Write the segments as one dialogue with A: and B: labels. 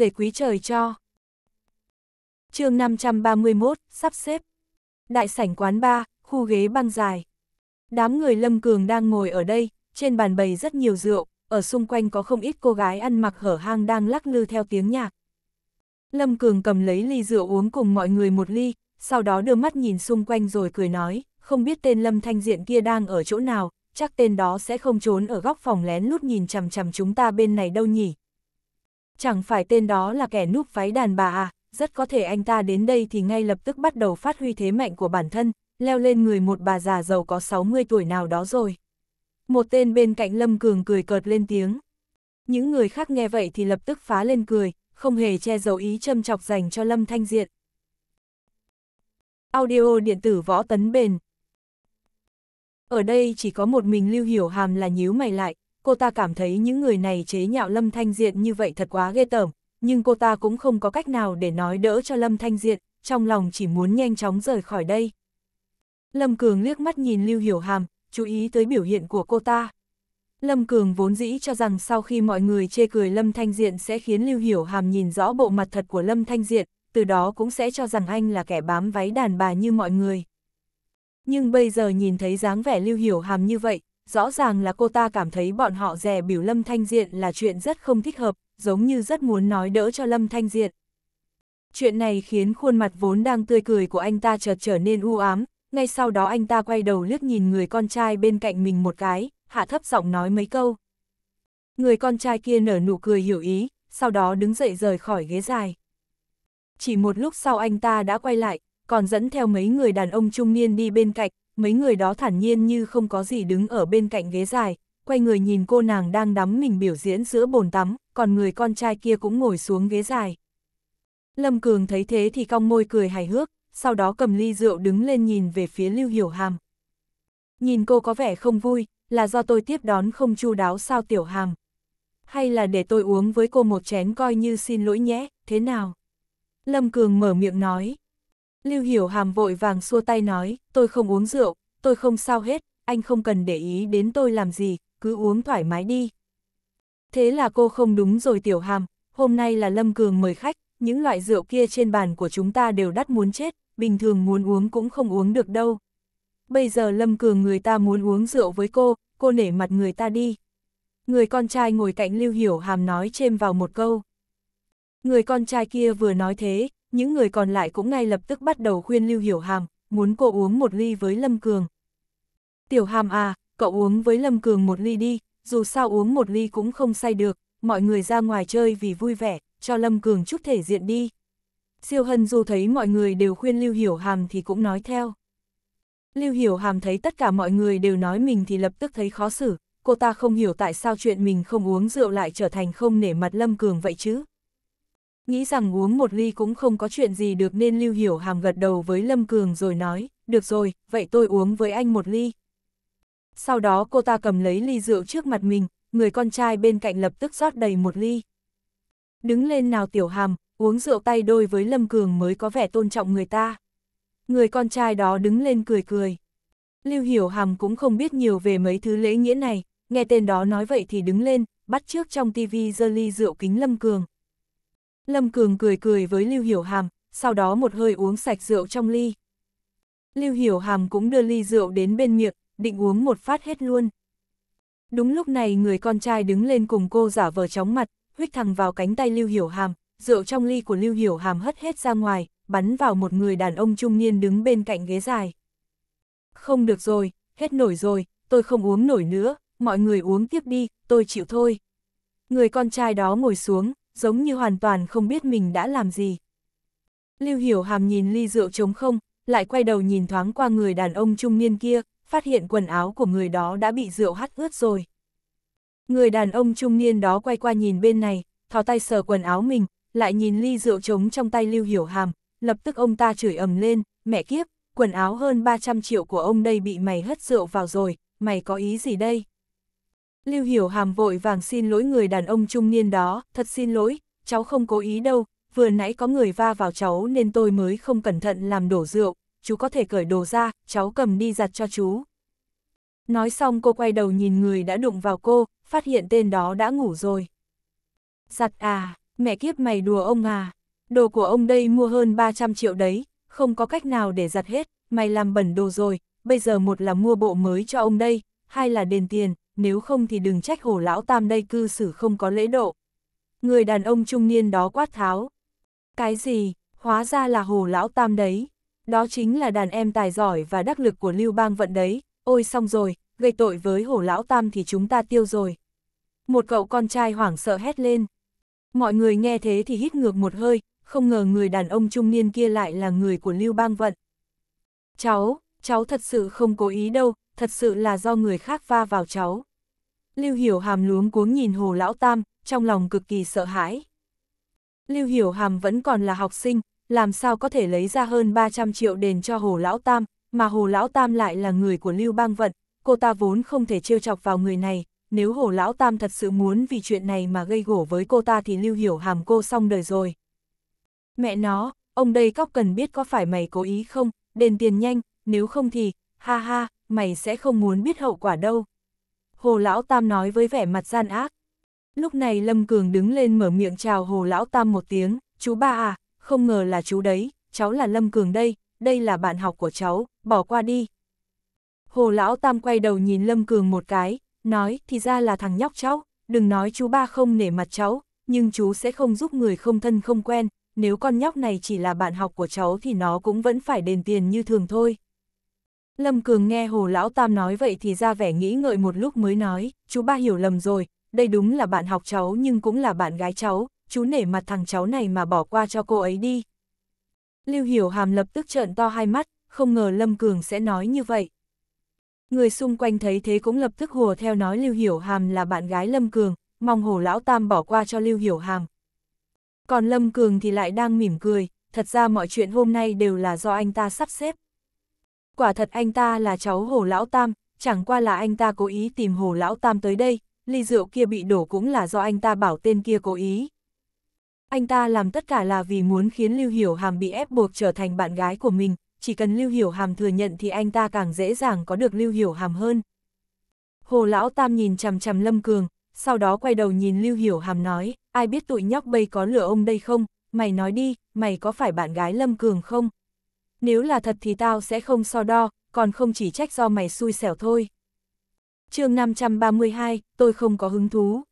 A: rể quý trời cho. chương 531, sắp xếp. Đại sảnh quán ba khu ghế băng dài. Đám người Lâm Cường đang ngồi ở đây, trên bàn bày rất nhiều rượu, ở xung quanh có không ít cô gái ăn mặc hở hang đang lắc lư theo tiếng nhạc. Lâm Cường cầm lấy ly rượu uống cùng mọi người một ly, sau đó đưa mắt nhìn xung quanh rồi cười nói, không biết tên Lâm Thanh Diện kia đang ở chỗ nào, chắc tên đó sẽ không trốn ở góc phòng lén lút nhìn chằm chằm chúng ta bên này đâu nhỉ, chẳng phải tên đó là kẻ núp váy đàn bà à, rất có thể anh ta đến đây thì ngay lập tức bắt đầu phát huy thế mạnh của bản thân, leo lên người một bà già giàu có 60 tuổi nào đó rồi. Một tên bên cạnh Lâm Cường cười cợt lên tiếng. Những người khác nghe vậy thì lập tức phá lên cười, không hề che giấu ý châm chọc dành cho Lâm Thanh Diện. Audio điện tử võ tấn bền. Ở đây chỉ có một mình Lưu Hiểu Hàm là nhíu mày lại, cô ta cảm thấy những người này chế nhạo Lâm Thanh Diện như vậy thật quá ghê tởm, nhưng cô ta cũng không có cách nào để nói đỡ cho Lâm Thanh Diện, trong lòng chỉ muốn nhanh chóng rời khỏi đây. Lâm Cường liếc mắt nhìn Lưu Hiểu Hàm, chú ý tới biểu hiện của cô ta. Lâm Cường vốn dĩ cho rằng sau khi mọi người chê cười Lâm Thanh Diện sẽ khiến Lưu Hiểu Hàm nhìn rõ bộ mặt thật của Lâm Thanh Diện, từ đó cũng sẽ cho rằng anh là kẻ bám váy đàn bà như mọi người. Nhưng bây giờ nhìn thấy dáng vẻ Lưu Hiểu Hàm như vậy, rõ ràng là cô ta cảm thấy bọn họ rẻ biểu Lâm Thanh Diện là chuyện rất không thích hợp, giống như rất muốn nói đỡ cho Lâm Thanh Diện. Chuyện này khiến khuôn mặt vốn đang tươi cười của anh ta chợt trở nên u ám, ngay sau đó anh ta quay đầu liếc nhìn người con trai bên cạnh mình một cái, hạ thấp giọng nói mấy câu. Người con trai kia nở nụ cười hiểu ý, sau đó đứng dậy rời khỏi ghế dài. Chỉ một lúc sau anh ta đã quay lại, còn dẫn theo mấy người đàn ông trung niên đi bên cạnh, mấy người đó thản nhiên như không có gì đứng ở bên cạnh ghế dài, quay người nhìn cô nàng đang đắm mình biểu diễn giữa bồn tắm, còn người con trai kia cũng ngồi xuống ghế dài. Lâm Cường thấy thế thì cong môi cười hài hước, sau đó cầm ly rượu đứng lên nhìn về phía Lưu Hiểu Hàm. Nhìn cô có vẻ không vui, là do tôi tiếp đón không chu đáo sao Tiểu Hàm. Hay là để tôi uống với cô một chén coi như xin lỗi nhé, thế nào? Lâm Cường mở miệng nói. Lưu Hiểu Hàm vội vàng xua tay nói, tôi không uống rượu, tôi không sao hết, anh không cần để ý đến tôi làm gì, cứ uống thoải mái đi. Thế là cô không đúng rồi Tiểu Hàm, hôm nay là Lâm Cường mời khách, những loại rượu kia trên bàn của chúng ta đều đắt muốn chết, bình thường muốn uống cũng không uống được đâu. Bây giờ Lâm Cường người ta muốn uống rượu với cô, cô nể mặt người ta đi. Người con trai ngồi cạnh Lưu Hiểu Hàm nói chêm vào một câu. Người con trai kia vừa nói thế, những người còn lại cũng ngay lập tức bắt đầu khuyên Lưu Hiểu Hàm, muốn cô uống một ly với Lâm Cường. Tiểu Hàm à, cậu uống với Lâm Cường một ly đi, dù sao uống một ly cũng không say được, mọi người ra ngoài chơi vì vui vẻ, cho Lâm Cường chút thể diện đi. Siêu Hân dù thấy mọi người đều khuyên Lưu Hiểu Hàm thì cũng nói theo. Lưu Hiểu Hàm thấy tất cả mọi người đều nói mình thì lập tức thấy khó xử, cô ta không hiểu tại sao chuyện mình không uống rượu lại trở thành không nể mặt Lâm Cường vậy chứ nghĩ rằng uống một ly cũng không có chuyện gì được nên Lưu Hiểu Hàm gật đầu với Lâm Cường rồi nói, được rồi, vậy tôi uống với anh một ly. Sau đó cô ta cầm lấy ly rượu trước mặt mình, người con trai bên cạnh lập tức rót đầy một ly. Đứng lên nào Tiểu Hàm, uống rượu tay đôi với Lâm Cường mới có vẻ tôn trọng người ta. Người con trai đó đứng lên cười cười. Lưu Hiểu Hàm cũng không biết nhiều về mấy thứ lễ nghĩa này, nghe tên đó nói vậy thì đứng lên, bắt trước trong tivi dơ ly rượu kính Lâm Cường. Lâm Cường cười cười với Lưu Hiểu Hàm, sau đó một hơi uống sạch rượu trong ly. Lưu Hiểu Hàm cũng đưa ly rượu đến bên miệng, định uống một phát hết luôn. Đúng lúc này người con trai đứng lên cùng cô giả vờ chóng mặt, huyết thẳng vào cánh tay Lưu Hiểu Hàm, rượu trong ly của Lưu Hiểu Hàm hất hết ra ngoài, bắn vào một người đàn ông trung niên đứng bên cạnh ghế dài. Không được rồi, hết nổi rồi, tôi không uống nổi nữa, mọi người uống tiếp đi, tôi chịu thôi. Người con trai đó ngồi xuống, giống như hoàn toàn không biết mình đã làm gì. Lưu Hiểu Hàm nhìn ly rượu trống không, lại quay đầu nhìn thoáng qua người đàn ông trung niên kia, phát hiện quần áo của người đó đã bị rượu hắt ướt rồi. Người đàn ông trung niên đó quay qua nhìn bên này, thò tay sờ quần áo mình, lại nhìn ly rượu trống trong tay Lưu Hiểu Hàm, lập tức ông ta chửi ầm lên, mẹ kiếp, quần áo hơn 300 triệu của ông đây bị mày hất rượu vào rồi, mày có ý gì đây? Lưu Hiểu Hàm vội vàng xin lỗi người đàn ông trung niên đó, thật xin lỗi, cháu không cố ý đâu, vừa nãy có người va vào cháu nên tôi mới không cẩn thận làm đổ rượu, chú có thể cởi đồ ra, cháu cầm đi giặt cho chú. Nói xong cô quay đầu nhìn người đã đụng vào cô, phát hiện tên đó đã ngủ rồi. Giặt à, mẹ kiếp mày đùa ông à, đồ của ông đây mua hơn 300 triệu đấy, không có cách nào để giặt hết, mày làm bẩn đồ rồi, bây giờ một là mua bộ mới cho ông đây, hai là đền tiền, nếu không thì đừng trách hồ lão tam đây cư xử không có lễ độ. Người đàn ông trung niên đó quát tháo. Cái gì, hóa ra là hồ lão tam đấy. Đó chính là đàn em tài giỏi và đắc lực của lưu bang vận đấy. Ôi xong rồi, gây tội với hồ lão tam thì chúng ta tiêu rồi. Một cậu con trai hoảng sợ hét lên. Mọi người nghe thế thì hít ngược một hơi, không ngờ người đàn ông trung niên kia lại là người của lưu bang vận. Cháu, cháu thật sự không cố ý đâu, thật sự là do người khác va vào cháu. Lưu Hiểu Hàm luống cuống nhìn Hồ Lão Tam, trong lòng cực kỳ sợ hãi. Lưu Hiểu Hàm vẫn còn là học sinh, làm sao có thể lấy ra hơn 300 triệu đền cho Hồ Lão Tam, mà Hồ Lão Tam lại là người của Lưu Bang Vận, cô ta vốn không thể trêu chọc vào người này, nếu Hồ Lão Tam thật sự muốn vì chuyện này mà gây gổ với cô ta thì Lưu Hiểu Hàm cô xong đời rồi. Mẹ nó, ông đây cóc cần biết có phải mày cố ý không, đền tiền nhanh, nếu không thì, ha ha, mày sẽ không muốn biết hậu quả đâu. Hồ Lão Tam nói với vẻ mặt gian ác. Lúc này Lâm Cường đứng lên mở miệng chào Hồ Lão Tam một tiếng, chú ba à, không ngờ là chú đấy, cháu là Lâm Cường đây, đây là bạn học của cháu, bỏ qua đi. Hồ Lão Tam quay đầu nhìn Lâm Cường một cái, nói, thì ra là thằng nhóc cháu, đừng nói chú ba không nể mặt cháu, nhưng chú sẽ không giúp người không thân không quen, nếu con nhóc này chỉ là bạn học của cháu thì nó cũng vẫn phải đền tiền như thường thôi. Lâm Cường nghe Hồ Lão Tam nói vậy thì ra vẻ nghĩ ngợi một lúc mới nói, chú ba hiểu lầm rồi, đây đúng là bạn học cháu nhưng cũng là bạn gái cháu, chú nể mặt thằng cháu này mà bỏ qua cho cô ấy đi. Lưu Hiểu Hàm lập tức trợn to hai mắt, không ngờ Lâm Cường sẽ nói như vậy. Người xung quanh thấy thế cũng lập tức hùa theo nói Lưu Hiểu Hàm là bạn gái Lâm Cường, mong Hồ Lão Tam bỏ qua cho Lưu Hiểu Hàm. Còn Lâm Cường thì lại đang mỉm cười, thật ra mọi chuyện hôm nay đều là do anh ta sắp xếp quả thật anh ta là cháu Hồ Lão Tam, chẳng qua là anh ta cố ý tìm Hồ Lão Tam tới đây, ly rượu kia bị đổ cũng là do anh ta bảo tên kia cố ý. Anh ta làm tất cả là vì muốn khiến Lưu Hiểu Hàm bị ép buộc trở thành bạn gái của mình, chỉ cần Lưu Hiểu Hàm thừa nhận thì anh ta càng dễ dàng có được Lưu Hiểu Hàm hơn. Hồ Lão Tam nhìn chằm chằm Lâm Cường, sau đó quay đầu nhìn Lưu Hiểu Hàm nói, ai biết tụi nhóc bây có lừa ông đây không, mày nói đi, mày có phải bạn gái Lâm Cường không? nếu là thật thì tao sẽ không so đo, còn không chỉ trách do mày xui xẻo thôi. chương 532, tôi không có hứng thú.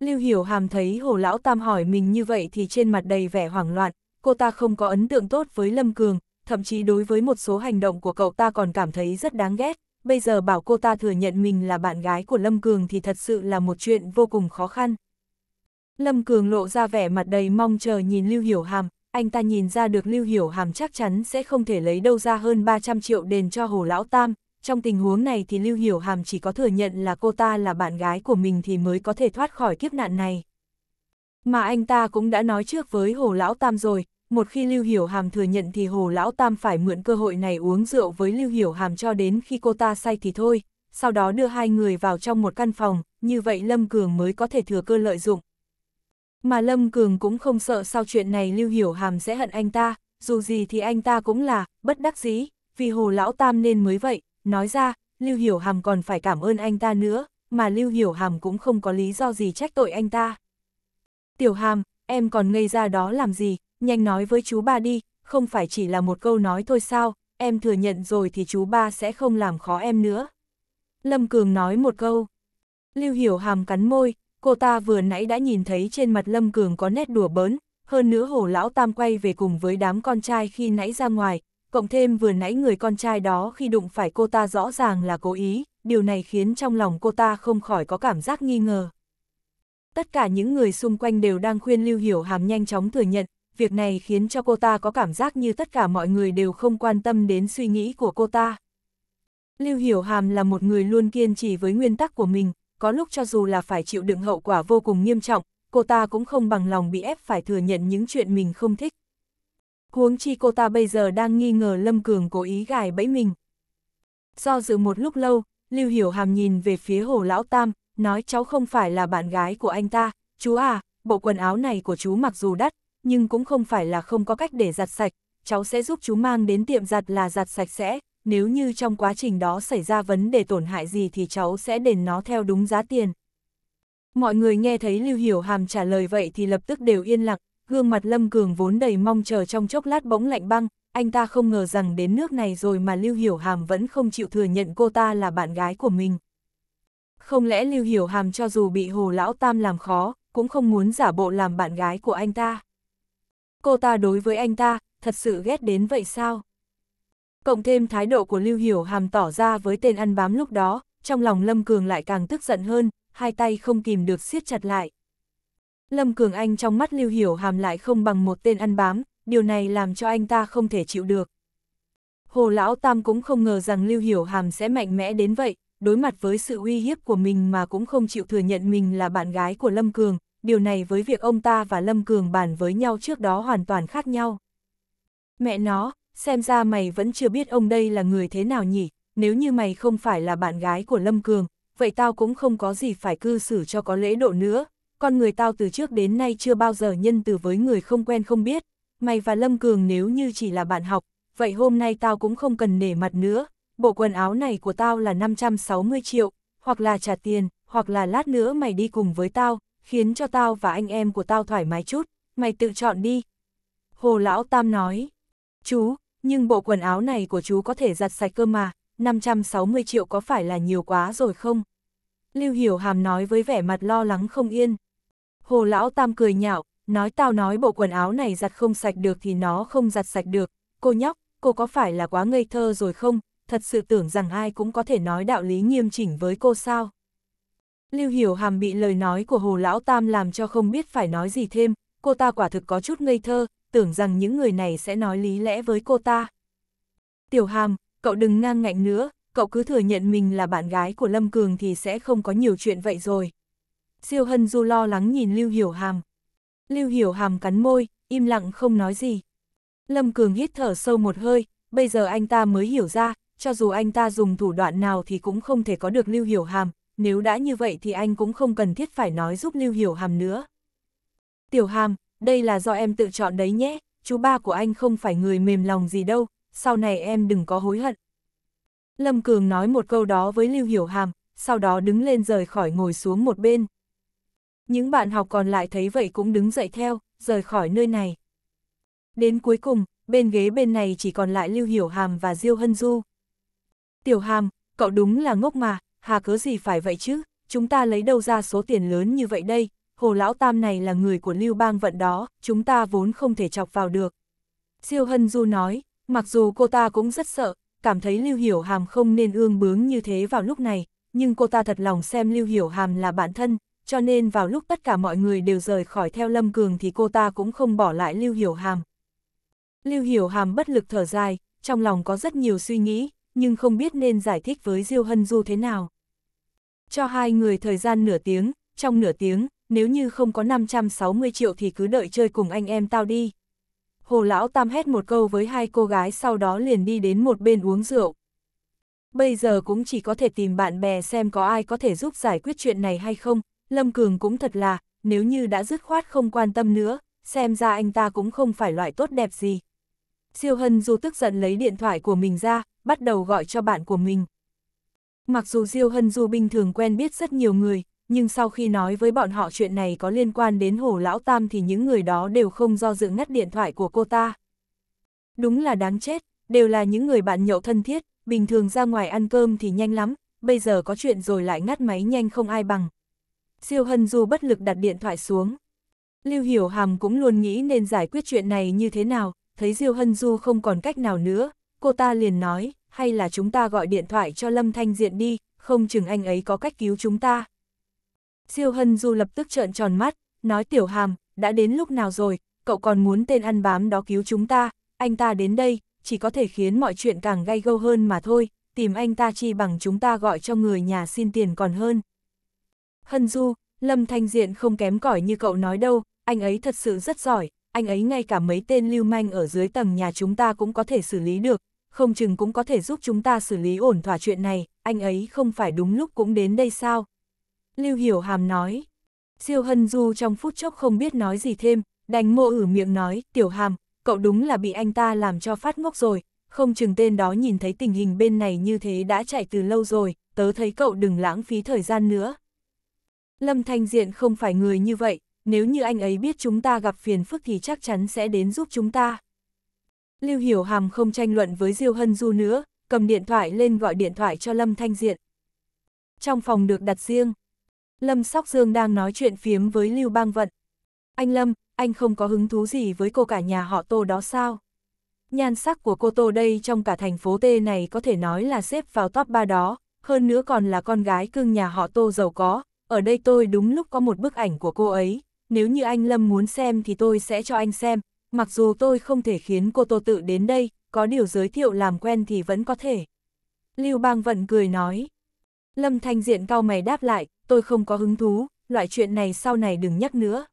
A: Lưu Hiểu Hàm thấy Hồ Lão Tam hỏi mình như vậy thì trên mặt đầy vẻ hoảng loạn, cô ta không có ấn tượng tốt với Lâm Cường, thậm chí đối với một số hành động của cậu ta còn cảm thấy rất đáng ghét, bây giờ bảo cô ta thừa nhận mình là bạn gái của Lâm Cường thì thật sự là một chuyện vô cùng khó khăn. Lâm Cường lộ ra vẻ mặt đầy mong chờ nhìn Lưu Hiểu Hàm, anh ta nhìn ra được Lưu Hiểu Hàm chắc chắn sẽ không thể lấy đâu ra hơn 300 triệu đền cho Hồ Lão Tam, trong tình huống này thì Lưu Hiểu Hàm chỉ có thừa nhận là cô ta là bạn gái của mình thì mới có thể thoát khỏi kiếp nạn này. Mà anh ta cũng đã nói trước với Hồ Lão Tam rồi, một khi Lưu Hiểu Hàm thừa nhận thì Hồ Lão Tam phải mượn cơ hội này uống rượu với Lưu Hiểu Hàm cho đến khi cô ta say thì thôi, sau đó đưa hai người vào trong một căn phòng, như vậy Lâm Cường mới có thể thừa cơ lợi dụng. Mà Lâm Cường cũng không sợ sau chuyện này Lưu Hiểu Hàm sẽ hận anh ta, dù gì thì anh ta cũng là, bất đắc dĩ, vì Hồ Lão Tam nên mới vậy, nói ra, Lưu Hiểu Hàm còn phải cảm ơn anh ta nữa, mà Lưu Hiểu Hàm cũng không có lý do gì trách tội anh ta. Tiểu Hàm, em còn ngây ra đó làm gì, nhanh nói với chú ba đi, không phải chỉ là một câu nói thôi sao, em thừa nhận rồi thì chú ba sẽ không làm khó em nữa. Lâm Cường nói một câu. Lưu Hiểu Hàm cắn môi, cô ta vừa nãy đã nhìn thấy trên mặt Lâm Cường có nét đùa bớn, hơn nữa hổ lão tam quay về cùng với đám con trai khi nãy ra ngoài, cộng thêm vừa nãy người con trai đó khi đụng phải cô ta rõ ràng là cố ý, điều này khiến trong lòng cô ta không khỏi có cảm giác nghi ngờ. Tất cả những người xung quanh đều đang khuyên Lưu Hiểu Hàm nhanh chóng thừa nhận, việc này khiến cho cô ta có cảm giác như tất cả mọi người đều không quan tâm đến suy nghĩ của cô ta. Lưu Hiểu Hàm là một người luôn kiên trì với nguyên tắc của mình, có lúc cho dù là phải chịu đựng hậu quả vô cùng nghiêm trọng, cô ta cũng không bằng lòng bị ép phải thừa nhận những chuyện mình không thích. Huống chi cô ta bây giờ đang nghi ngờ Lâm Cường cố ý gài bẫy mình. Do dự một lúc lâu, Lưu Hiểu Hàm nhìn về phía hồ lão tam, nói cháu không phải là bạn gái của anh ta, chú à, bộ quần áo này của chú mặc dù đắt, nhưng cũng không phải là không có cách để giặt sạch, cháu sẽ giúp chú mang đến tiệm giặt là giặt sạch sẽ, nếu như trong quá trình đó xảy ra vấn đề tổn hại gì thì cháu sẽ đền nó theo đúng giá tiền. Mọi người nghe thấy Lưu Hiểu Hàm trả lời vậy thì lập tức đều yên lặng, gương mặt Lâm Cường vốn đầy mong chờ trong chốc lát bỗng lạnh băng, anh ta không ngờ rằng đến nước này rồi mà Lưu Hiểu Hàm vẫn không chịu thừa nhận cô ta là bạn gái của mình. Không lẽ Lưu Hiểu Hàm cho dù bị Hồ Lão Tam làm khó, cũng không muốn giả bộ làm bạn gái của anh ta? Cô ta đối với anh ta, thật sự ghét đến vậy sao? Cộng thêm thái độ của Lưu Hiểu Hàm tỏ ra với tên ăn bám lúc đó, trong lòng Lâm Cường lại càng tức giận hơn, hai tay không kìm được siết chặt lại. Lâm Cường Anh trong mắt Lưu Hiểu Hàm lại không bằng một tên ăn bám, điều này làm cho anh ta không thể chịu được. Hồ Lão Tam cũng không ngờ rằng Lưu Hiểu Hàm sẽ mạnh mẽ đến vậy, đối mặt với sự uy hiếp của mình mà cũng không chịu thừa nhận mình là bạn gái của Lâm Cường, điều này với việc ông ta và Lâm Cường bàn với nhau trước đó hoàn toàn khác nhau. Mẹ nó, xem ra mày vẫn chưa biết ông đây là người thế nào nhỉ, nếu như mày không phải là bạn gái của Lâm Cường, vậy tao cũng không có gì phải cư xử cho có lễ độ nữa, con người tao từ trước đến nay chưa bao giờ nhân từ với người không quen không biết, mày và Lâm Cường nếu như chỉ là bạn học, vậy hôm nay tao cũng không cần nể mặt nữa, bộ quần áo này của tao là 560 triệu, hoặc là trả tiền, hoặc là lát nữa mày đi cùng với tao, khiến cho tao và anh em của tao thoải mái chút, mày tự chọn đi. Hồ Lão Tam nói, chú, nhưng bộ quần áo này của chú có thể giặt sạch cơ mà, 560 triệu có phải là nhiều quá rồi không? Lưu Hiểu Hàm nói với vẻ mặt lo lắng không yên. Hồ Lão Tam cười nhạo, nói tao nói bộ quần áo này giặt không sạch được thì nó không giặt sạch được. Cô nhóc, cô có phải là quá ngây thơ rồi không? Thật sự tưởng rằng ai cũng có thể nói đạo lý nghiêm chỉnh với cô sao? Lưu Hiểu Hàm bị lời nói của Hồ Lão Tam làm cho không biết phải nói gì thêm, cô ta quả thực có chút ngây thơ, tưởng rằng những người này sẽ nói lý lẽ với cô ta. Tiểu Hàm, cậu đừng ngang ngạnh nữa, cậu cứ thừa nhận mình là bạn gái của Lâm Cường thì sẽ không có nhiều chuyện vậy rồi. Siêu Hân Du lo lắng nhìn Lưu Hiểu Hàm. Lưu Hiểu Hàm cắn môi, im lặng không nói gì. Lâm Cường hít thở sâu một hơi, bây giờ anh ta mới hiểu ra, cho dù anh ta dùng thủ đoạn nào thì cũng không thể có được Lưu Hiểu Hàm, nếu đã như vậy thì anh cũng không cần thiết phải nói giúp Lưu Hiểu Hàm nữa. Tiểu Hàm, đây là do em tự chọn đấy nhé, chú ba của anh không phải người mềm lòng gì đâu, sau này em đừng có hối hận. Lâm Cường nói một câu đó với Lưu Hiểu Hàm, sau đó đứng lên rời khỏi ngồi xuống một bên. Những bạn học còn lại thấy vậy cũng đứng dậy theo, rời khỏi nơi này. Đến cuối cùng, bên ghế bên này chỉ còn lại Lưu Hiểu Hàm và Diêu Hân Du. Tiểu Hàm, cậu đúng là ngốc mà, hà cớ gì phải vậy chứ, chúng ta lấy đâu ra số tiền lớn như vậy đây, hồ lão tam này là người của lưu bang vận đó, chúng ta vốn không thể chọc vào được. Siêu Hân Du nói, mặc dù cô ta cũng rất sợ, cảm thấy lưu hiểu hàm không nên ương bướng như thế vào lúc này, nhưng cô ta thật lòng xem lưu hiểu hàm là bạn thân, cho nên vào lúc tất cả mọi người đều rời khỏi theo Lâm Cường thì cô ta cũng không bỏ lại lưu hiểu hàm. Lưu hiểu hàm bất lực thở dài, trong lòng có rất nhiều suy nghĩ, nhưng không biết nên giải thích với Diêu Hân Du thế nào. Cho hai người thời gian nửa tiếng, trong nửa tiếng, nếu như không có 560 triệu thì cứ đợi chơi cùng anh em tao đi. Hồ Lão Tam hét một câu với hai cô gái sau đó liền đi đến một bên uống rượu. Bây giờ cũng chỉ có thể tìm bạn bè xem có ai có thể giúp giải quyết chuyện này hay không, Lâm Cường cũng thật là, nếu như đã dứt khoát không quan tâm nữa, xem ra anh ta cũng không phải loại tốt đẹp gì. Siêu Hân Du tức giận lấy điện thoại của mình ra, bắt đầu gọi cho bạn của mình. Mặc dù Siêu Hân Du bình thường quen biết rất nhiều người, nhưng sau khi nói với bọn họ chuyện này có liên quan đến Hồ Lão Tam thì những người đó đều không do dự ngắt điện thoại của cô ta. Đúng là đáng chết, đều là những người bạn nhậu thân thiết, bình thường ra ngoài ăn cơm thì nhanh lắm, bây giờ có chuyện rồi lại ngắt máy nhanh không ai bằng. Siêu Hân Du bất lực đặt điện thoại xuống. Lưu Hiểu Hàm cũng luôn nghĩ nên giải quyết chuyện này như thế nào, thấy Diêu Hân Du không còn cách nào nữa, cô ta liền nói, hay là chúng ta gọi điện thoại cho Lâm Thanh Diện đi, không chừng anh ấy có cách cứu chúng ta. Siêu Hân Du lập tức trợn tròn mắt, nói tiểu hàm, đã đến lúc nào rồi, cậu còn muốn tên ăn bám đó cứu chúng ta, anh ta đến đây, chỉ có thể khiến mọi chuyện càng gay gâu hơn mà thôi, tìm anh ta chi bằng chúng ta gọi cho người nhà xin tiền còn hơn. Hân Du, Lâm Thanh Diện không kém cỏi như cậu nói đâu, anh ấy thật sự rất giỏi, anh ấy ngay cả mấy tên lưu manh ở dưới tầng nhà chúng ta cũng có thể xử lý được, không chừng cũng có thể giúp chúng ta xử lý ổn thỏa chuyện này, anh ấy không phải đúng lúc cũng đến đây sao? Lưu Hiểu Hàm nói. Diêu Hân Du trong phút chốc không biết nói gì thêm, đành mộ ử miệng nói, Tiểu Hàm, cậu đúng là bị anh ta làm cho phát ngốc rồi, không chừng tên đó nhìn thấy tình hình bên này như thế đã chạy từ lâu rồi, tớ thấy cậu đừng lãng phí thời gian nữa. Lâm Thanh Diện không phải người như vậy, nếu như anh ấy biết chúng ta gặp phiền phức thì chắc chắn sẽ đến giúp chúng ta. Lưu Hiểu Hàm không tranh luận với Diêu Hân Du nữa, cầm điện thoại lên gọi điện thoại cho Lâm Thanh Diện. Trong phòng được đặt riêng, Lâm Sóc Dương đang nói chuyện phiếm với Lưu Bang Vận. Anh Lâm, anh không có hứng thú gì với cô cả nhà họ Tô đó sao? Nhan sắc của cô Tô đây trong cả thành phố T này có thể nói là xếp vào top 3 đó, hơn nữa còn là con gái cưng nhà họ Tô giàu có. Ở đây tôi đúng lúc có một bức ảnh của cô ấy, nếu như anh Lâm muốn xem thì tôi sẽ cho anh xem, mặc dù tôi không thể khiến cô Tô tự đến đây, có điều giới thiệu làm quen thì vẫn có thể. Lưu Bang Vận cười nói. Lâm Thanh Diện cau mày đáp lại, tôi không có hứng thú, loại chuyện này sau này đừng nhắc nữa.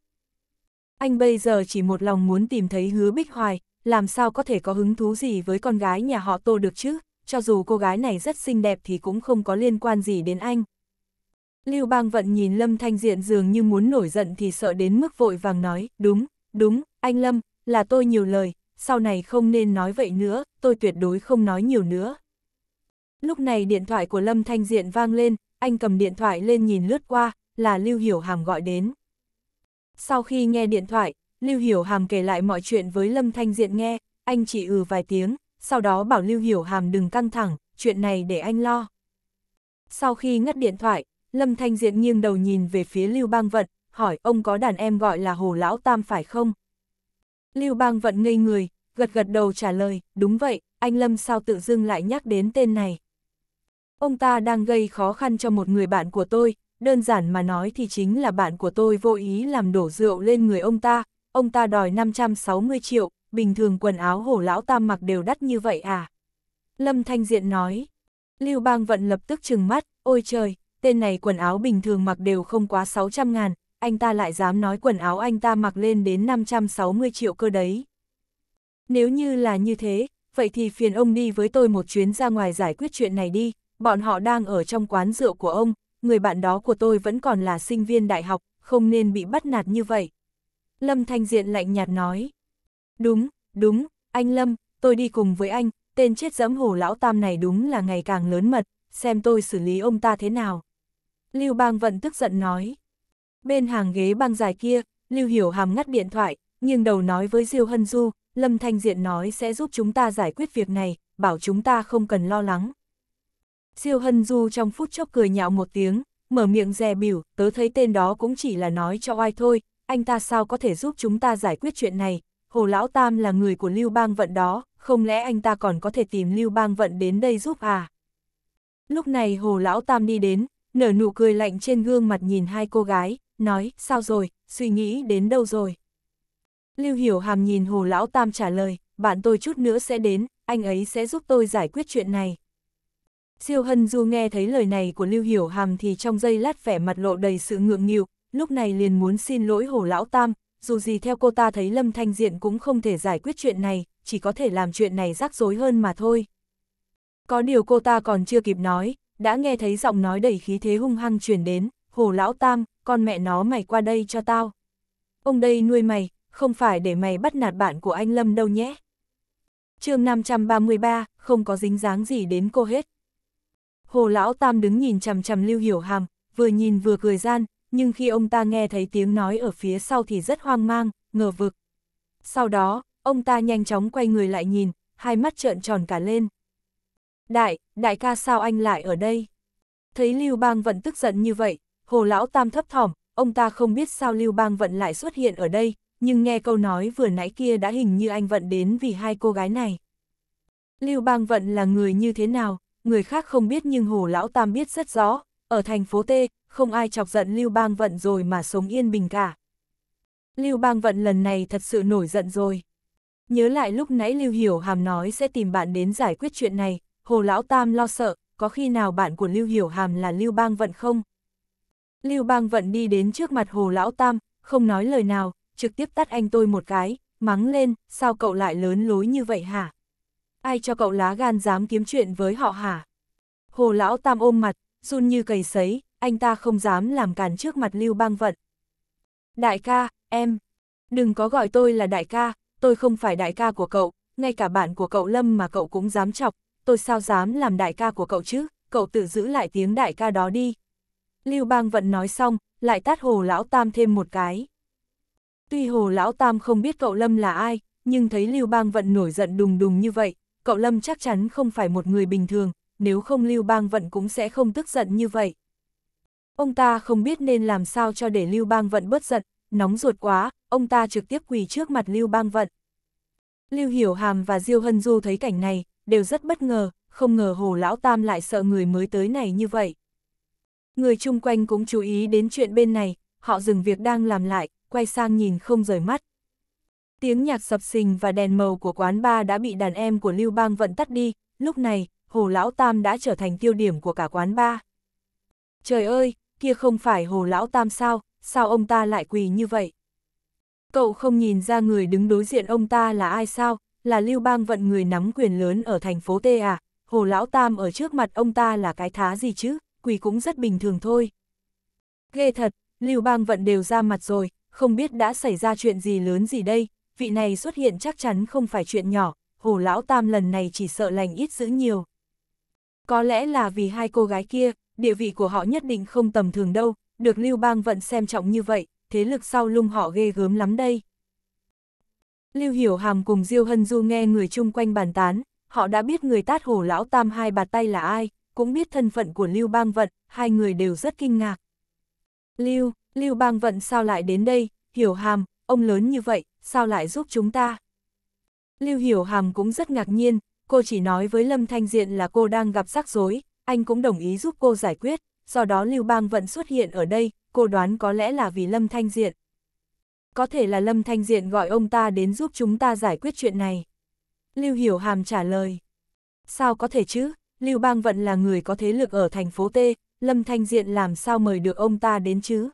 A: Anh bây giờ chỉ một lòng muốn tìm thấy hứa bích hoài, làm sao có thể có hứng thú gì với con gái nhà họ tô được chứ, cho dù cô gái này rất xinh đẹp thì cũng không có liên quan gì đến anh. Lưu Bang Vận nhìn Lâm Thanh Diện dường như muốn nổi giận thì sợ đến mức vội vàng nói, đúng, đúng, anh Lâm, là tôi nhiều lời, sau này không nên nói vậy nữa, tôi tuyệt đối không nói nhiều nữa. Lúc này điện thoại của Lâm Thanh Diện vang lên, anh cầm điện thoại lên nhìn lướt qua, là Lưu Hiểu Hàm gọi đến. Sau khi nghe điện thoại, Lưu Hiểu Hàm kể lại mọi chuyện với Lâm Thanh Diện nghe, anh chỉ ừ vài tiếng, sau đó bảo Lưu Hiểu Hàm đừng căng thẳng, chuyện này để anh lo. Sau khi ngắt điện thoại, Lâm Thanh Diện nghiêng đầu nhìn về phía Lưu Bang Vận, hỏi ông có đàn em gọi là Hồ Lão Tam phải không? Lưu Bang Vận ngây người, gật gật đầu trả lời, đúng vậy, anh Lâm sao tự dưng lại nhắc đến tên này ông ta đang gây khó khăn cho một người bạn của tôi, đơn giản mà nói thì chính là bạn của tôi vô ý làm đổ rượu lên người ông ta, ông ta đòi 560 triệu, bình thường quần áo hổ lão tam mặc đều đắt như vậy à? Lâm Thanh Diện nói, Lưu Bang Vận lập tức trừng mắt, ôi trời, tên này quần áo bình thường mặc đều không quá 600 ngàn, anh ta lại dám nói quần áo anh ta mặc lên đến 560 triệu cơ đấy. Nếu như là như thế, vậy thì phiền ông đi với tôi một chuyến ra ngoài giải quyết chuyện này đi, Bọn họ đang ở trong quán rượu của ông, người bạn đó của tôi vẫn còn là sinh viên đại học, không nên bị bắt nạt như vậy. Lâm Thanh Diện lạnh nhạt nói. Đúng, đúng, anh Lâm, tôi đi cùng với anh, tên chết dẫm hồ lão tam này đúng là ngày càng lớn mật, xem tôi xử lý ông ta thế nào. Lưu Bang Vận tức giận nói. Bên hàng ghế băng dài kia, Lưu Hiểu Hàm ngắt điện thoại, nghiêng đầu nói với Diêu Hân Du, Lâm Thanh Diện nói sẽ giúp chúng ta giải quyết việc này, bảo chúng ta không cần lo lắng. Siêu Hân Du trong phút chốc cười nhạo một tiếng, mở miệng dè biểu, tớ thấy tên đó cũng chỉ là nói cho oai thôi, anh ta sao có thể giúp chúng ta giải quyết chuyện này, Hồ Lão Tam là người của Lưu Bang Vận đó, không lẽ anh ta còn có thể tìm Lưu Bang Vận đến đây giúp à? Lúc này Hồ Lão Tam đi đến, nở nụ cười lạnh trên gương mặt nhìn hai cô gái, nói, sao rồi, suy nghĩ đến đâu rồi? Lưu Hiểu Hàm nhìn Hồ Lão Tam trả lời, bạn tôi chút nữa sẽ đến, anh ấy sẽ giúp tôi giải quyết chuyện này. Siêu Hân Du nghe thấy lời này của Lưu Hiểu Hàm thì trong giây lát vẻ mặt lộ đầy sự ngượng nghịu, lúc này liền muốn xin lỗi Hồ Lão Tam, dù gì theo cô ta thấy Lâm Thanh Diện cũng không thể giải quyết chuyện này, chỉ có thể làm chuyện này rắc rối hơn mà thôi. Có điều cô ta còn chưa kịp nói, đã nghe thấy giọng nói đầy khí thế hung hăng truyền đến, Hồ Lão Tam, con mẹ nó mày qua đây cho tao. Ông đây nuôi mày, không phải để mày bắt nạt bạn của anh Lâm đâu nhé. chương 533, không có dính dáng gì đến cô hết. Hồ Lão Tam đứng nhìn chằm chằm Lưu Hiểu Hàm, vừa nhìn vừa cười gian, nhưng khi ông ta nghe thấy tiếng nói ở phía sau thì rất hoang mang, ngờ vực. Sau đó, ông ta nhanh chóng quay người lại nhìn, hai mắt trợn tròn cả lên. Đại, đại ca sao anh lại ở đây? Thấy Lưu Bang Vận tức giận như vậy, Hồ Lão Tam thấp thỏm, ông ta không biết sao Lưu Bang Vận lại xuất hiện ở đây, nhưng nghe câu nói vừa nãy kia đã hình như anh Vận đến vì hai cô gái này. Lưu Bang Vận là người như thế nào, người khác không biết nhưng Hồ Lão Tam biết rất rõ, ở thành phố T, không ai chọc giận Lưu Bang Vận rồi mà sống yên bình cả. Lưu Bang Vận lần này thật sự nổi giận rồi. Nhớ lại lúc nãy Lưu Hiểu Hàm nói sẽ tìm bạn đến giải quyết chuyện này, Hồ Lão Tam lo sợ, có khi nào bạn của Lưu Hiểu Hàm là Lưu Bang Vận không? Lưu Bang Vận đi đến trước mặt Hồ Lão Tam, không nói lời nào, trực tiếp tắt anh tôi một cái, mắng lên, sao cậu lại lớn lối như vậy hả? ai cho cậu lá gan dám kiếm chuyện với họ hả? Hồ lão tam ôm mặt, run như cầy sấy, anh ta không dám làm cản trước mặt Lưu Bang Vận. Đại ca, em, đừng có gọi tôi là đại ca, tôi không phải đại ca của cậu, ngay cả bạn của cậu Lâm mà cậu cũng dám chọc, tôi sao dám làm đại ca của cậu chứ, cậu tự giữ lại tiếng đại ca đó đi. Lưu Bang Vận nói xong, lại tát Hồ Lão Tam thêm một cái. Tuy Hồ Lão Tam không biết cậu Lâm là ai, nhưng thấy Lưu Bang Vận nổi giận đùng đùng như vậy, cậu Lâm chắc chắn không phải một người bình thường, nếu không Lưu Bang Vận cũng sẽ không tức giận như vậy. Ông ta không biết nên làm sao cho để Lưu Bang Vận bớt giận, nóng ruột quá, ông ta trực tiếp quỳ trước mặt Lưu Bang Vận. Lưu Hiểu Hàm và Diêu Hân Du thấy cảnh này, đều rất bất ngờ, không ngờ Hồ Lão Tam lại sợ người mới tới này như vậy. Người chung quanh cũng chú ý đến chuyện bên này, họ dừng việc đang làm lại, quay sang nhìn không rời mắt. Tiếng nhạc sập sình và đèn màu của quán bar đã bị đàn em của Lưu Bang Vận tắt đi, lúc này, Hồ Lão Tam đã trở thành tiêu điểm của cả quán bar. Trời ơi, kia không phải Hồ Lão Tam sao, sao ông ta lại quỳ như vậy? Cậu không nhìn ra người đứng đối diện ông ta là ai sao, là Lưu Bang Vận người nắm quyền lớn ở thành phố T à, Hồ Lão Tam ở trước mặt ông ta là cái thá gì chứ, quỳ cũng rất bình thường thôi. Ghê thật, Lưu Bang Vận đều ra mặt rồi, không biết đã xảy ra chuyện gì lớn gì đây, vị này xuất hiện chắc chắn không phải chuyện nhỏ, hồ lão tam lần này chỉ sợ lành ít giữ nhiều. Có lẽ là vì hai cô gái kia, địa vị của họ nhất định không tầm thường đâu, được Lưu Bang Vận xem trọng như vậy, thế lực sau lung họ ghê gớm lắm đây. Lưu Hiểu Hàm cùng Diêu Hân Du nghe người chung quanh bàn tán, họ đã biết người tát hổ lão tam hai bà tay là ai, cũng biết thân phận của Lưu Bang Vận, hai người đều rất kinh ngạc. Lưu, Lưu Bang Vận sao lại đến đây, Hiểu Hàm, ông lớn như vậy, sao lại giúp chúng ta? Lưu Hiểu Hàm cũng rất ngạc nhiên, cô chỉ nói với Lâm Thanh Diện là cô đang gặp rắc rối, anh cũng đồng ý giúp cô giải quyết, do đó Lưu Bang vẫn xuất hiện ở đây, cô đoán có lẽ là vì Lâm Thanh Diện. Có thể là Lâm Thanh Diện gọi ông ta đến giúp chúng ta giải quyết chuyện này. Lưu Hiểu Hàm trả lời. Sao có thể chứ, Lưu Bang Vận là người có thế lực ở thành phố T, Lâm Thanh Diện làm sao mời được ông ta đến chứ?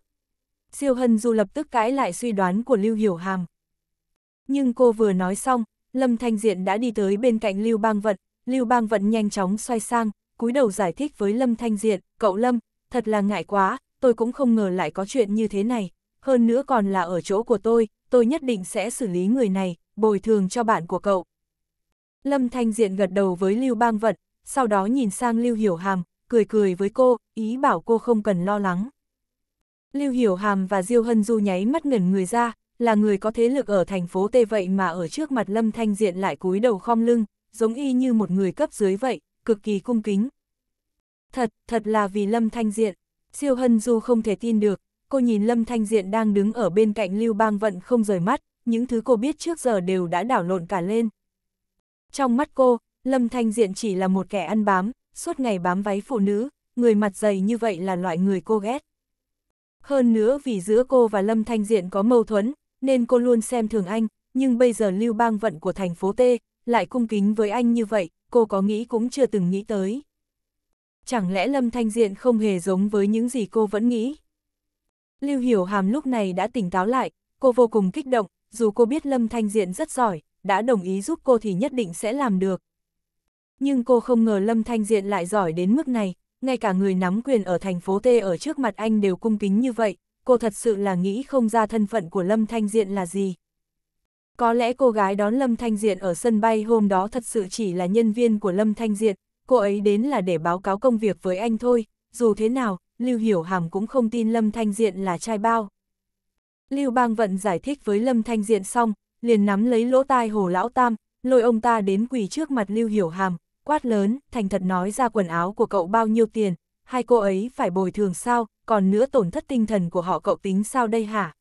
A: Siêu Hân Du lập tức cãi lại suy đoán của Lưu Hiểu Hàm, nhưng cô vừa nói xong, Lâm Thanh Diện đã đi tới bên cạnh Lưu Bang Vận, Lưu Bang Vận nhanh chóng xoay sang, cúi đầu giải thích với Lâm Thanh Diện, cậu Lâm, thật là ngại quá, tôi cũng không ngờ lại có chuyện như thế này, hơn nữa còn là ở chỗ của tôi, tôi nhất định sẽ xử lý người này, bồi thường cho bạn của cậu. Lâm Thanh Diện gật đầu với Lưu Bang Vận, sau đó nhìn sang Lưu Hiểu Hàm, cười cười với cô, ý bảo cô không cần lo lắng. Lưu Hiểu Hàm và Diêu Hân Du nháy mắt ngẩn người ra, là người có thế lực ở thành phố Tê vậy mà ở trước mặt Lâm Thanh Diện lại cúi đầu khom lưng, giống y như một người cấp dưới vậy, cực kỳ cung kính. Thật, thật là vì Lâm Thanh Diện, siêu hân du không thể tin được, cô nhìn Lâm Thanh Diện đang đứng ở bên cạnh Lưu Bang Vận không rời mắt, những thứ cô biết trước giờ đều đã đảo lộn cả lên. Trong mắt cô, Lâm Thanh Diện chỉ là một kẻ ăn bám, suốt ngày bám váy phụ nữ, người mặt dày như vậy là loại người cô ghét. Hơn nữa vì giữa cô và Lâm Thanh Diện có mâu thuẫn, nên cô luôn xem thường anh, nhưng bây giờ lưu bang vận của thành phố T, lại cung kính với anh như vậy, cô có nghĩ cũng chưa từng nghĩ tới. Chẳng lẽ Lâm Thanh Diện không hề giống với những gì cô vẫn nghĩ? Lưu Hiểu Hàm lúc này đã tỉnh táo lại, cô vô cùng kích động, dù cô biết Lâm Thanh Diện rất giỏi, đã đồng ý giúp cô thì nhất định sẽ làm được. Nhưng cô không ngờ Lâm Thanh Diện lại giỏi đến mức này, ngay cả người nắm quyền ở thành phố T ở trước mặt anh đều cung kính như vậy, cô thật sự là nghĩ không ra thân phận của Lâm Thanh Diện là gì. Có lẽ cô gái đón Lâm Thanh Diện ở sân bay hôm đó thật sự chỉ là nhân viên của Lâm Thanh Diện, cô ấy đến là để báo cáo công việc với anh thôi, dù thế nào, Lưu Hiểu Hàm cũng không tin Lâm Thanh Diện là trai bao. Lưu Bang Vận giải thích với Lâm Thanh Diện xong, liền nắm lấy lỗ tai hồ lão tam, lôi ông ta đến quỳ trước mặt Lưu Hiểu Hàm, quát lớn, thành thật nói ra quần áo của cậu bao nhiêu tiền, hai cô ấy phải bồi thường sao, còn nữa tổn thất tinh thần của họ cậu tính sao đây hả?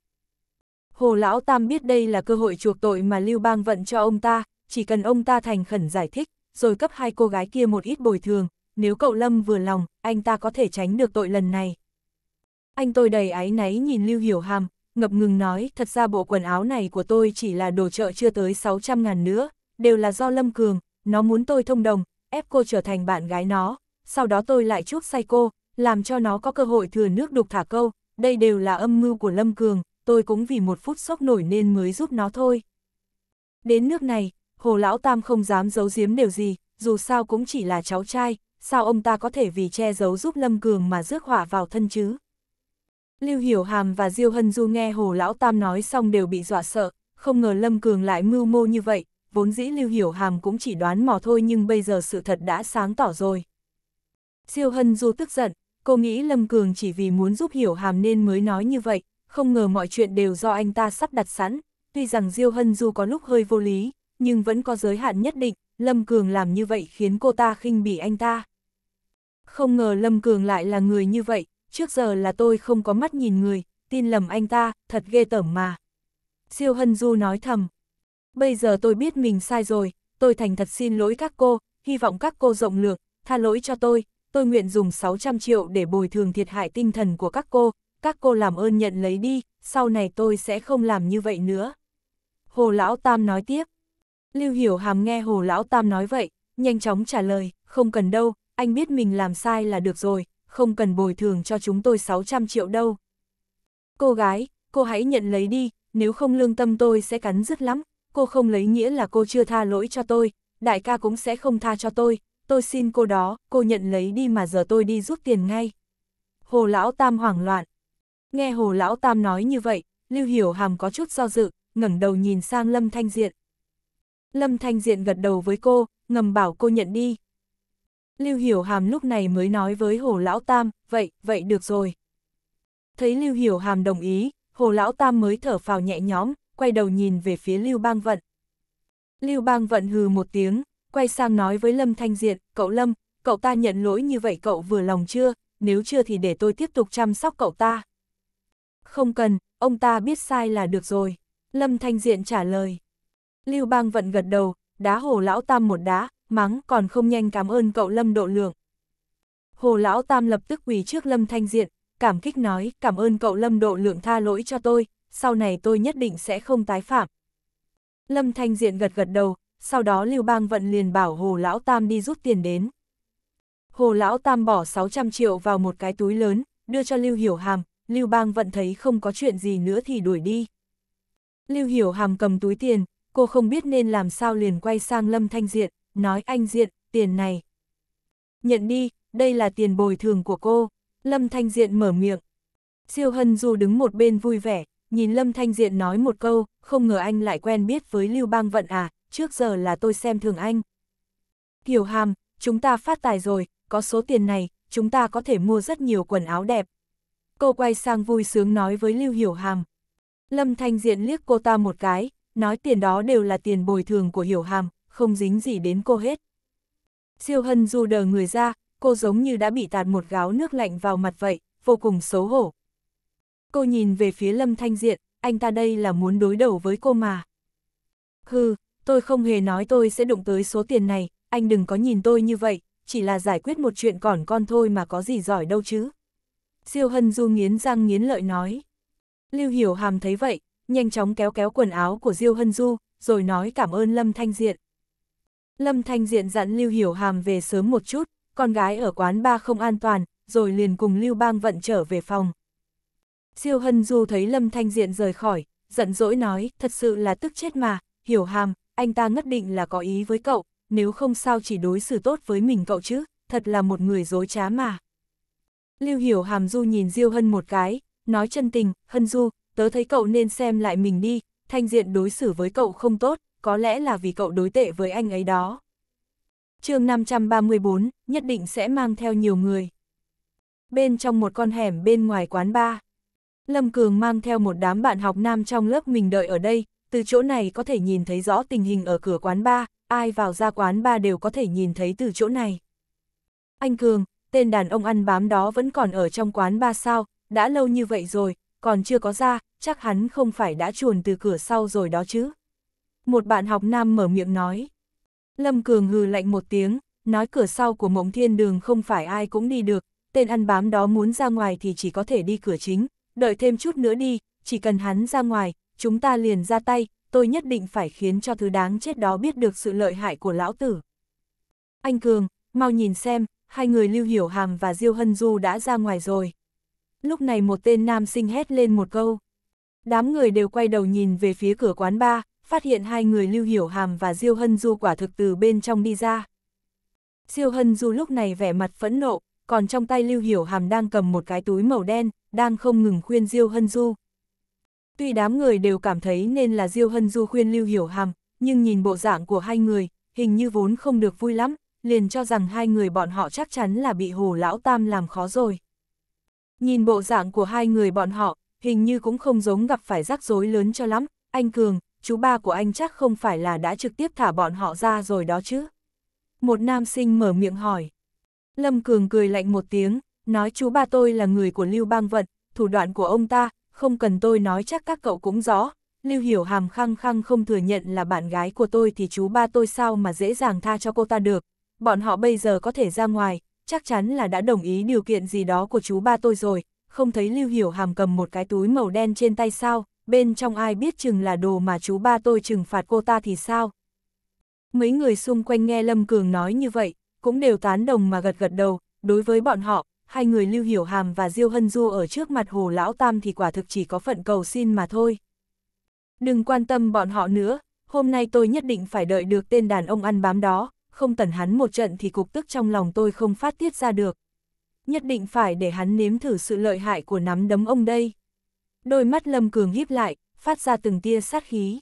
A: Hồ Lão Tam biết đây là cơ hội chuộc tội mà Lưu Bang vận cho ông ta, chỉ cần ông ta thành khẩn giải thích, rồi cấp hai cô gái kia một ít bồi thường, nếu cậu Lâm vừa lòng, anh ta có thể tránh được tội lần này. Anh tôi đầy áy náy nhìn Lưu Hiểu Hàm, ngập ngừng nói, thật ra bộ quần áo này của tôi chỉ là đồ trợ chưa tới 600 ngàn nữa, đều là do Lâm Cường, nó muốn tôi thông đồng, ép cô trở thành bạn gái nó, sau đó tôi lại chuốc say cô, làm cho nó có cơ hội thừa nước đục thả câu, đây đều là âm mưu của Lâm Cường, tôi cũng vì một phút sốc nổi nên mới giúp nó thôi. Đến nước này, Hồ Lão Tam không dám giấu giếm điều gì, dù sao cũng chỉ là cháu trai, sao ông ta có thể vì che giấu giúp Lâm Cường mà rước họa vào thân chứ? Lưu Hiểu Hàm và Diêu Hân Du nghe Hồ Lão Tam nói xong đều bị dọa sợ, không ngờ Lâm Cường lại mưu mô như vậy, vốn dĩ Lưu Hiểu Hàm cũng chỉ đoán mò thôi nhưng bây giờ sự thật đã sáng tỏ rồi. Siêu Hân Du tức giận, cô nghĩ Lâm Cường chỉ vì muốn giúp hiểu hàm nên mới nói như vậy, không ngờ mọi chuyện đều do anh ta sắp đặt sẵn. Tuy rằng Diêu Hân Du có lúc hơi vô lý, nhưng vẫn có giới hạn nhất định, Lâm Cường làm như vậy khiến cô ta khinh bỉ anh ta. Không ngờ Lâm Cường lại là người như vậy, trước giờ là tôi không có mắt nhìn người, tin lầm anh ta, thật ghê tởm mà. Siêu Hân Du nói thầm. Bây giờ tôi biết mình sai rồi, tôi thành thật xin lỗi các cô, hy vọng các cô rộng lượng, tha lỗi cho tôi, tôi nguyện dùng 600 triệu để bồi thường thiệt hại tinh thần của các cô, các cô làm ơn nhận lấy đi, sau này tôi sẽ không làm như vậy nữa. Hồ Lão Tam nói tiếp. Lưu Hiểu Hàm nghe Hồ Lão Tam nói vậy, nhanh chóng trả lời, không cần đâu, anh biết mình làm sai là được rồi, không cần bồi thường cho chúng tôi 600 triệu đâu. Cô gái, cô hãy nhận lấy đi, nếu không lương tâm tôi sẽ cắn rứt lắm, cô không lấy nghĩa là cô chưa tha lỗi cho tôi, đại ca cũng sẽ không tha cho tôi, tôi xin cô đó, cô nhận lấy đi mà giờ tôi đi rút tiền ngay. Hồ Lão Tam hoảng loạn. Nghe Hồ Lão Tam nói như vậy, Lưu Hiểu Hàm có chút do dự, ngẩng đầu nhìn sang Lâm Thanh Diện. Lâm Thanh Diện gật đầu với cô, ngầm bảo cô nhận đi. Lưu Hiểu Hàm lúc này mới nói với Hồ Lão Tam, vậy, vậy được rồi. Thấy Lưu Hiểu Hàm đồng ý, Hồ Lão Tam mới thở phào nhẹ nhõm, quay đầu nhìn về phía Lưu Bang Vận. Lưu Bang Vận hừ một tiếng, quay sang nói với Lâm Thanh Diện, cậu Lâm, cậu ta nhận lỗi như vậy cậu vừa lòng chưa, nếu chưa thì để tôi tiếp tục chăm sóc cậu ta. Không cần, ông ta biết sai là được rồi. Lâm Thanh Diện trả lời. Lưu Bang Vận gật đầu, đá hồ lão tam một đá, mắng còn không nhanh cảm ơn cậu Lâm độ lượng. Hồ lão tam lập tức quỳ trước Lâm Thanh Diện, cảm kích nói cảm ơn cậu Lâm độ lượng tha lỗi cho tôi, sau này tôi nhất định sẽ không tái phạm. Lâm Thanh Diện gật gật đầu, sau đó Lưu Bang Vận liền bảo Hồ Lão Tam đi rút tiền đến. Hồ Lão Tam bỏ 600 triệu vào một cái túi lớn, đưa cho Lưu Hiểu Hàm, Lưu Bang Vận thấy không có chuyện gì nữa thì đuổi đi. Lưu Hiểu Hàm cầm túi tiền, cô không biết nên làm sao liền quay sang Lâm Thanh Diện, nói anh Diện, tiền này. Nhận đi, đây là tiền bồi thường của cô. Lâm Thanh Diện mở miệng. Siêu Hân Du đứng một bên vui vẻ, nhìn Lâm Thanh Diện nói một câu, không ngờ anh lại quen biết với Lưu Bang Vận à, trước giờ là tôi xem thường anh. Kiều Hàm, chúng ta phát tài rồi, có số tiền này, chúng ta có thể mua rất nhiều quần áo đẹp. Cô quay sang vui sướng nói với Lưu Hiểu Hàm. Lâm Thanh Diện liếc cô ta một cái, nói tiền đó đều là tiền bồi thường của Hiểu Hàm, không dính gì đến cô hết. Siêu Hân dù đờ người ra, cô giống như đã bị tạt một gáo nước lạnh vào mặt vậy, vô cùng xấu hổ. Cô nhìn về phía Lâm Thanh Diện, anh ta đây là muốn đối đầu với cô mà. Hừ, tôi không hề nói tôi sẽ đụng tới số tiền này, anh đừng có nhìn tôi như vậy, chỉ là giải quyết một chuyện còn con thôi mà có gì giỏi đâu chứ. Siêu Hân Du nghiến răng nghiến lợi nói. Lưu Hiểu Hàm thấy vậy, nhanh chóng kéo kéo quần áo của Diêu Hân Du, rồi nói cảm ơn Lâm Thanh Diện. Lâm Thanh Diện dặn Lưu Hiểu Hàm về sớm một chút, con gái ở quán ba không an toàn, rồi liền cùng Lưu Bang vận trở về phòng. Siêu Hân Du thấy Lâm Thanh Diện rời khỏi, giận dỗi nói, thật sự là tức chết mà, Hiểu Hàm, anh ta ngất định là có ý với cậu, nếu không sao chỉ đối xử tốt với mình cậu chứ, thật là một người dối trá mà. Lưu Hiểu Hàm Du nhìn Diêu Hân một cái, nói chân tình, Hân Du, tớ thấy cậu nên xem lại mình đi, thanh diện đối xử với cậu không tốt, có lẽ là vì cậu đối tệ với anh ấy đó. chương 534, nhất định sẽ mang theo nhiều người. Bên trong một con hẻm bên ngoài quán bar, Lâm Cường mang theo một đám bạn học nam trong lớp mình đợi ở đây, từ chỗ này có thể nhìn thấy rõ tình hình ở cửa quán ba, ai vào ra quán ba đều có thể nhìn thấy từ chỗ này. Anh Cường, tên đàn ông ăn bám đó vẫn còn ở trong quán ba sao, đã lâu như vậy rồi, còn chưa có ra, chắc hắn không phải đã chuồn từ cửa sau rồi đó chứ. Một bạn học nam mở miệng nói. Lâm Cường hừ lạnh một tiếng, nói cửa sau của mộng thiên đường không phải ai cũng đi được, tên ăn bám đó muốn ra ngoài thì chỉ có thể đi cửa chính, đợi thêm chút nữa đi, chỉ cần hắn ra ngoài, chúng ta liền ra tay, tôi nhất định phải khiến cho thứ đáng chết đó biết được sự lợi hại của lão tử. Anh Cường, mau nhìn xem, hai người Lưu Hiểu Hàm và Diêu Hân Du đã ra ngoài rồi. Lúc này một tên nam sinh hét lên một câu. Đám người đều quay đầu nhìn về phía cửa quán ba, phát hiện hai người Lưu Hiểu Hàm và Diêu Hân Du quả thực từ bên trong đi ra. Diêu Hân Du lúc này vẻ mặt phẫn nộ, còn trong tay Lưu Hiểu Hàm đang cầm một cái túi màu đen, đang không ngừng khuyên Diêu Hân Du, Tuy đám người đều cảm thấy nên là Diêu Hân Du khuyên Lưu Hiểu Hàm, nhưng nhìn bộ dạng của hai người, hình như vốn không được vui lắm, liền cho rằng hai người bọn họ chắc chắn là bị Hồ Lão Tam làm khó rồi. Nhìn bộ dạng của hai người bọn họ, hình như cũng không giống gặp phải rắc rối lớn cho lắm, anh Cường, chú ba của anh chắc không phải là đã trực tiếp thả bọn họ ra rồi đó chứ. Một nam sinh mở miệng hỏi. Lâm Cường cười lạnh một tiếng, nói chú ba tôi là người của Lưu Bang Vận, thủ đoạn của ông ta, không cần tôi nói chắc các cậu cũng rõ, Lưu Hiểu Hàm khăng khăng không thừa nhận là bạn gái của tôi thì chú ba tôi sao mà dễ dàng tha cho cô ta được, bọn họ bây giờ có thể ra ngoài, chắc chắn là đã đồng ý điều kiện gì đó của chú ba tôi rồi, không thấy Lưu Hiểu Hàm cầm một cái túi màu đen trên tay sao, bên trong ai biết chừng là đồ mà chú ba tôi trừng phạt cô ta thì sao. Mấy người xung quanh nghe Lâm Cường nói như vậy, cũng đều tán đồng mà gật gật đầu, đối với bọn họ, hai người Lưu Hiểu Hàm và Diêu Hân Du ở trước mặt Hồ Lão Tam thì quả thực chỉ có phận cầu xin mà thôi. Đừng quan tâm bọn họ nữa, hôm nay tôi nhất định phải đợi được tên đàn ông ăn bám đó, không tẩn hắn một trận thì cục tức trong lòng tôi không phát tiết ra được. Nhất định phải để hắn nếm thử sự lợi hại của nắm đấm ông đây. Đôi mắt Lâm Cường híp lại, phát ra từng tia sát khí.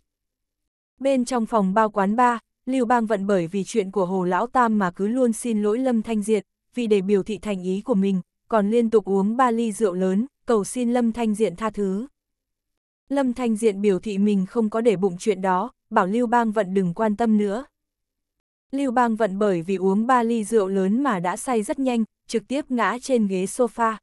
A: Bên trong phòng bao quán ba, Lưu Bang vận bởi vì chuyện của Hồ Lão Tam mà cứ luôn xin lỗi Lâm Thanh Diệt, vì để biểu thị thành ý của mình, còn liên tục uống ba ly rượu lớn, cầu xin Lâm Thanh Diện tha thứ. Lâm Thanh Diện biểu thị mình không có để bụng chuyện đó, bảo Lưu Bang Vận đừng quan tâm nữa. Lưu Bang Vận bởi vì uống ba ly rượu lớn mà đã say rất nhanh, trực tiếp ngã trên ghế sofa.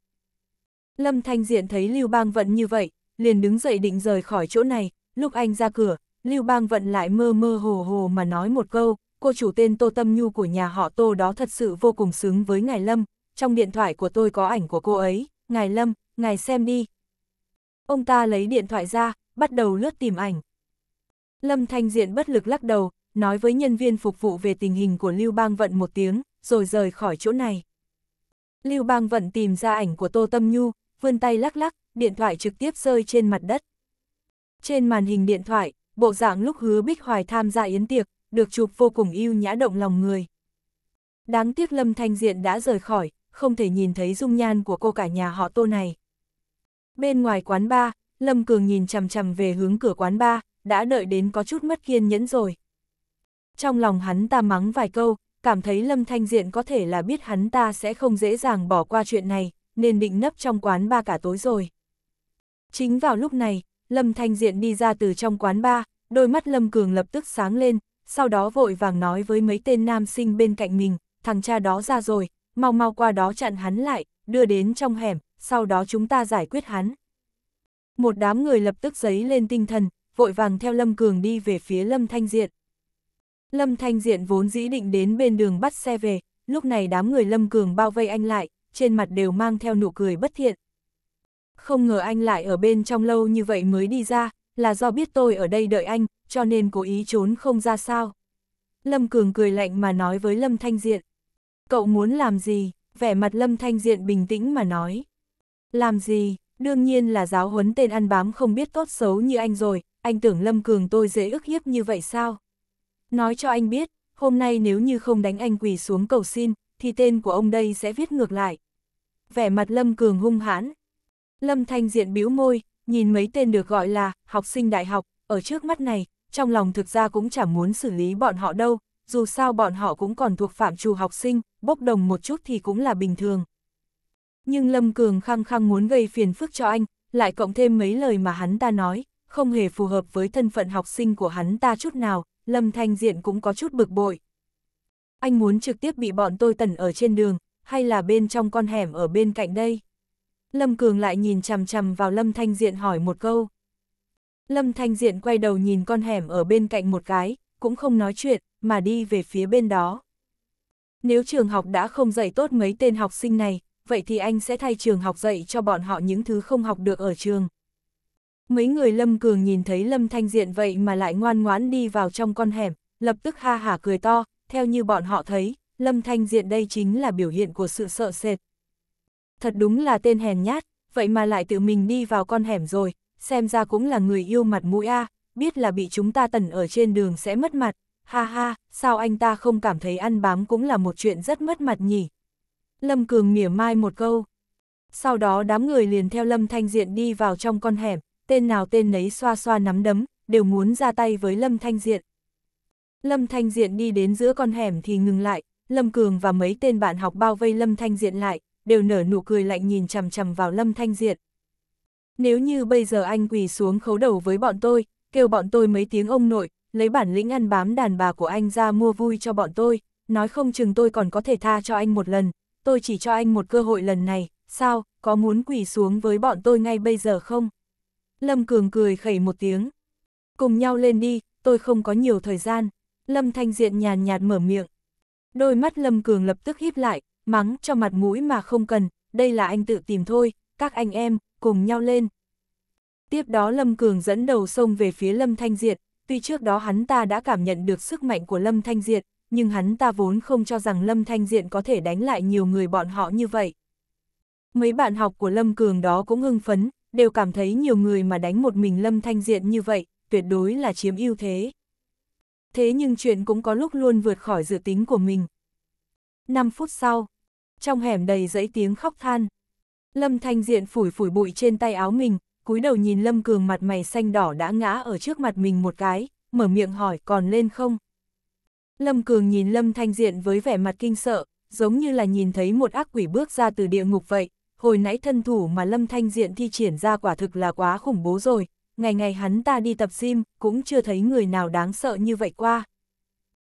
A: Lâm Thanh Diện thấy Lưu Bang Vận như vậy, liền đứng dậy định rời khỏi chỗ này, lúc anh ra cửa, Lưu Bang Vận lại mơ mơ hồ hồ mà nói một câu, cô chủ tên Tô Tâm Nhu của nhà họ Tô đó thật sự vô cùng xứng với Ngài Lâm, trong điện thoại của tôi có ảnh của cô ấy, Ngài Lâm, ngài xem đi. Ông ta lấy điện thoại ra, bắt đầu lướt tìm ảnh. Lâm Thanh Diện bất lực lắc đầu, nói với nhân viên phục vụ về tình hình của Lưu Bang Vận một tiếng, rồi rời khỏi chỗ này. Lưu Bang Vận tìm ra ảnh của Tô Tâm Nhu, vươn tay lắc lắc, điện thoại trực tiếp rơi trên mặt đất. Trên màn hình điện thoại, bộ dạng lúc hứa Bích Hoài tham gia yến tiệc, được chụp vô cùng yêu nhã động lòng người. Đáng tiếc Lâm Thanh Diện đã rời khỏi, không thể nhìn thấy dung nhan của cô cả nhà họ tô này. Bên ngoài quán ba, Lâm Cường nhìn chằm chằm về hướng cửa quán ba, đã đợi đến có chút mất kiên nhẫn rồi. Trong lòng hắn ta mắng vài câu, cảm thấy Lâm Thanh Diện có thể là biết hắn ta sẽ không dễ dàng bỏ qua chuyện này, nên định nấp trong quán ba cả tối rồi. Chính vào lúc này, Lâm Thanh Diện đi ra từ trong quán ba, đôi mắt Lâm Cường lập tức sáng lên, sau đó vội vàng nói với mấy tên nam sinh bên cạnh mình, thằng cha đó ra rồi, mau mau qua đó chặn hắn lại, đưa đến trong hẻm, sau đó chúng ta giải quyết hắn. Một đám người lập tức giấy lên tinh thần, vội vàng theo Lâm Cường đi về phía Lâm Thanh Diện. Lâm Thanh Diện vốn dĩ định đến bên đường bắt xe về, lúc này đám người Lâm Cường bao vây anh lại, trên mặt đều mang theo nụ cười bất thiện. Không ngờ anh lại ở bên trong lâu như vậy mới đi ra, là do biết tôi ở đây đợi anh, cho nên cố ý trốn không ra sao. Lâm Cường cười lạnh mà nói với Lâm Thanh Diện. Cậu muốn làm gì? Vẻ mặt Lâm Thanh Diện bình tĩnh mà nói. Làm gì? Đương nhiên là giáo huấn tên ăn bám không biết tốt xấu như anh rồi, anh tưởng Lâm Cường tôi dễ ức hiếp như vậy sao? Nói cho anh biết, hôm nay nếu như không đánh anh quỳ xuống cầu xin, thì tên của ông đây sẽ viết ngược lại. Vẻ mặt Lâm Cường hung hãn. Lâm Thanh Diện bĩu môi, nhìn mấy tên được gọi là học sinh đại học, ở trước mắt này, trong lòng thực ra cũng chẳng muốn xử lý bọn họ đâu, dù sao bọn họ cũng còn thuộc phạm trù học sinh, bốc đồng một chút thì cũng là bình thường. Nhưng Lâm Cường khăng khăng muốn gây phiền phức cho anh, lại cộng thêm mấy lời mà hắn ta nói, không hề phù hợp với thân phận học sinh của hắn ta chút nào, Lâm Thanh Diện cũng có chút bực bội. Anh muốn trực tiếp bị bọn tôi tẩn ở trên đường, hay là bên trong con hẻm ở bên cạnh đây? Lâm Cường lại nhìn chằm chằm vào Lâm Thanh Diện hỏi một câu. Lâm Thanh Diện quay đầu nhìn con hẻm ở bên cạnh một cái, cũng không nói chuyện, mà đi về phía bên đó. Nếu trường học đã không dạy tốt mấy tên học sinh này, vậy thì anh sẽ thay trường học dạy cho bọn họ những thứ không học được ở trường. Mấy người Lâm Cường nhìn thấy Lâm Thanh Diện vậy mà lại ngoan ngoãn đi vào trong con hẻm, lập tức ha hả cười to, theo như bọn họ thấy, Lâm Thanh Diện đây chính là biểu hiện của sự sợ sệt. Thật đúng là tên hèn nhát, vậy mà lại tự mình đi vào con hẻm rồi, xem ra cũng là người yêu mặt mũi a, biết là bị chúng ta tẩn ở trên đường sẽ mất mặt, ha ha, sao anh ta không cảm thấy ăn bám cũng là một chuyện rất mất mặt nhỉ. Lâm Cường mỉa mai một câu. Sau đó đám người liền theo Lâm Thanh Diện đi vào trong con hẻm, tên nào tên nấy xoa xoa nắm đấm, đều muốn ra tay với Lâm Thanh Diện. Lâm Thanh Diện đi đến giữa con hẻm thì ngừng lại, Lâm Cường và mấy tên bạn học bao vây Lâm Thanh Diện lại, đều nở nụ cười lạnh nhìn chằm chằm vào Lâm Thanh Diện. Nếu như bây giờ anh quỳ xuống khấu đầu với bọn tôi, kêu bọn tôi mấy tiếng ông nội, lấy bản lĩnh ăn bám đàn bà của anh ra mua vui cho bọn tôi, nói không chừng tôi còn có thể tha cho anh một lần, tôi chỉ cho anh một cơ hội lần này, sao, có muốn quỳ xuống với bọn tôi ngay bây giờ không? Lâm Cường cười khẩy một tiếng. Cùng nhau lên đi, tôi không có nhiều thời gian. Lâm Thanh Diện nhàn nhạt mở miệng. Đôi mắt Lâm Cường lập tức híp lại, mắng cho mặt mũi mà không cần, đây là anh tự tìm thôi, các anh em, cùng nhau lên. Tiếp đó Lâm Cường dẫn đầu sông về phía Lâm Thanh Diệt, tuy trước đó hắn ta đã cảm nhận được sức mạnh của Lâm Thanh Diệt, nhưng hắn ta vốn không cho rằng Lâm Thanh Diệt có thể đánh lại nhiều người bọn họ như vậy. Mấy bạn học của Lâm Cường đó cũng hưng phấn, đều cảm thấy nhiều người mà đánh một mình Lâm Thanh Diệt như vậy, tuyệt đối là chiếm ưu thế. Thế nhưng chuyện cũng có lúc luôn vượt khỏi dự tính của mình. 5 phút sau, trong hẻm đầy dãy tiếng khóc than, Lâm Thanh Diện phủi phủi bụi trên tay áo mình, cúi đầu nhìn Lâm Cường mặt mày xanh đỏ đã ngã ở trước mặt mình một cái, mở miệng hỏi còn lên không. Lâm Cường nhìn Lâm Thanh Diện với vẻ mặt kinh sợ, giống như là nhìn thấy một ác quỷ bước ra từ địa ngục vậy, hồi nãy thân thủ mà Lâm Thanh Diện thi triển ra quả thực là quá khủng bố rồi, ngày ngày hắn ta đi tập sim cũng chưa thấy người nào đáng sợ như vậy qua.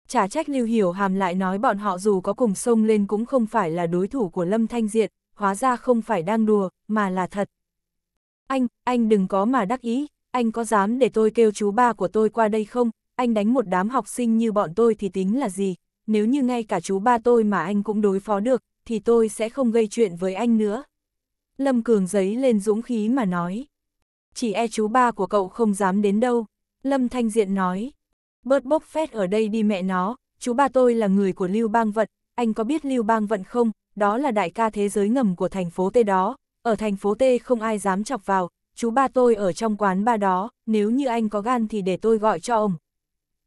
A: Chả trách Lưu Hiểu Hàm lại nói bọn họ dù có cùng sông lên cũng không phải là đối thủ của Lâm Thanh Diện, hóa ra không phải đang đùa, mà là thật. Anh, anh đừng có mà đắc ý, anh có dám để tôi kêu chú ba của tôi qua đây không? Anh đánh một đám học sinh như bọn tôi thì tính là gì? Nếu như ngay cả chú ba tôi mà anh cũng đối phó được, thì tôi sẽ không gây chuyện với anh nữa. Lâm Cường giấy lên dũng khí mà nói. Chỉ e chú ba của cậu không dám đến đâu. Lâm Thanh Diện nói. Bớt bốc phét ở đây đi mẹ nó, chú ba tôi là người của Lưu Bang Vận, anh có biết Lưu Bang Vận không? đó là đại ca thế giới ngầm của thành phố T đó, ở thành phố T không ai dám chọc vào, chú ba tôi ở trong quán ba đó, nếu như anh có gan thì để tôi gọi cho ông.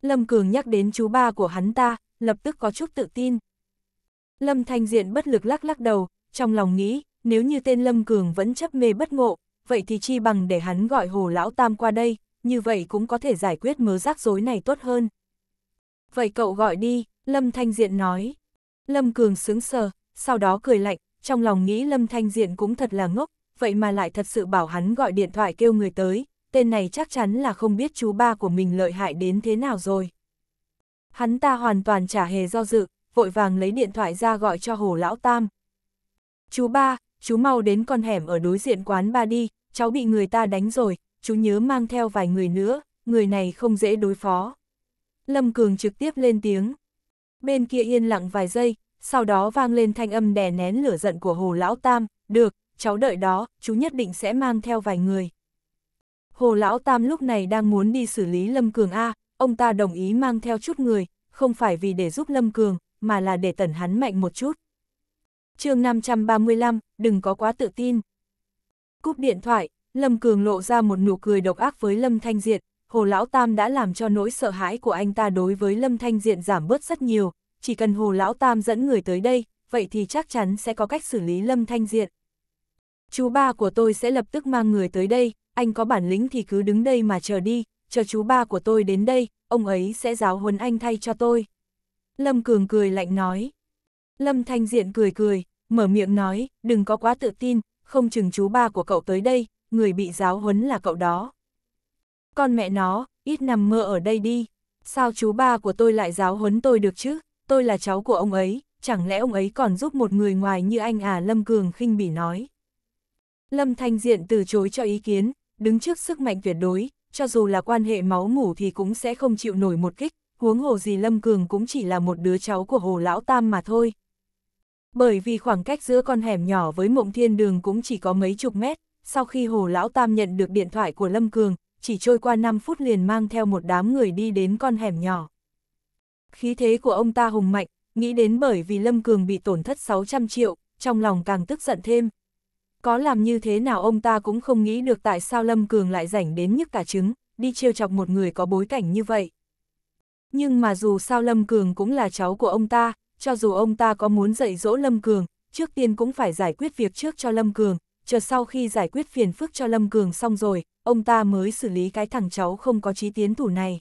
A: Lâm Cường nhắc đến chú ba của hắn ta, lập tức có chút tự tin. Lâm Thanh Diện bất lực lắc lắc đầu, trong lòng nghĩ, nếu như tên Lâm Cường vẫn chấp mê bất ngộ, vậy thì chi bằng để hắn gọi Hồ Lão Tam qua đây, như vậy cũng có thể giải quyết mớ rắc rối này tốt hơn. Vậy cậu gọi đi, Lâm Thanh Diện nói. Lâm Cường sướng sờ, sau đó cười lạnh, trong lòng nghĩ Lâm Thanh Diện cũng thật là ngốc, vậy mà lại thật sự bảo hắn gọi điện thoại kêu người tới, tên này chắc chắn là không biết chú ba của mình lợi hại đến thế nào rồi. Hắn ta hoàn toàn chả hề do dự, vội vàng lấy điện thoại ra gọi cho Hồ Lão Tam. Chú ba, chú mau đến con hẻm ở đối diện quán ba đi, cháu bị người ta đánh rồi, chú nhớ mang theo vài người nữa, người này không dễ đối phó. Lâm Cường trực tiếp lên tiếng. Bên kia yên lặng vài giây, sau đó vang lên thanh âm đè nén lửa giận của Hồ Lão Tam, được, cháu đợi đó, chú nhất định sẽ mang theo vài người. Hồ Lão Tam lúc này đang muốn đi xử lý Lâm Cường A, ông ta đồng ý mang theo chút người, không phải vì để giúp Lâm Cường, mà là để tẩn hắn mạnh một chút. chương 535, đừng có quá tự tin. Cúp điện thoại, Lâm Cường lộ ra một nụ cười độc ác với Lâm Thanh Diệt, Hồ Lão Tam đã làm cho nỗi sợ hãi của anh ta đối với Lâm Thanh Diện giảm bớt rất nhiều, chỉ cần Hồ Lão Tam dẫn người tới đây, vậy thì chắc chắn sẽ có cách xử lý Lâm Thanh Diện. Chú ba của tôi sẽ lập tức mang người tới đây, anh có bản lĩnh thì cứ đứng đây mà chờ đi, chờ chú ba của tôi đến đây, ông ấy sẽ giáo huấn anh thay cho tôi. Lâm Cường cười lạnh nói. Lâm Thanh Diện cười cười, mở miệng nói, đừng có quá tự tin, không chừng chú ba của cậu tới đây, người bị giáo huấn là cậu đó. Con mẹ nó, ít nằm mơ ở đây đi, sao chú ba của tôi lại giáo huấn tôi được chứ? tôi là cháu của ông ấy, chẳng lẽ ông ấy còn giúp một người ngoài như anh à Lâm Cường khinh bỉ nói. Lâm Thanh Diện từ chối cho ý kiến, đứng trước sức mạnh tuyệt đối, cho dù là quan hệ máu mủ thì cũng sẽ không chịu nổi một kích, huống hồ gì Lâm Cường cũng chỉ là một đứa cháu của Hồ Lão Tam mà thôi. Bởi vì khoảng cách giữa con hẻm nhỏ với mộng thiên đường cũng chỉ có mấy chục mét, sau khi Hồ Lão Tam nhận được điện thoại của Lâm Cường, chỉ trôi qua 5 phút liền mang theo một đám người đi đến con hẻm nhỏ. Khí thế của ông ta hùng mạnh, nghĩ đến bởi vì Lâm Cường bị tổn thất 600 triệu, trong lòng càng tức giận thêm. Có làm như thế nào ông ta cũng không nghĩ được tại sao Lâm Cường lại rảnh đến nhức cả trứng, đi trêu chọc một người có bối cảnh như vậy. Nhưng mà dù sao Lâm Cường cũng là cháu của ông ta, cho dù ông ta có muốn dạy dỗ Lâm Cường, trước tiên cũng phải giải quyết việc trước cho Lâm Cường, chờ sau khi giải quyết phiền phức cho Lâm Cường xong rồi, ông ta mới xử lý cái thằng cháu không có trí tiến thủ này.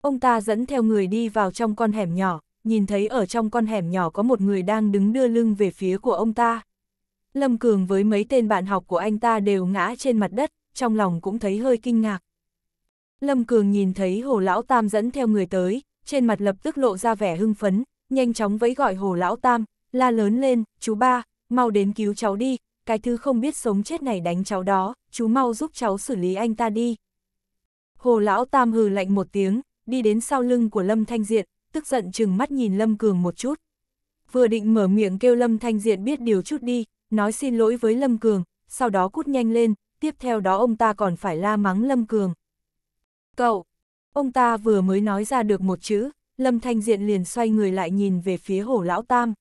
A: Ông ta dẫn theo người đi vào trong con hẻm nhỏ, nhìn thấy ở trong con hẻm nhỏ có một người đang đứng đưa lưng về phía của ông ta. Lâm Cường với mấy tên bạn học của anh ta đều ngã trên mặt đất, trong lòng cũng thấy hơi kinh ngạc. Lâm Cường nhìn thấy Hồ Lão Tam dẫn theo người tới, trên mặt lập tức lộ ra vẻ hưng phấn, nhanh chóng vẫy gọi Hồ Lão Tam, la lớn lên, chú ba, mau đến cứu cháu đi, cái thứ không biết sống chết này đánh cháu đó, chú mau giúp cháu xử lý anh ta đi. Hồ Lão Tam hừ lạnh một tiếng, đi đến sau lưng của Lâm Thanh Diện, tức giận chừng mắt nhìn Lâm Cường một chút. Vừa định mở miệng kêu Lâm Thanh Diện biết điều chút đi, nói xin lỗi với Lâm Cường, sau đó cút nhanh lên, tiếp theo đó ông ta còn phải la mắng Lâm Cường. Cậu! Ông ta vừa mới nói ra được một chữ, Lâm Thanh Diện liền xoay người lại nhìn về phía Hồ Lão Tam.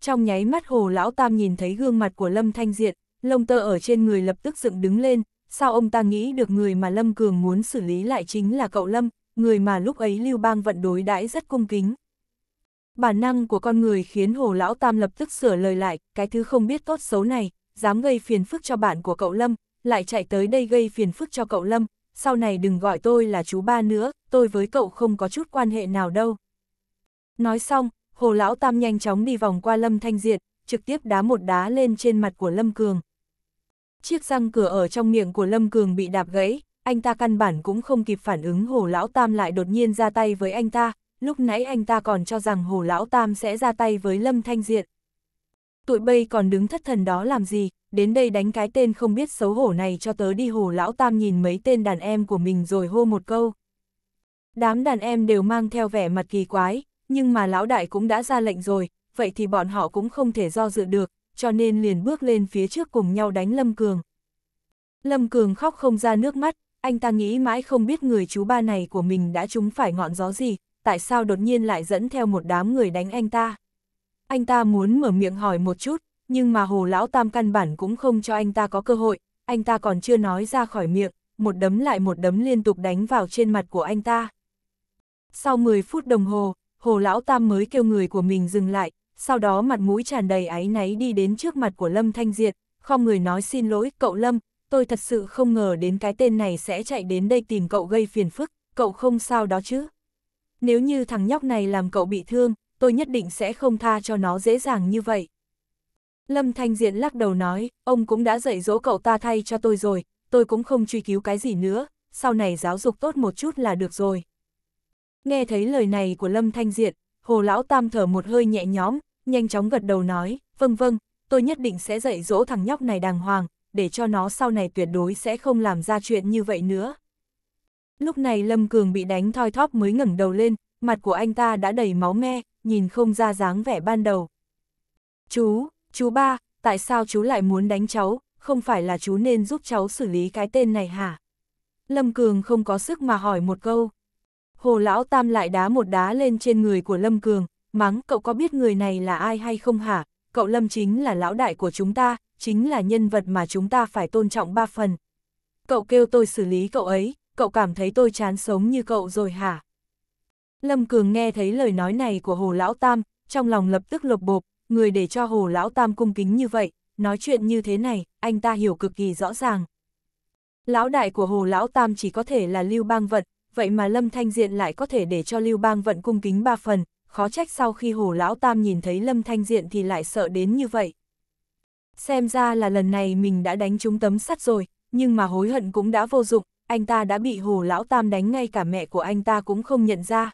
A: Trong nháy mắt Hồ Lão Tam nhìn thấy gương mặt của Lâm Thanh Diện, lông tơ ở trên người lập tức dựng đứng lên, sao ông ta nghĩ được người mà Lâm Cường muốn xử lý lại chính là cậu Lâm, người mà lúc ấy Lưu Bang vận đối đãi rất cung kính. Bản năng của con người khiến Hồ Lão Tam lập tức sửa lời lại, cái thứ không biết tốt xấu này, dám gây phiền phức cho bạn của cậu Lâm, lại chạy tới đây gây phiền phức cho cậu Lâm, sau này đừng gọi tôi là chú ba nữa, tôi với cậu không có chút quan hệ nào đâu. Nói xong, Hồ Lão Tam nhanh chóng đi vòng qua Lâm Thanh Diệt, trực tiếp đá một đá lên trên mặt của Lâm Cường. Chiếc răng cửa ở trong miệng của Lâm Cường bị đạp gãy, anh ta căn bản cũng không kịp phản ứng Hồ Lão Tam lại đột nhiên ra tay với anh ta, lúc nãy anh ta còn cho rằng Hồ Lão Tam sẽ ra tay với Lâm Thanh Diện. Tụi bây còn đứng thất thần đó làm gì, đến đây đánh cái tên không biết xấu hổ này cho tớ đi Hồ Lão Tam nhìn mấy tên đàn em của mình rồi hô một câu. Đám đàn em đều mang theo vẻ mặt kỳ quái, nhưng mà Lão Đại cũng đã ra lệnh rồi, vậy thì bọn họ cũng không thể do dự được, cho nên liền bước lên phía trước cùng nhau đánh Lâm Cường. Lâm Cường khóc không ra nước mắt, anh ta nghĩ mãi không biết người chú ba này của mình đã trúng phải ngọn gió gì, tại sao đột nhiên lại dẫn theo một đám người đánh anh ta. Anh ta muốn mở miệng hỏi một chút, nhưng mà hồ lão tam căn bản cũng không cho anh ta có cơ hội, anh ta còn chưa nói ra khỏi miệng, một đấm lại một đấm liên tục đánh vào trên mặt của anh ta. Sau 10 phút đồng hồ, hồ lão tam mới kêu người của mình dừng lại, sau đó mặt mũi tràn đầy áy náy đi đến trước mặt của Lâm Thanh Diệt, không người nói xin lỗi cậu Lâm, tôi thật sự không ngờ đến cái tên này sẽ chạy đến đây tìm cậu gây phiền phức, cậu không sao đó chứ. Nếu như thằng nhóc này làm cậu bị thương, tôi nhất định sẽ không tha cho nó dễ dàng như vậy. Lâm Thanh Diện lắc đầu nói, ông cũng đã dạy dỗ cậu ta thay cho tôi rồi, tôi cũng không truy cứu cái gì nữa, sau này giáo dục tốt một chút là được rồi. Nghe thấy lời này của Lâm Thanh Diện, Hồ Lão Tam thở một hơi nhẹ nhõm, nhanh chóng gật đầu nói, vâng vâng, tôi nhất định sẽ dạy dỗ thằng nhóc này đàng hoàng, để cho nó sau này tuyệt đối sẽ không làm ra chuyện như vậy nữa. Lúc này Lâm Cường bị đánh thoi thóp mới ngẩng đầu lên, mặt của anh ta đã đầy máu me, nhìn không ra dáng vẻ ban đầu. Chú, chú ba, tại sao chú lại muốn đánh cháu, không phải là chú nên giúp cháu xử lý cái tên này hả? Lâm Cường không có sức mà hỏi một câu. Hồ Lão Tam lại đá một đá lên trên người của Lâm Cường, mắng cậu có biết người này là ai hay không hả? Cậu Lâm chính là lão đại của chúng ta, chính là nhân vật mà chúng ta phải tôn trọng ba phần. Cậu kêu tôi xử lý cậu ấy, cậu cảm thấy tôi chán sống như cậu rồi hả? Lâm Cường nghe thấy lời nói này của Hồ Lão Tam, trong lòng lập tức lột bộp, người để cho Hồ Lão Tam cung kính như vậy, nói chuyện như thế này, anh ta hiểu cực kỳ rõ ràng. Lão đại của Hồ Lão Tam chỉ có thể là Lưu Bang Vận, vậy mà Lâm Thanh Diện lại có thể để cho Lưu Bang Vận cung kính ba phần, khó trách sau khi Hồ Lão Tam nhìn thấy Lâm Thanh Diện thì lại sợ đến như vậy xem ra là lần này mình đã đánh trúng tấm sắt rồi, nhưng mà hối hận cũng đã vô dụng, anh ta đã bị hồ lão tam đánh ngay cả mẹ của anh ta cũng không nhận ra.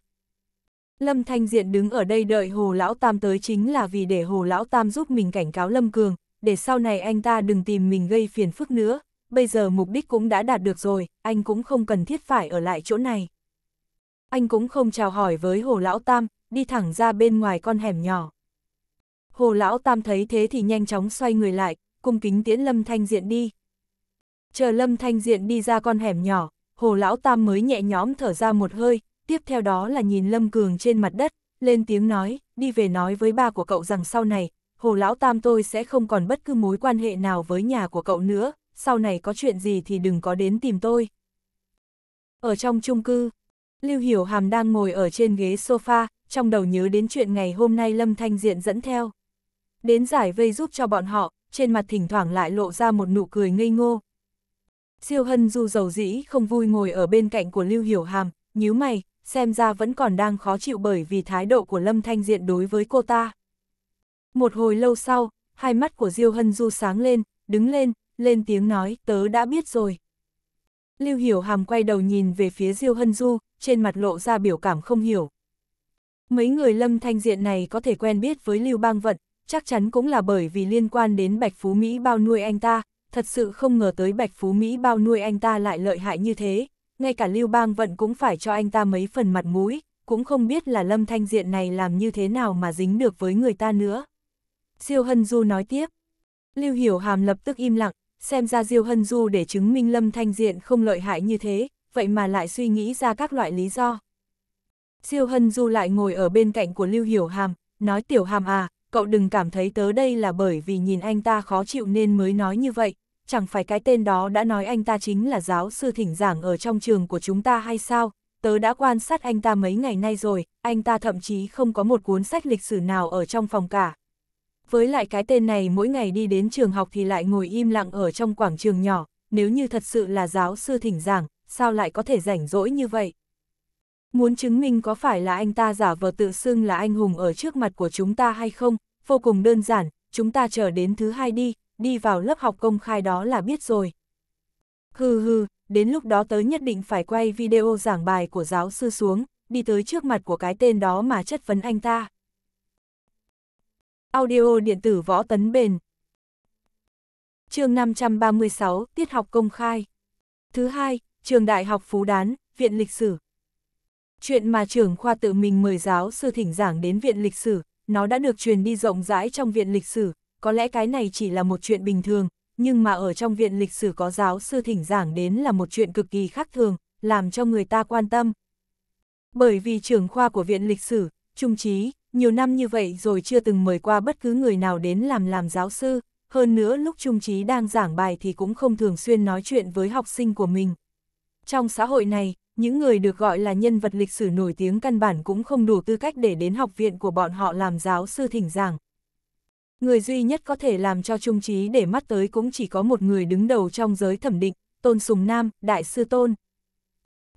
A: Lâm Thanh Diện đứng ở đây đợi hồ lão tam tới chính là vì để hồ lão tam giúp mình cảnh cáo Lâm Cường, để sau này anh ta đừng tìm mình gây phiền phức nữa, bây giờ mục đích cũng đã đạt được rồi, anh cũng không cần thiết phải ở lại chỗ này. Anh cũng không chào hỏi với hồ lão tam, đi thẳng ra bên ngoài con hẻm nhỏ. Hồ Lão Tam thấy thế thì nhanh chóng xoay người lại, cung kính tiễn Lâm Thanh Diện đi. Chờ Lâm Thanh Diện đi ra con hẻm nhỏ, Hồ Lão Tam mới nhẹ nhõm thở ra một hơi, tiếp theo đó là nhìn Lâm Cường trên mặt đất, lên tiếng nói, đi về nói với ba của cậu rằng sau này, Hồ Lão Tam tôi sẽ không còn bất cứ mối quan hệ nào với nhà của cậu nữa, sau này có chuyện gì thì đừng có đến tìm tôi. Ở trong chung cư, Lưu Hiểu Hàm đang ngồi ở trên ghế sofa, trong đầu nhớ đến chuyện ngày hôm nay Lâm Thanh Diện dẫn theo đến giải vây giúp cho bọn họ, trên mặt thỉnh thoảng lại lộ ra một nụ cười ngây ngô. Siêu hân du giàu dĩ không vui ngồi ở bên cạnh của Lưu Hiểu Hàm, nhíu mày, xem ra vẫn còn đang khó chịu bởi vì thái độ của Lâm Thanh Diện đối với cô ta. Một hồi lâu sau, hai mắt của Diêu Hân Du sáng lên, đứng lên, lên tiếng nói, tớ đã biết rồi. Lưu Hiểu Hàm quay đầu nhìn về phía Diêu Hân Du, trên mặt lộ ra biểu cảm không hiểu. Mấy người Lâm Thanh Diện này có thể quen biết với Lưu Bang Vận, chắc chắn cũng là bởi vì liên quan đến Bạch Phú Mỹ bao nuôi anh ta, thật sự không ngờ tới Bạch Phú Mỹ bao nuôi anh ta lại lợi hại như thế, ngay cả Lưu Bang Vận cũng phải cho anh ta mấy phần mặt mũi, cũng không biết là Lâm Thanh Diện này làm như thế nào mà dính được với người ta nữa. siêu Hân Du nói tiếp, Lưu Hiểu Hàm lập tức im lặng, xem ra Diêu Hân Du để chứng minh Lâm Thanh Diện không lợi hại như thế, vậy mà lại suy nghĩ ra các loại lý do. siêu Hân Du lại ngồi ở bên cạnh của Lưu Hiểu Hàm, nói Tiểu Hàm à, cậu đừng cảm thấy tớ đây là bởi vì nhìn anh ta khó chịu nên mới nói như vậy, chẳng phải cái tên đó đã nói anh ta chính là giáo sư thỉnh giảng ở trong trường của chúng ta hay sao, tớ đã quan sát anh ta mấy ngày nay rồi, anh ta thậm chí không có một cuốn sách lịch sử nào ở trong phòng cả. Với lại cái tên này mỗi ngày đi đến trường học thì lại ngồi im lặng ở trong quảng trường nhỏ, nếu như thật sự là giáo sư thỉnh giảng, sao lại có thể rảnh rỗi như vậy? Muốn chứng minh có phải là anh ta giả vờ tự xưng là anh hùng ở trước mặt của chúng ta hay không, vô cùng đơn giản, chúng ta chờ đến thứ hai đi, đi vào lớp học công khai đó là biết rồi. Hừ hừ, đến lúc đó tới nhất định phải quay video giảng bài của giáo sư xuống, đi tới trước mặt của cái tên đó mà chất vấn anh ta. Audio điện tử võ tấn bền chương 536, tiết học công khai Thứ hai, trường Đại học Phú Đán, Viện Lịch sử Chuyện mà trưởng khoa tự mình mời giáo sư thỉnh giảng đến viện lịch sử, nó đã được truyền đi rộng rãi trong viện lịch sử, có lẽ cái này chỉ là một chuyện bình thường, nhưng mà ở trong viện lịch sử có giáo sư thỉnh giảng đến là một chuyện cực kỳ khác thường, làm cho người ta quan tâm. Bởi vì trưởng khoa của viện lịch sử, trung trí, nhiều năm như vậy rồi chưa từng mời qua bất cứ người nào đến làm làm giáo sư, hơn nữa lúc trung trí đang giảng bài thì cũng không thường xuyên nói chuyện với học sinh của mình. Trong xã hội này, những người được gọi là nhân vật lịch sử nổi tiếng căn bản cũng không đủ tư cách để đến học viện của bọn họ làm giáo sư thỉnh giảng. Người duy nhất có thể làm cho trung trí để mắt tới cũng chỉ có một người đứng đầu trong giới thẩm định, Tôn Sùng Nam, Đại sư Tôn.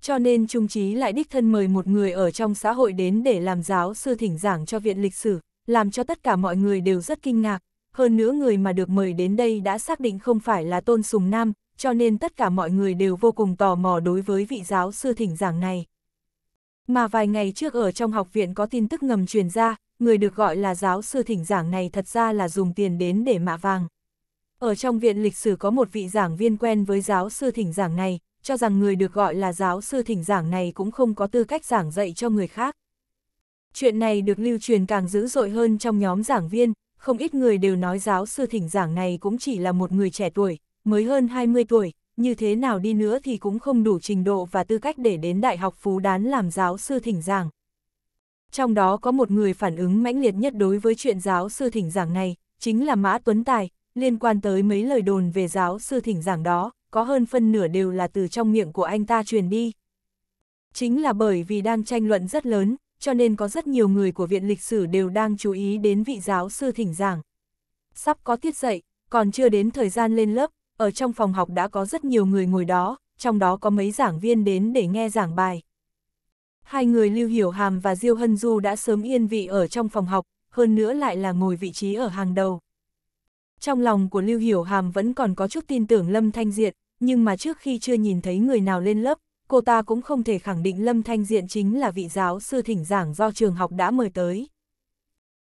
A: Cho nên trung trí lại đích thân mời một người ở trong xã hội đến để làm giáo sư thỉnh giảng cho viện lịch sử, làm cho tất cả mọi người đều rất kinh ngạc. Hơn nữa người mà được mời đến đây đã xác định không phải là Tôn Sùng Nam, cho nên tất cả mọi người đều vô cùng tò mò đối với vị giáo sư thỉnh giảng này. Mà vài ngày trước ở trong học viện có tin tức ngầm truyền ra, người được gọi là giáo sư thỉnh giảng này thật ra là dùng tiền đến để mạ vàng. Ở trong viện lịch sử có một vị giảng viên quen với giáo sư thỉnh giảng này, cho rằng người được gọi là giáo sư thỉnh giảng này cũng không có tư cách giảng dạy cho người khác. Chuyện này được lưu truyền càng dữ dội hơn trong nhóm giảng viên, không ít người đều nói giáo sư thỉnh giảng này cũng chỉ là một người trẻ tuổi, mới hơn 20 tuổi, như thế nào đi nữa thì cũng không đủ trình độ và tư cách để đến Đại học Phú Đán làm giáo sư thỉnh giảng. Trong đó có một người phản ứng mãnh liệt nhất đối với chuyện giáo sư thỉnh giảng này, chính là Mã Tuấn Tài, liên quan tới mấy lời đồn về giáo sư thỉnh giảng đó, có hơn phân nửa đều là từ trong miệng của anh ta truyền đi. Chính là bởi vì đang tranh luận rất lớn, cho nên có rất nhiều người của Viện Lịch sử đều đang chú ý đến vị giáo sư thỉnh giảng. Sắp có tiết dạy, còn chưa đến thời gian lên lớp, ở trong phòng học đã có rất nhiều người ngồi đó, trong đó có mấy giảng viên đến để nghe giảng bài. Hai người Lưu Hiểu Hàm và Diêu Hân Du đã sớm yên vị ở trong phòng học, hơn nữa lại là ngồi vị trí ở hàng đầu. Trong lòng của Lưu Hiểu Hàm vẫn còn có chút tin tưởng Lâm Thanh Diện, nhưng mà trước khi chưa nhìn thấy người nào lên lớp, cô ta cũng không thể khẳng định Lâm Thanh Diện chính là vị giáo sư thỉnh giảng do trường học đã mời tới.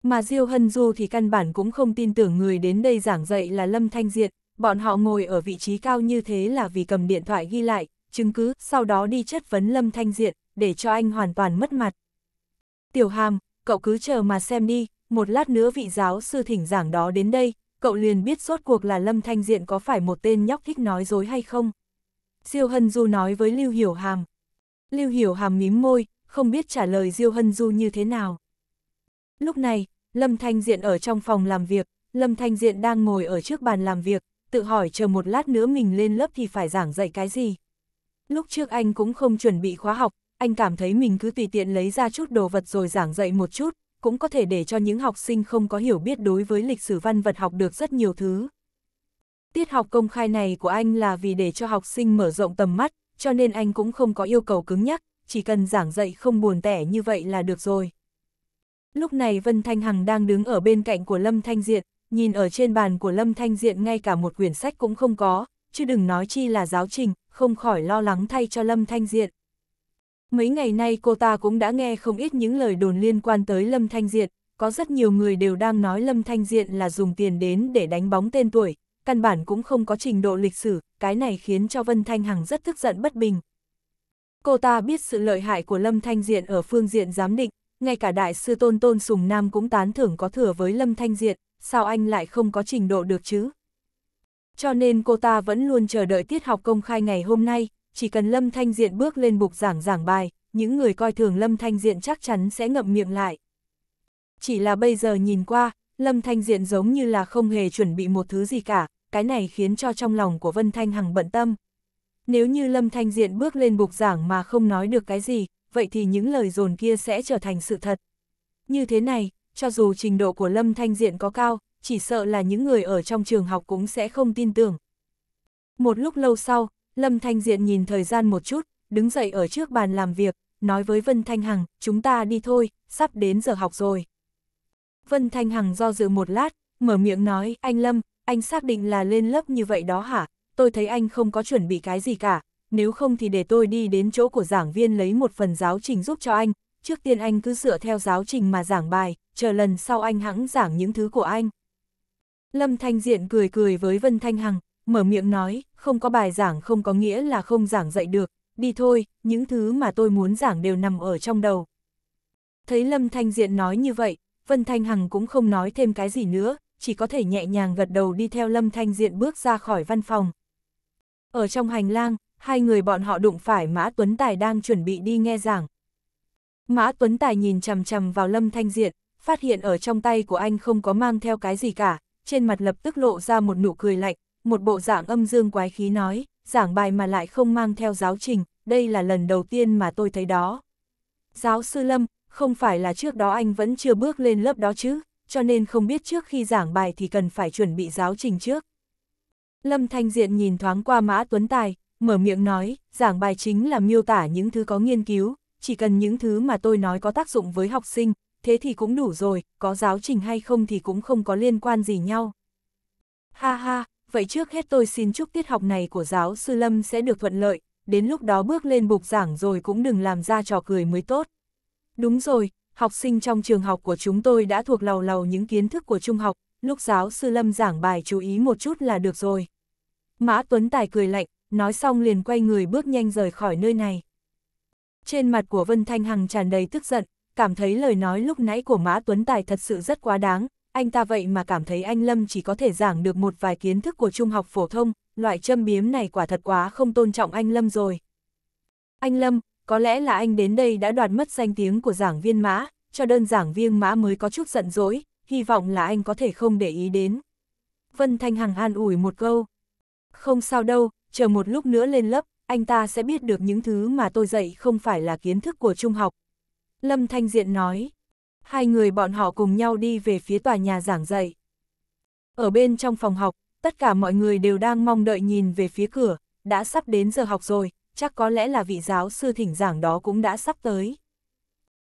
A: Mà Diêu Hân Du thì căn bản cũng không tin tưởng người đến đây giảng dạy là Lâm Thanh Diện, bọn họ ngồi ở vị trí cao như thế là vì cầm điện thoại ghi lại, chứng cứ, sau đó đi chất vấn Lâm Thanh Diện, để cho anh hoàn toàn mất mặt. Tiểu Hàm, cậu cứ chờ mà xem đi, một lát nữa vị giáo sư thỉnh giảng đó đến đây, cậu liền biết suốt cuộc là Lâm Thanh Diện có phải một tên nhóc thích nói dối hay không. Diêu Hân Du nói với Lưu Hiểu Hàm. Lưu Hiểu Hàm mím môi, không biết trả lời Diêu Hân Du như thế nào. Lúc này, Lâm Thanh Diện ở trong phòng làm việc, Lâm Thanh Diện đang ngồi ở trước bàn làm việc, tự hỏi chờ một lát nữa mình lên lớp thì phải giảng dạy cái gì. Lúc trước anh cũng không chuẩn bị khóa học, anh cảm thấy mình cứ tùy tiện lấy ra chút đồ vật rồi giảng dạy một chút, cũng có thể để cho những học sinh không có hiểu biết đối với lịch sử văn vật học được rất nhiều thứ. Tiết học công khai này của anh là vì để cho học sinh mở rộng tầm mắt, cho nên anh cũng không có yêu cầu cứng nhắc, chỉ cần giảng dạy không buồn tẻ như vậy là được rồi. Lúc này Vân Thanh Hằng đang đứng ở bên cạnh của Lâm Thanh Diện, nhìn ở trên bàn của Lâm Thanh Diện ngay cả một quyển sách cũng không có, chứ đừng nói chi là giáo trình, không khỏi lo lắng thay cho Lâm Thanh Diện. Mấy ngày nay cô ta cũng đã nghe không ít những lời đồn liên quan tới Lâm Thanh Diện, có rất nhiều người đều đang nói Lâm Thanh Diện là dùng tiền đến để đánh bóng tên tuổi, căn bản cũng không có trình độ lịch sử, cái này khiến cho Vân Thanh Hằng rất tức giận bất bình. Cô ta biết sự lợi hại của Lâm Thanh Diện ở phương diện giám định, ngay cả đại sư Tôn Tôn Sùng Nam cũng tán thưởng có thừa với Lâm Thanh Diện, sao anh lại không có trình độ được chứ? Cho nên cô ta vẫn luôn chờ đợi tiết học công khai ngày hôm nay, chỉ cần Lâm Thanh Diện bước lên bục giảng giảng bài, những người coi thường Lâm Thanh Diện chắc chắn sẽ ngậm miệng lại. Chỉ là bây giờ nhìn qua, Lâm Thanh Diện giống như là không hề chuẩn bị một thứ gì cả, cái này khiến cho trong lòng của Vân Thanh Hằng bận tâm. Nếu như Lâm Thanh Diện bước lên bục giảng mà không nói được cái gì, vậy thì những lời dồn kia sẽ trở thành sự thật. Như thế này, cho dù trình độ của Lâm Thanh Diện có cao, chỉ sợ là những người ở trong trường học cũng sẽ không tin tưởng. Một lúc lâu sau, Lâm Thanh Diện nhìn thời gian một chút, đứng dậy ở trước bàn làm việc, nói với Vân Thanh Hằng, chúng ta đi thôi, sắp đến giờ học rồi. Vân Thanh Hằng do dự một lát, mở miệng nói, anh Lâm, anh xác định là lên lớp như vậy đó hả? Tôi thấy anh không có chuẩn bị cái gì cả, nếu không thì để tôi đi đến chỗ của giảng viên lấy một phần giáo trình giúp cho anh, trước tiên anh cứ dựa theo giáo trình mà giảng bài, chờ lần sau anh hãng giảng những thứ của anh. Lâm Thanh Diện cười cười với Vân Thanh Hằng, mở miệng nói, không có bài giảng không có nghĩa là không giảng dạy được, đi thôi, những thứ mà tôi muốn giảng đều nằm ở trong đầu. Thấy Lâm Thanh Diện nói như vậy, Vân Thanh Hằng cũng không nói thêm cái gì nữa, chỉ có thể nhẹ nhàng gật đầu đi theo Lâm Thanh Diện bước ra khỏi văn phòng. Ở trong hành lang, hai người bọn họ đụng phải Mã Tuấn Tài đang chuẩn bị đi nghe giảng. Mã Tuấn Tài nhìn chầm chầm vào Lâm Thanh Diện, phát hiện ở trong tay của anh không có mang theo cái gì cả, trên mặt lập tức lộ ra một nụ cười lạnh, một bộ dạng âm dương quái khí nói, giảng bài mà lại không mang theo giáo trình, đây là lần đầu tiên mà tôi thấy đó. Giáo sư Lâm, không phải là trước đó anh vẫn chưa bước lên lớp đó chứ, cho nên không biết trước khi giảng bài thì cần phải chuẩn bị giáo trình trước. Lâm Thanh Diện nhìn thoáng qua Mã Tuấn Tài, mở miệng nói, giảng bài chính là miêu tả những thứ có nghiên cứu, chỉ cần những thứ mà tôi nói có tác dụng với học sinh, thế thì cũng đủ rồi, có giáo trình hay không thì cũng không có liên quan gì nhau. Ha ha, vậy trước hết tôi xin chúc tiết học này của giáo sư Lâm sẽ được thuận lợi, đến lúc đó bước lên bục giảng rồi cũng đừng làm ra trò cười mới tốt. Đúng rồi, học sinh trong trường học của chúng tôi đã thuộc lầu lầu những kiến thức của trung học, lúc giáo sư Lâm giảng bài chú ý một chút là được rồi. Mã Tuấn Tài cười lạnh, nói xong liền quay người bước nhanh rời khỏi nơi này. Trên mặt của Vân Thanh Hằng tràn đầy tức giận, cảm thấy lời nói lúc nãy của Mã Tuấn Tài thật sự rất quá đáng, anh ta vậy mà cảm thấy anh Lâm chỉ có thể giảng được một vài kiến thức của trung học phổ thông, loại châm biếm này quả thật quá không tôn trọng anh Lâm rồi. Anh Lâm, có lẽ là anh đến đây đã đoạt mất danh tiếng của giảng viên Mã, cho đơn giảng viên Mã mới có chút giận dỗi, hy vọng là anh có thể không để ý đến. Vân Thanh Hằng an ủi một câu. Không sao đâu, chờ một lúc nữa lên lớp, anh ta sẽ biết được những thứ mà tôi dạy không phải là kiến thức của trung học. Lâm Thanh Diện nói, hai người bọn họ cùng nhau đi về phía tòa nhà giảng dạy. Ở bên trong phòng học, tất cả mọi người đều đang mong đợi nhìn về phía cửa, đã sắp đến giờ học rồi, chắc có lẽ là vị giáo sư thỉnh giảng đó cũng đã sắp tới.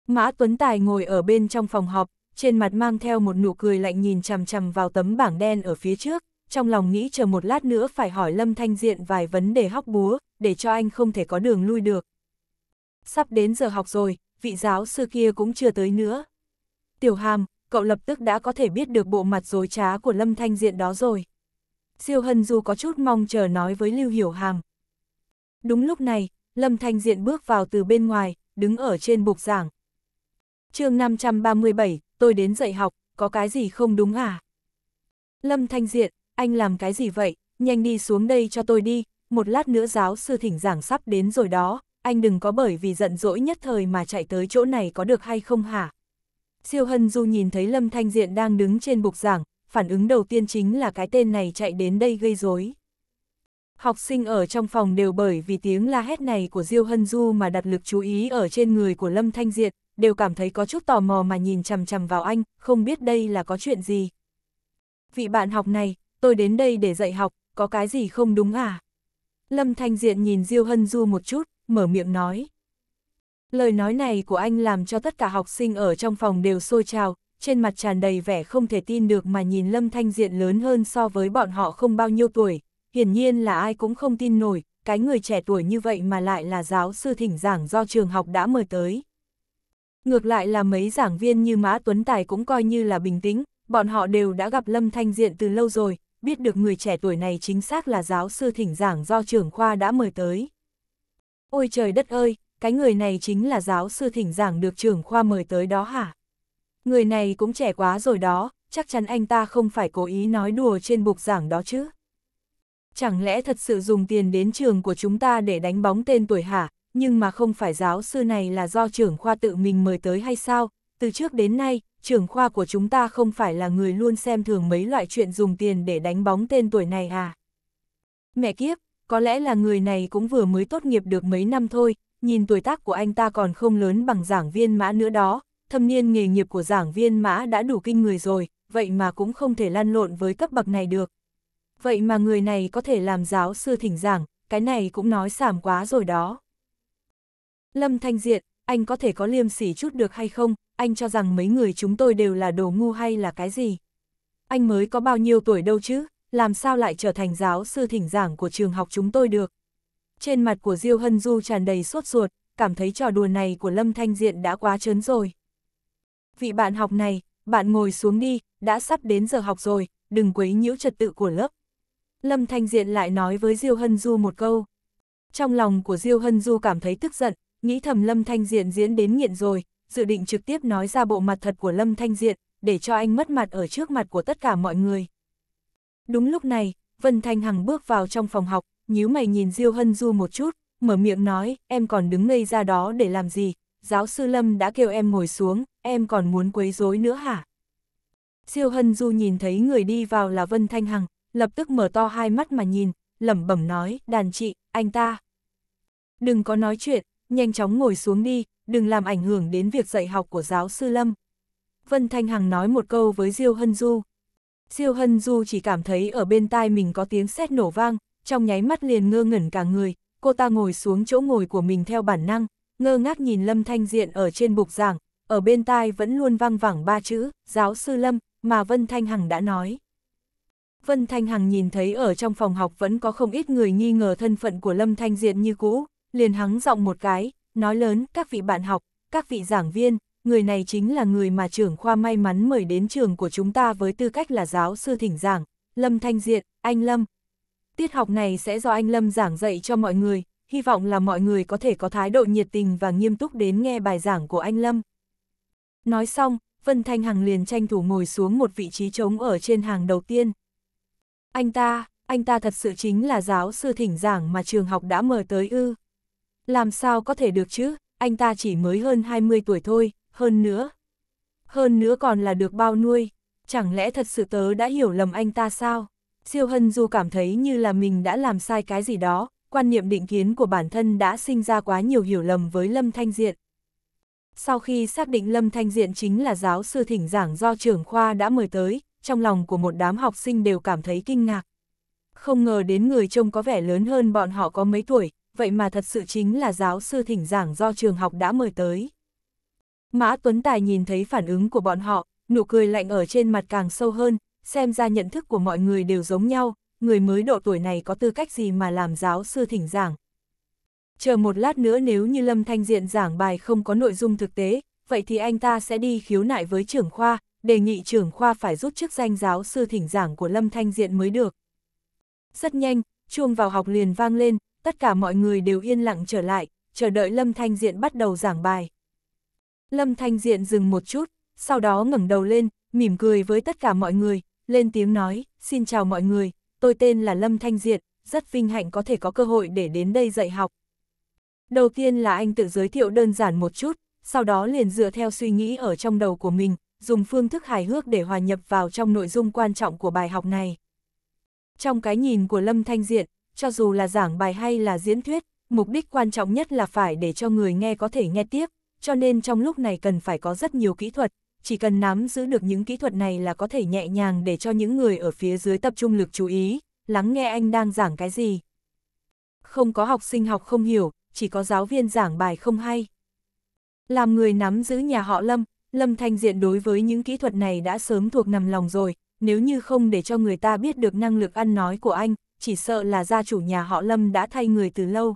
A: Mã Tuấn Tài ngồi ở bên trong phòng học, trên mặt mang theo một nụ cười lạnh nhìn chằm chằm vào tấm bảng đen ở phía trước, trong lòng nghĩ chờ một lát nữa phải hỏi Lâm Thanh Diện vài vấn đề hóc búa, để cho anh không thể có đường lui được. Sắp đến giờ học rồi, vị giáo sư kia cũng chưa tới nữa. Tiểu Hàm, cậu lập tức đã có thể biết được bộ mặt dối trá của Lâm Thanh Diện đó rồi. Siêu Hân Du có chút mong chờ nói với Lưu Hiểu Hàm. Đúng lúc này, Lâm Thanh Diện bước vào từ bên ngoài, đứng ở trên bục giảng. chương 537, tôi đến dạy học, có cái gì không đúng à? Lâm Thanh Diện, anh làm cái gì vậy? Nhanh đi xuống đây cho tôi đi, một lát nữa giáo sư thỉnh giảng sắp đến rồi đó, anh đừng có bởi vì giận dỗi nhất thời mà chạy tới chỗ này có được hay không hả? Siêu Hân Du nhìn thấy Lâm Thanh Diện đang đứng trên bục giảng, phản ứng đầu tiên chính là cái tên này chạy đến đây gây rối. Học sinh ở trong phòng đều bởi vì tiếng la hét này của Diêu Hân Du mà đặt lực chú ý ở trên người của Lâm Thanh Diện, đều cảm thấy có chút tò mò mà nhìn chằm chằm vào anh, không biết đây là có chuyện gì. Vị bạn học này, tôi đến đây để dạy học, có cái gì không đúng à? Lâm Thanh Diện nhìn Diêu Hân Du một chút, mở miệng nói. Lời nói này của anh làm cho tất cả học sinh ở trong phòng đều sôi trào, trên mặt tràn đầy vẻ không thể tin được mà nhìn Lâm Thanh Diện lớn hơn so với bọn họ không bao nhiêu tuổi. Hiển nhiên là ai cũng không tin nổi, cái người trẻ tuổi như vậy mà lại là giáo sư thỉnh giảng do trường học đã mời tới. Ngược lại là mấy giảng viên như Mã Tuấn Tài cũng coi như là bình tĩnh, bọn họ đều đã gặp Lâm Thanh Diện từ lâu rồi, biết được người trẻ tuổi này chính xác là giáo sư thỉnh giảng do trưởng khoa đã mời tới. Ôi trời đất ơi, cái người này chính là giáo sư thỉnh giảng được trưởng khoa mời tới đó hả? Người này cũng trẻ quá rồi đó, chắc chắn anh ta không phải cố ý nói đùa trên bục giảng đó chứ. Chẳng lẽ thật sự dùng tiền đến trường của chúng ta để đánh bóng tên tuổi hả, nhưng mà không phải giáo sư này là do trưởng khoa tự mình mời tới hay sao, từ trước đến nay, trưởng khoa của chúng ta không phải là người luôn xem thường mấy loại chuyện dùng tiền để đánh bóng tên tuổi này à. Mẹ kiếp, có lẽ là người này cũng vừa mới tốt nghiệp được mấy năm thôi, nhìn tuổi tác của anh ta còn không lớn bằng giảng viên mã nữa đó, thâm niên nghề nghiệp của giảng viên mã đã đủ kinh người rồi, vậy mà cũng không thể lăn lộn với cấp bậc này được. Vậy mà người này có thể làm giáo sư thỉnh giảng, cái này cũng nói sảm quá rồi đó. Lâm Thanh Diện, anh có thể có liêm sỉ chút được hay không, anh cho rằng mấy người chúng tôi đều là đồ ngu hay là cái gì. Anh mới có bao nhiêu tuổi đâu chứ, làm sao lại trở thành giáo sư thỉnh giảng của trường học chúng tôi được. Trên mặt của Diêu Hân Du tràn đầy suốt ruột, cảm thấy trò đùa này của Lâm Thanh Diện đã quá trớn rồi. Vị bạn học này, bạn ngồi xuống đi, đã sắp đến giờ học rồi, đừng quấy nhiễu trật tự của lớp. Lâm Thanh Diện lại nói với Diêu Hân Du một câu. Trong lòng của Diêu Hân Du cảm thấy tức giận, nghĩ thầm Lâm Thanh Diện diễn đến nghiện rồi, dự định trực tiếp nói ra bộ mặt thật của Lâm Thanh Diện, để cho anh mất mặt ở trước mặt của tất cả mọi người. Đúng lúc này, Vân Thanh Hằng bước vào trong phòng học, nhíu mày nhìn Diêu Hân Du một chút, mở miệng nói, em còn đứng ngây ra đó để làm gì, giáo sư Lâm đã kêu em ngồi xuống, em còn muốn quấy rối nữa hả? Diêu Hân Du nhìn thấy người đi vào là Vân Thanh Hằng, lập tức mở to hai mắt mà nhìn, lẩm bẩm nói, đàn chị, anh ta. Đừng có nói chuyện, nhanh chóng ngồi xuống đi, đừng làm ảnh hưởng đến việc dạy học của giáo sư Lâm. Vân Thanh Hằng nói một câu với Diêu Hân Du. Diêu Hân Du chỉ cảm thấy ở bên tai mình có tiếng sét nổ vang, trong nháy mắt liền ngơ ngẩn cả người, cô ta ngồi xuống chỗ ngồi của mình theo bản năng, ngơ ngác nhìn Lâm Thanh Diện ở trên bục giảng, ở bên tai vẫn luôn vang vẳng ba chữ, giáo sư Lâm, mà Vân Thanh Hằng đã nói. Vân Thanh Hằng nhìn thấy ở trong phòng học vẫn có không ít người nghi ngờ thân phận của Lâm Thanh Diện như cũ, liền hắng giọng một cái, nói lớn, các vị bạn học, các vị giảng viên, người này chính là người mà trưởng khoa may mắn mời đến trường của chúng ta với tư cách là giáo sư thỉnh giảng, Lâm Thanh Diện, anh Lâm. Tiết học này sẽ do anh Lâm giảng dạy cho mọi người, hy vọng là mọi người có thể có thái độ nhiệt tình và nghiêm túc đến nghe bài giảng của anh Lâm. Nói xong, Vân Thanh Hằng liền tranh thủ ngồi xuống một vị trí trống ở trên hàng đầu tiên. Anh ta, anh ta thật sự chính là giáo sư thỉnh giảng mà trường học đã mời tới ư. Làm sao có thể được chứ, anh ta chỉ mới hơn 20 tuổi thôi, hơn nữa. Hơn nữa còn là được bao nuôi, chẳng lẽ thật sự tớ đã hiểu lầm anh ta sao? Siêu Hân Du cảm thấy như là mình đã làm sai cái gì đó, quan niệm định kiến của bản thân đã sinh ra quá nhiều hiểu lầm với Lâm Thanh Diện. Sau khi xác định Lâm Thanh Diện chính là giáo sư thỉnh giảng do trưởng khoa đã mời tới, trong lòng của một đám học sinh đều cảm thấy kinh ngạc. Không ngờ đến người trông có vẻ lớn hơn bọn họ có mấy tuổi, vậy mà thật sự chính là giáo sư thỉnh giảng do trường học đã mời tới. Mã Tuấn Tài nhìn thấy phản ứng của bọn họ, nụ cười lạnh ở trên mặt càng sâu hơn, xem ra nhận thức của mọi người đều giống nhau, người mới độ tuổi này có tư cách gì mà làm giáo sư thỉnh giảng. Chờ một lát nữa nếu như Lâm Thanh Diện giảng bài không có nội dung thực tế, vậy thì anh ta sẽ đi khiếu nại với trưởng khoa, đề nghị trưởng khoa phải rút chức danh giáo sư thỉnh giảng của Lâm Thanh Diện mới được. Rất nhanh, chuông vào học liền vang lên, tất cả mọi người đều yên lặng trở lại, chờ đợi Lâm Thanh Diện bắt đầu giảng bài. Lâm Thanh Diện dừng một chút, sau đó ngẩng đầu lên, mỉm cười với tất cả mọi người, lên tiếng nói, xin chào mọi người, tôi tên là Lâm Thanh Diện, rất vinh hạnh có thể có cơ hội để đến đây dạy học. Đầu tiên là anh tự giới thiệu đơn giản một chút, sau đó liền dựa theo suy nghĩ ở trong đầu của mình, dùng phương thức hài hước để hòa nhập vào trong nội dung quan trọng của bài học này. Trong cái nhìn của Lâm Thanh Diện, cho dù là giảng bài hay là diễn thuyết, mục đích quan trọng nhất là phải để cho người nghe có thể nghe tiếp, cho nên trong lúc này cần phải có rất nhiều kỹ thuật, chỉ cần nắm giữ được những kỹ thuật này là có thể nhẹ nhàng để cho những người ở phía dưới tập trung lực chú ý, lắng nghe anh đang giảng cái gì. Không có học sinh học không hiểu, chỉ có giáo viên giảng bài không hay. Làm người nắm giữ nhà họ Lâm, Lâm Thanh Diện đối với những kỹ thuật này đã sớm thuộc nằm lòng rồi, nếu như không để cho người ta biết được năng lực ăn nói của anh, chỉ sợ là gia chủ nhà họ Lâm đã thay người từ lâu.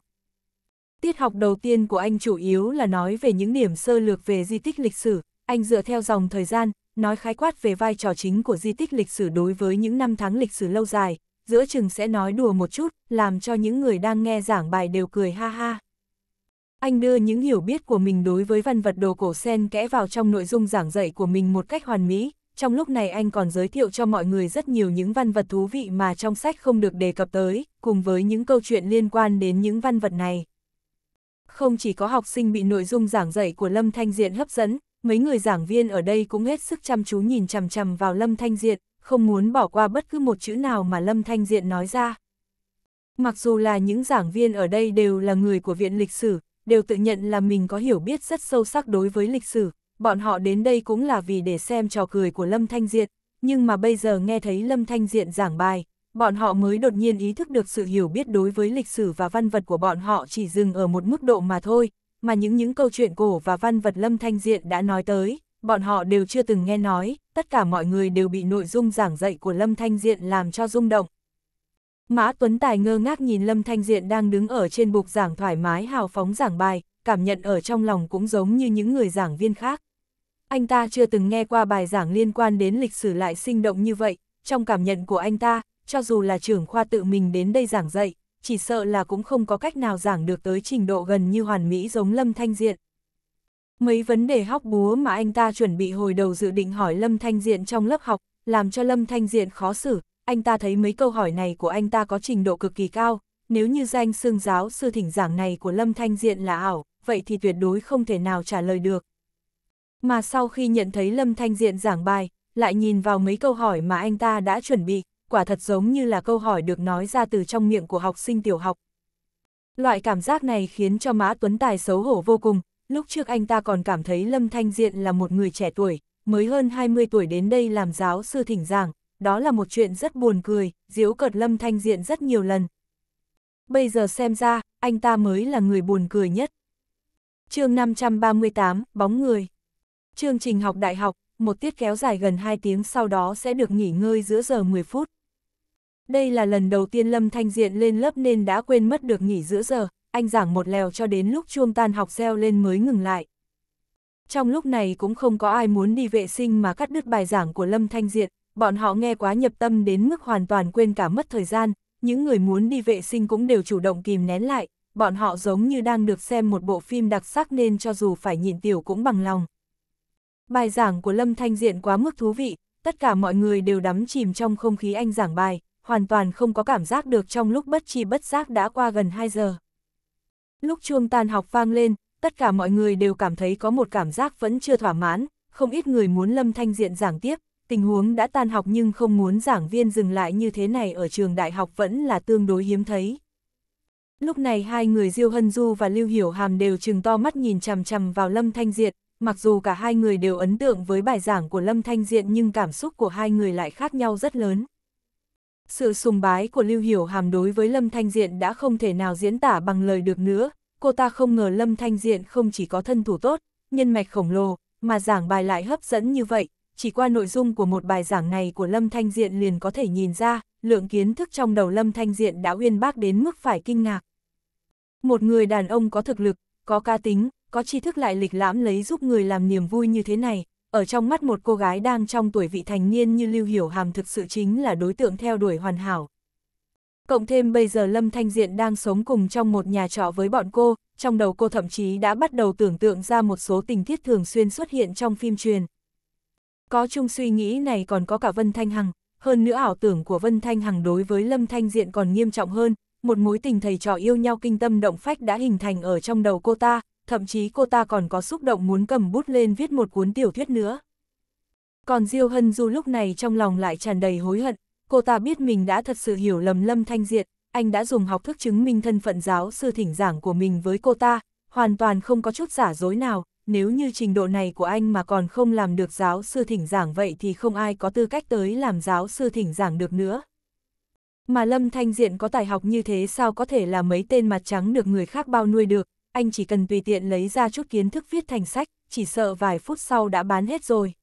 A: Tiết học đầu tiên của anh chủ yếu là nói về những điểm sơ lược về di tích lịch sử, anh dựa theo dòng thời gian, nói khái quát về vai trò chính của di tích lịch sử đối với những năm tháng lịch sử lâu dài, giữa chừng sẽ nói đùa một chút, làm cho những người đang nghe giảng bài đều cười ha ha. Anh đưa những hiểu biết của mình đối với văn vật đồ cổ sen kẽ vào trong nội dung giảng dạy của mình một cách hoàn mỹ, trong lúc này anh còn giới thiệu cho mọi người rất nhiều những văn vật thú vị mà trong sách không được đề cập tới, cùng với những câu chuyện liên quan đến những văn vật này. Không chỉ có học sinh bị nội dung giảng dạy của Lâm Thanh Diện hấp dẫn, mấy người giảng viên ở đây cũng hết sức chăm chú nhìn chằm chằm vào Lâm Thanh Diện, không muốn bỏ qua bất cứ một chữ nào mà Lâm Thanh Diện nói ra. Mặc dù là những giảng viên ở đây đều là người của Viện Lịch Sử, đều tự nhận là mình có hiểu biết rất sâu sắc đối với lịch sử, bọn họ đến đây cũng là vì để xem trò cười của Lâm Thanh Diệt, nhưng mà bây giờ nghe thấy Lâm Thanh Diệt giảng bài, bọn họ mới đột nhiên ý thức được sự hiểu biết đối với lịch sử và văn vật của bọn họ chỉ dừng ở một mức độ mà thôi, mà những những câu chuyện cổ và văn vật Lâm Thanh Diện đã nói tới, bọn họ đều chưa từng nghe nói, tất cả mọi người đều bị nội dung giảng dạy của Lâm Thanh Diện làm cho rung động. Mã Tuấn Tài ngơ ngác nhìn Lâm Thanh Diện đang đứng ở trên bục giảng thoải mái hào phóng giảng bài, cảm nhận ở trong lòng cũng giống như những người giảng viên khác. Anh ta chưa từng nghe qua bài giảng liên quan đến lịch sử lại sinh động như vậy, trong cảm nhận của anh ta, cho dù là trưởng khoa tự mình đến đây giảng dạy, chỉ sợ là cũng không có cách nào giảng được tới trình độ gần như hoàn mỹ giống Lâm Thanh Diện. Mấy vấn đề hóc búa mà anh ta chuẩn bị hồi đầu dự định hỏi Lâm Thanh Diện trong lớp học, làm cho Lâm Thanh Diện khó xử, anh ta thấy mấy câu hỏi này của anh ta có trình độ cực kỳ cao, nếu như danh xương giáo sư thỉnh giảng này của Lâm Thanh Diện là ảo, vậy thì tuyệt đối không thể nào trả lời được. Mà sau khi nhận thấy Lâm Thanh Diện giảng bài, lại nhìn vào mấy câu hỏi mà anh ta đã chuẩn bị, quả thật giống như là câu hỏi được nói ra từ trong miệng của học sinh tiểu học. Loại cảm giác này khiến cho Mã Tuấn Tài xấu hổ vô cùng, lúc trước anh ta còn cảm thấy Lâm Thanh Diện là một người trẻ tuổi, mới hơn 20 tuổi đến đây làm giáo sư thỉnh giảng, đó là một chuyện rất buồn cười, diễu cợt Lâm Thanh Diện rất nhiều lần. Bây giờ xem ra, anh ta mới là người buồn cười nhất chương 538, bóng người. Chương trình học đại học, một tiết kéo dài gần 2 tiếng sau đó sẽ được nghỉ ngơi giữa giờ 10 phút. Đây là lần đầu tiên Lâm Thanh Diện lên lớp nên đã quên mất được nghỉ giữa giờ, anh giảng một lèo cho đến lúc chuông tan học reo lên mới ngừng lại. Trong lúc này cũng không có ai muốn đi vệ sinh mà cắt đứt bài giảng của Lâm Thanh Diện, bọn họ nghe quá nhập tâm đến mức hoàn toàn quên cả mất thời gian, những người muốn đi vệ sinh cũng đều chủ động kìm nén lại, bọn họ giống như đang được xem một bộ phim đặc sắc nên cho dù phải nhịn tiểu cũng bằng lòng. Bài giảng của Lâm Thanh Diện quá mức thú vị, tất cả mọi người đều đắm chìm trong không khí anh giảng bài, hoàn toàn không có cảm giác được trong lúc bất chi bất giác đã qua gần 2 giờ. Lúc chuông tan học vang lên, tất cả mọi người đều cảm thấy có một cảm giác vẫn chưa thỏa mãn, không ít người muốn Lâm Thanh Diện giảng tiếp, tình huống đã tan học nhưng không muốn giảng viên dừng lại như thế này ở trường đại học vẫn là tương đối hiếm thấy. Lúc này hai người Diêu Hân Du và Lưu Hiểu Hàm đều trừng to mắt nhìn chằm chằm vào Lâm Thanh Diện, mặc dù cả hai người đều ấn tượng với bài giảng của Lâm Thanh Diện nhưng cảm xúc của hai người lại khác nhau rất lớn. Sự sùng bái của Lưu Hiểu Hàm đối với Lâm Thanh Diện đã không thể nào diễn tả bằng lời được nữa, cô ta không ngờ Lâm Thanh Diện không chỉ có thân thủ tốt, nhân mạch khổng lồ, mà giảng bài lại hấp dẫn như vậy, chỉ qua nội dung của một bài giảng này của Lâm Thanh Diện liền có thể nhìn ra, lượng kiến thức trong đầu Lâm Thanh Diện đã uyên bác đến mức phải kinh ngạc. Một người đàn ông có thực lực, có ca tính, có tri thức lại lịch lãm lấy giúp người làm niềm vui như thế này, ở trong mắt một cô gái đang trong tuổi vị thành niên như Lưu Hiểu Hàm thực sự chính là đối tượng theo đuổi hoàn hảo. Cộng thêm bây giờ Lâm Thanh Diện đang sống cùng trong một nhà trọ với bọn cô, trong đầu cô thậm chí đã bắt đầu tưởng tượng ra một số tình tiết thường xuyên xuất hiện trong phim truyền. Có chung suy nghĩ này còn có cả Vân Thanh Hằng, hơn nữa ảo tưởng của Vân Thanh Hằng đối với Lâm Thanh Diện còn nghiêm trọng hơn, một mối tình thầy trò yêu nhau kinh tâm động phách đã hình thành ở trong đầu cô ta, thậm chí cô ta còn có xúc động muốn cầm bút lên viết một cuốn tiểu thuyết nữa. Còn Diêu Hân Du lúc này trong lòng lại tràn đầy hối hận, cô ta biết mình đã thật sự hiểu lầm Lâm Thanh Diệt, anh đã dùng học thức chứng minh thân phận giáo sư thỉnh giảng của mình với cô ta, hoàn toàn không có chút giả dối nào, nếu như trình độ này của anh mà còn không làm được giáo sư thỉnh giảng vậy thì không ai có tư cách tới làm giáo sư thỉnh giảng được nữa. Mà Lâm Thanh Diện có tài học như thế sao có thể là mấy tên mặt trắng được người khác bao nuôi được, anh chỉ cần tùy tiện lấy ra chút kiến thức viết thành sách, chỉ sợ vài phút sau đã bán hết rồi.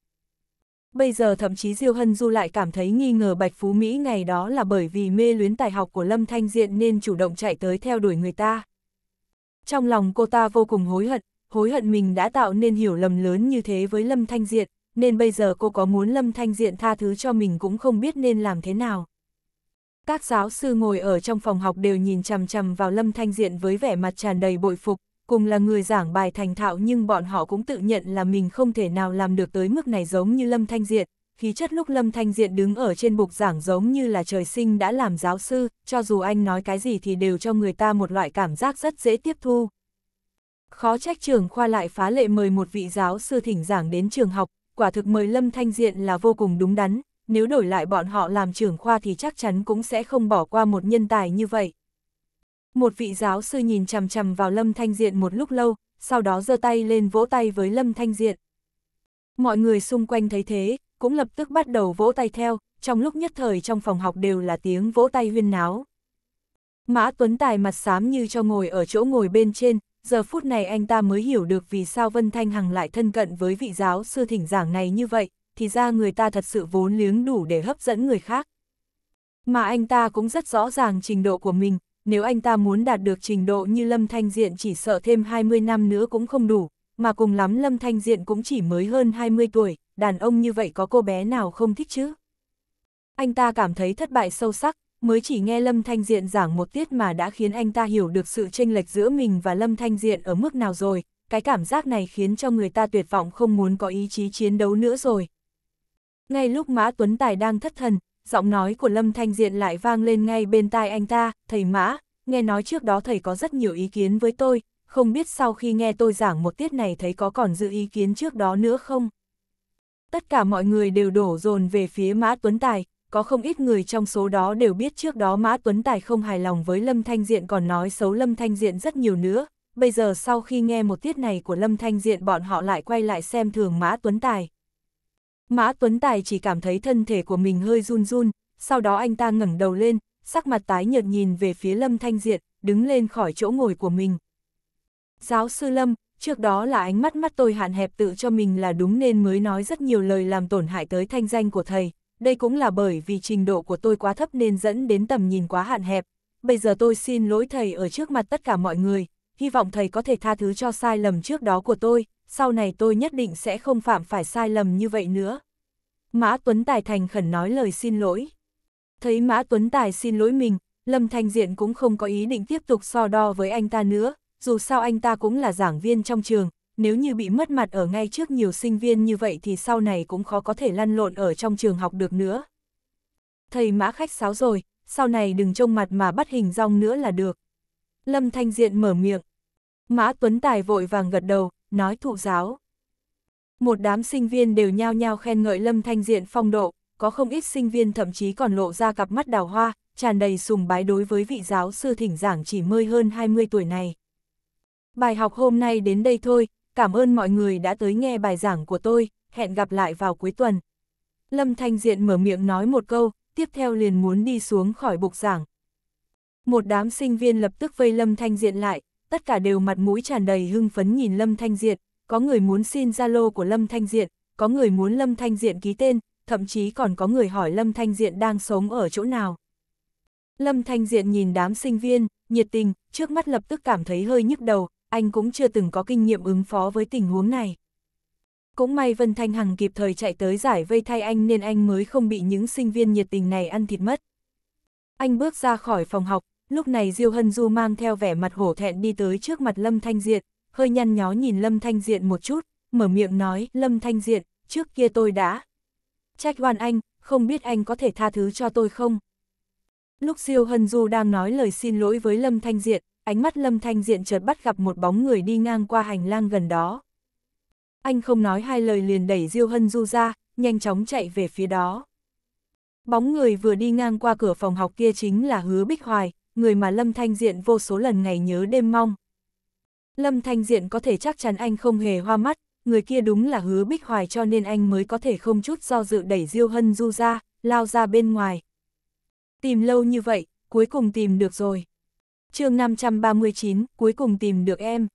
A: Bây giờ thậm chí Diêu Hân Du lại cảm thấy nghi ngờ Bạch Phú Mỹ ngày đó là bởi vì mê luyến tài học của Lâm Thanh Diện nên chủ động chạy tới theo đuổi người ta. Trong lòng cô ta vô cùng hối hận, hối hận mình đã tạo nên hiểu lầm lớn như thế với Lâm Thanh Diện, nên bây giờ cô có muốn Lâm Thanh Diện tha thứ cho mình cũng không biết nên làm thế nào. Các giáo sư ngồi ở trong phòng học đều nhìn chằm chằm vào Lâm Thanh Diện với vẻ mặt tràn đầy bội phục, cùng là người giảng bài thành thạo nhưng bọn họ cũng tự nhận là mình không thể nào làm được tới mức này giống như Lâm Thanh Diện. Khí chất lúc Lâm Thanh Diện đứng ở trên bục giảng giống như là trời sinh đã làm giáo sư, cho dù anh nói cái gì thì đều cho người ta một loại cảm giác rất dễ tiếp thu. Khó trách trường khoa lại phá lệ mời một vị giáo sư thỉnh giảng đến trường học, quả thực mời Lâm Thanh Diện là vô cùng đúng đắn, nếu đổi lại bọn họ làm trưởng khoa thì chắc chắn cũng sẽ không bỏ qua một nhân tài như vậy. Một vị giáo sư nhìn chằm chằm vào Lâm Thanh Diện một lúc lâu, sau đó giơ tay lên vỗ tay với Lâm Thanh Diện. Mọi người xung quanh thấy thế, cũng lập tức bắt đầu vỗ tay theo, trong lúc nhất thời trong phòng học đều là tiếng vỗ tay huyên náo. Mã Tuấn Tài mặt xám như cho ngồi ở chỗ ngồi bên trên, giờ phút này anh ta mới hiểu được vì sao Vân Thanh Hằng lại thân cận với vị giáo sư thỉnh giảng này như vậy, thì ra người ta thật sự vốn liếng đủ để hấp dẫn người khác. Mà anh ta cũng rất rõ ràng trình độ của mình, nếu anh ta muốn đạt được trình độ như Lâm Thanh Diện chỉ sợ thêm 20 năm nữa cũng không đủ, mà cùng lắm Lâm Thanh Diện cũng chỉ mới hơn 20 tuổi, đàn ông như vậy có cô bé nào không thích chứ? Anh ta cảm thấy thất bại sâu sắc, mới chỉ nghe Lâm Thanh Diện giảng một tiết mà đã khiến anh ta hiểu được sự chênh lệch giữa mình và Lâm Thanh Diện ở mức nào rồi, cái cảm giác này khiến cho người ta tuyệt vọng không muốn có ý chí chiến đấu nữa rồi. Ngay lúc Mã Tuấn Tài đang thất thần, giọng nói của Lâm Thanh Diện lại vang lên ngay bên tai anh ta, thầy Mã, nghe nói trước đó thầy có rất nhiều ý kiến với tôi, không biết sau khi nghe tôi giảng một tiết này thấy có còn giữ ý kiến trước đó nữa không? Tất cả mọi người đều đổ dồn về phía Mã Tuấn Tài, có không ít người trong số đó đều biết trước đó Mã Tuấn Tài không hài lòng với Lâm Thanh Diện còn nói xấu Lâm Thanh Diện rất nhiều nữa, bây giờ sau khi nghe một tiết này của Lâm Thanh Diện bọn họ lại quay lại xem thường Mã Tuấn Tài. Mã Tuấn Tài chỉ cảm thấy thân thể của mình hơi run run, sau đó anh ta ngẩng đầu lên, sắc mặt tái nhợt nhìn về phía Lâm Thanh Diện, đứng lên khỏi chỗ ngồi của mình. Giáo sư Lâm, trước đó là ánh mắt mắt tôi hạn hẹp tự cho mình là đúng nên mới nói rất nhiều lời làm tổn hại tới thanh danh của thầy, đây cũng là bởi vì trình độ của tôi quá thấp nên dẫn đến tầm nhìn quá hạn hẹp. Bây giờ tôi xin lỗi thầy ở trước mặt tất cả mọi người, hy vọng thầy có thể tha thứ cho sai lầm trước đó của tôi, sau này tôi nhất định sẽ không phạm phải sai lầm như vậy nữa. Mã Tuấn Tài thành khẩn nói lời xin lỗi. Thấy Mã Tuấn Tài xin lỗi mình, Lâm Thanh Diện cũng không có ý định tiếp tục so đo với anh ta nữa, dù sao anh ta cũng là giảng viên trong trường, nếu như bị mất mặt ở ngay trước nhiều sinh viên như vậy thì sau này cũng khó có thể lăn lộn ở trong trường học được nữa. Thầy mã khách sáo rồi, sau này đừng trông mặt mà bắt hình rong nữa là được. Lâm Thanh Diện mở miệng. Mã Tuấn Tài vội vàng gật đầu, nói thụ giáo. Một đám sinh viên đều nhao nhao khen ngợi Lâm Thanh Diện phong độ, có không ít sinh viên thậm chí còn lộ ra cặp mắt đào hoa, tràn đầy sùng bái đối với vị giáo sư thỉnh giảng chỉ mới hơn 20 tuổi này. Bài học hôm nay đến đây thôi, cảm ơn mọi người đã tới nghe bài giảng của tôi, hẹn gặp lại vào cuối tuần. Lâm Thanh Diện mở miệng nói một câu, tiếp theo liền muốn đi xuống khỏi bục giảng. Một đám sinh viên lập tức vây Lâm Thanh Diện lại, tất cả đều mặt mũi tràn đầy hưng phấn nhìn Lâm Thanh Diện, có người muốn xin Zalo của Lâm Thanh Diện, có người muốn Lâm Thanh Diện ký tên, thậm chí còn có người hỏi Lâm Thanh Diện đang sống ở chỗ nào. Lâm Thanh Diện nhìn đám sinh viên, nhiệt tình, trước mắt lập tức cảm thấy hơi nhức đầu, anh cũng chưa từng có kinh nghiệm ứng phó với tình huống này. Cũng may Vân Thanh Hằng kịp thời chạy tới giải vây thay anh nên anh mới không bị những sinh viên nhiệt tình này ăn thịt mất. Anh bước ra khỏi phòng học, lúc này Diêu Hân Du mang theo vẻ mặt hổ thẹn đi tới trước mặt Lâm Thanh Diện, hơi nhăn nhó nhìn Lâm Thanh Diện một chút, mở miệng nói, Lâm Thanh Diện, trước kia tôi đã. Trách oan anh, không biết anh có thể tha thứ cho tôi không? Lúc Diêu Hân Du đang nói lời xin lỗi với Lâm Thanh Diện, ánh mắt Lâm Thanh Diện chợt bắt gặp một bóng người đi ngang qua hành lang gần đó. Anh không nói hai lời liền đẩy Diêu Hân Du ra, nhanh chóng chạy về phía đó. Bóng người vừa đi ngang qua cửa phòng học kia chính là Hứa Bích Hoài, người mà Lâm Thanh Diện vô số lần ngày nhớ đêm mong. Lâm Thanh Diện có thể chắc chắn anh không hề hoa mắt, người kia đúng là Hứa Bích Hoài cho nên anh mới có thể không chút do dự đẩy Diêu Hân Du ra, lao ra bên ngoài. Tìm lâu như vậy, cuối cùng tìm được rồi chương 539, cuối cùng tìm được em.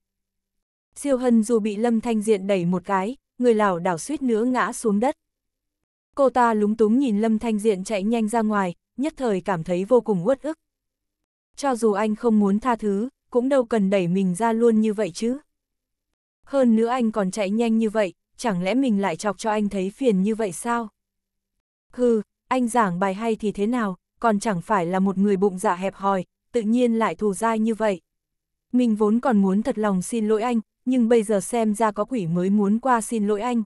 A: Siêu Hân dù bị Lâm Thanh Diện đẩy một cái, người lảo đảo suýt nữa ngã xuống đất. Cô ta lúng túng nhìn Lâm Thanh Diện chạy nhanh ra ngoài, nhất thời cảm thấy vô cùng uất ức. Cho dù anh không muốn tha thứ, cũng đâu cần đẩy mình ra luôn như vậy chứ. Hơn nữa anh còn chạy nhanh như vậy, chẳng lẽ mình lại chọc cho anh thấy phiền như vậy sao? Hừ, anh giảng bài hay thì thế nào, còn chẳng phải là một người bụng dạ hẹp hòi, tự nhiên lại thù dai như vậy. Mình vốn còn muốn thật lòng xin lỗi anh, nhưng bây giờ xem ra có quỷ mới muốn qua xin lỗi anh.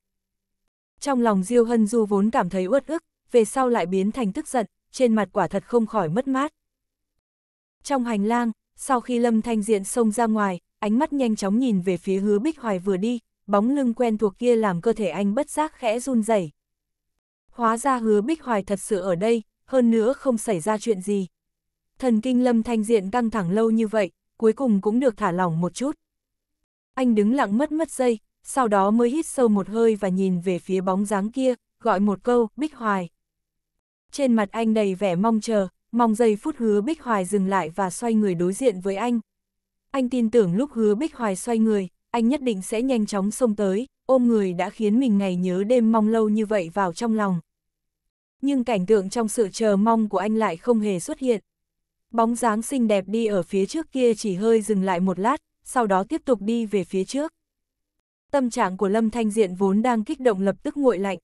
A: Trong lòng Diêu Hân Du vốn cảm thấy uất ức, về sau lại biến thành tức giận, trên mặt quả thật không khỏi mất mát. Trong hành lang, sau khi Lâm Thanh Diện xông ra ngoài, ánh mắt nhanh chóng nhìn về phía hứa Bích Hoài vừa đi, bóng lưng quen thuộc kia làm cơ thể anh bất giác khẽ run rẩy. Hóa ra hứa Bích Hoài thật sự ở đây, hơn nữa không xảy ra chuyện gì, thần kinh lâm thanh diện căng thẳng lâu như vậy, cuối cùng cũng được thả lỏng một chút. Anh đứng lặng mất mất giây, sau đó mới hít sâu một hơi và nhìn về phía bóng dáng kia, gọi một câu, Bích Hoài. Trên mặt anh đầy vẻ mong chờ, mong giây phút hứa Bích Hoài dừng lại và xoay người đối diện với anh. Anh tin tưởng lúc hứa Bích Hoài xoay người, anh nhất định sẽ nhanh chóng xông tới, ôm người đã khiến mình ngày nhớ đêm mong lâu như vậy vào trong lòng. Nhưng cảnh tượng trong sự chờ mong của anh lại không hề xuất hiện. Bóng dáng xinh đẹp đi ở phía trước kia chỉ hơi dừng lại một lát, sau đó tiếp tục đi về phía trước. Tâm trạng của Lâm Thanh Diện vốn đang kích động lập tức nguội lạnh.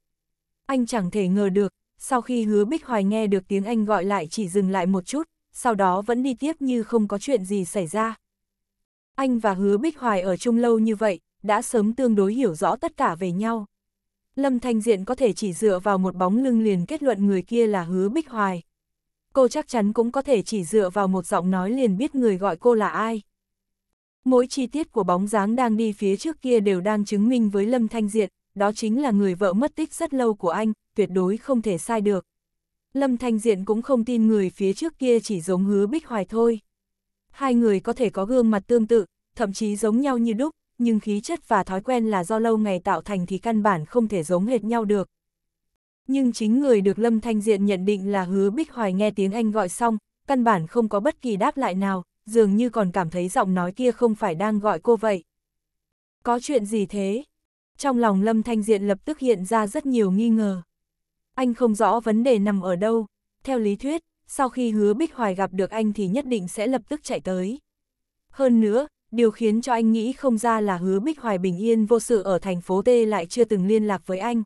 A: Anh chẳng thể ngờ được, sau khi hứa Bích Hoài nghe được tiếng anh gọi lại chỉ dừng lại một chút, sau đó vẫn đi tiếp như không có chuyện gì xảy ra. Anh và hứa Bích Hoài ở chung lâu như vậy, đã sớm tương đối hiểu rõ tất cả về nhau. Lâm Thanh Diện có thể chỉ dựa vào một bóng lưng liền kết luận người kia là hứa Bích Hoài cô chắc chắn cũng có thể chỉ dựa vào một giọng nói liền biết người gọi cô là ai. Mỗi chi tiết của bóng dáng đang đi phía trước kia đều đang chứng minh với Lâm Thanh Diện, đó chính là người vợ mất tích rất lâu của anh, tuyệt đối không thể sai được. Lâm Thanh Diện cũng không tin người phía trước kia chỉ giống hứa Bích Hoài thôi. Hai người có thể có gương mặt tương tự, thậm chí giống nhau như đúc, nhưng khí chất và thói quen là do lâu ngày tạo thành thì căn bản không thể giống hệt nhau được nhưng chính người được Lâm Thanh Diện nhận định là hứa Bích Hoài nghe tiếng anh gọi xong, căn bản không có bất kỳ đáp lại nào, dường như còn cảm thấy giọng nói kia không phải đang gọi cô vậy. Có chuyện gì thế? Trong lòng Lâm Thanh Diện lập tức hiện ra rất nhiều nghi ngờ. Anh không rõ vấn đề nằm ở đâu. Theo lý thuyết, sau khi hứa Bích Hoài gặp được anh thì nhất định sẽ lập tức chạy tới. Hơn nữa, điều khiến cho anh nghĩ không ra là hứa Bích Hoài bình yên vô sự ở thành phố T lại chưa từng liên lạc với anh,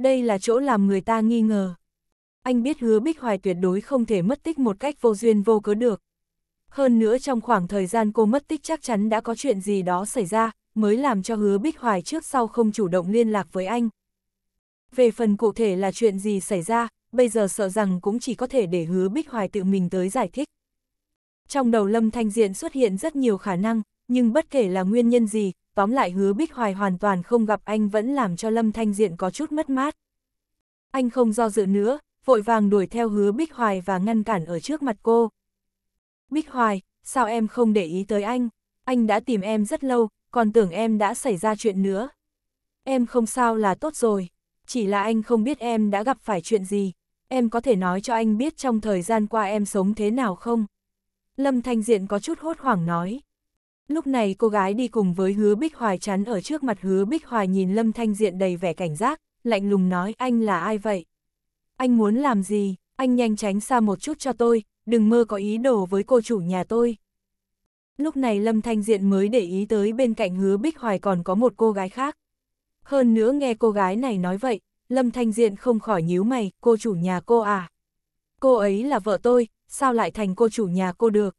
A: đây là chỗ làm người ta nghi ngờ. Anh biết hứa Bích Hoài tuyệt đối không thể mất tích một cách vô duyên vô cớ được. Hơn nữa trong khoảng thời gian cô mất tích chắc chắn đã có chuyện gì đó xảy ra, mới làm cho hứa Bích Hoài trước sau không chủ động liên lạc với anh. Về phần cụ thể là chuyện gì xảy ra, bây giờ sợ rằng cũng chỉ có thể để hứa Bích Hoài tự mình tới giải thích. Trong đầu Lâm Thanh Diện xuất hiện rất nhiều khả năng, nhưng bất kể là nguyên nhân gì, tóm lại hứa Bích Hoài hoàn toàn không gặp anh vẫn làm cho Lâm Thanh Diện có chút mất mát. Anh không do dự nữa, vội vàng đuổi theo hứa Bích Hoài và ngăn cản ở trước mặt cô. Bích Hoài, sao em không để ý tới anh? Anh đã tìm em rất lâu, còn tưởng em đã xảy ra chuyện nữa. Em không sao là tốt rồi, chỉ là anh không biết em đã gặp phải chuyện gì. Em có thể nói cho anh biết trong thời gian qua em sống thế nào không? Lâm Thanh Diện có chút hốt hoảng nói. Lúc này cô gái đi cùng với hứa Bích Hoài chắn ở trước mặt hứa Bích Hoài nhìn Lâm Thanh Diện đầy vẻ cảnh giác, lạnh lùng nói anh là ai vậy? Anh muốn làm gì? Anh nhanh tránh xa một chút cho tôi, đừng mơ có ý đồ với cô chủ nhà tôi. Lúc này Lâm Thanh Diện mới để ý tới bên cạnh hứa Bích Hoài còn có một cô gái khác. Hơn nữa nghe cô gái này nói vậy, Lâm Thanh Diện không khỏi nhíu mày, cô chủ nhà cô à? Cô ấy là vợ tôi, sao lại thành cô chủ nhà cô được?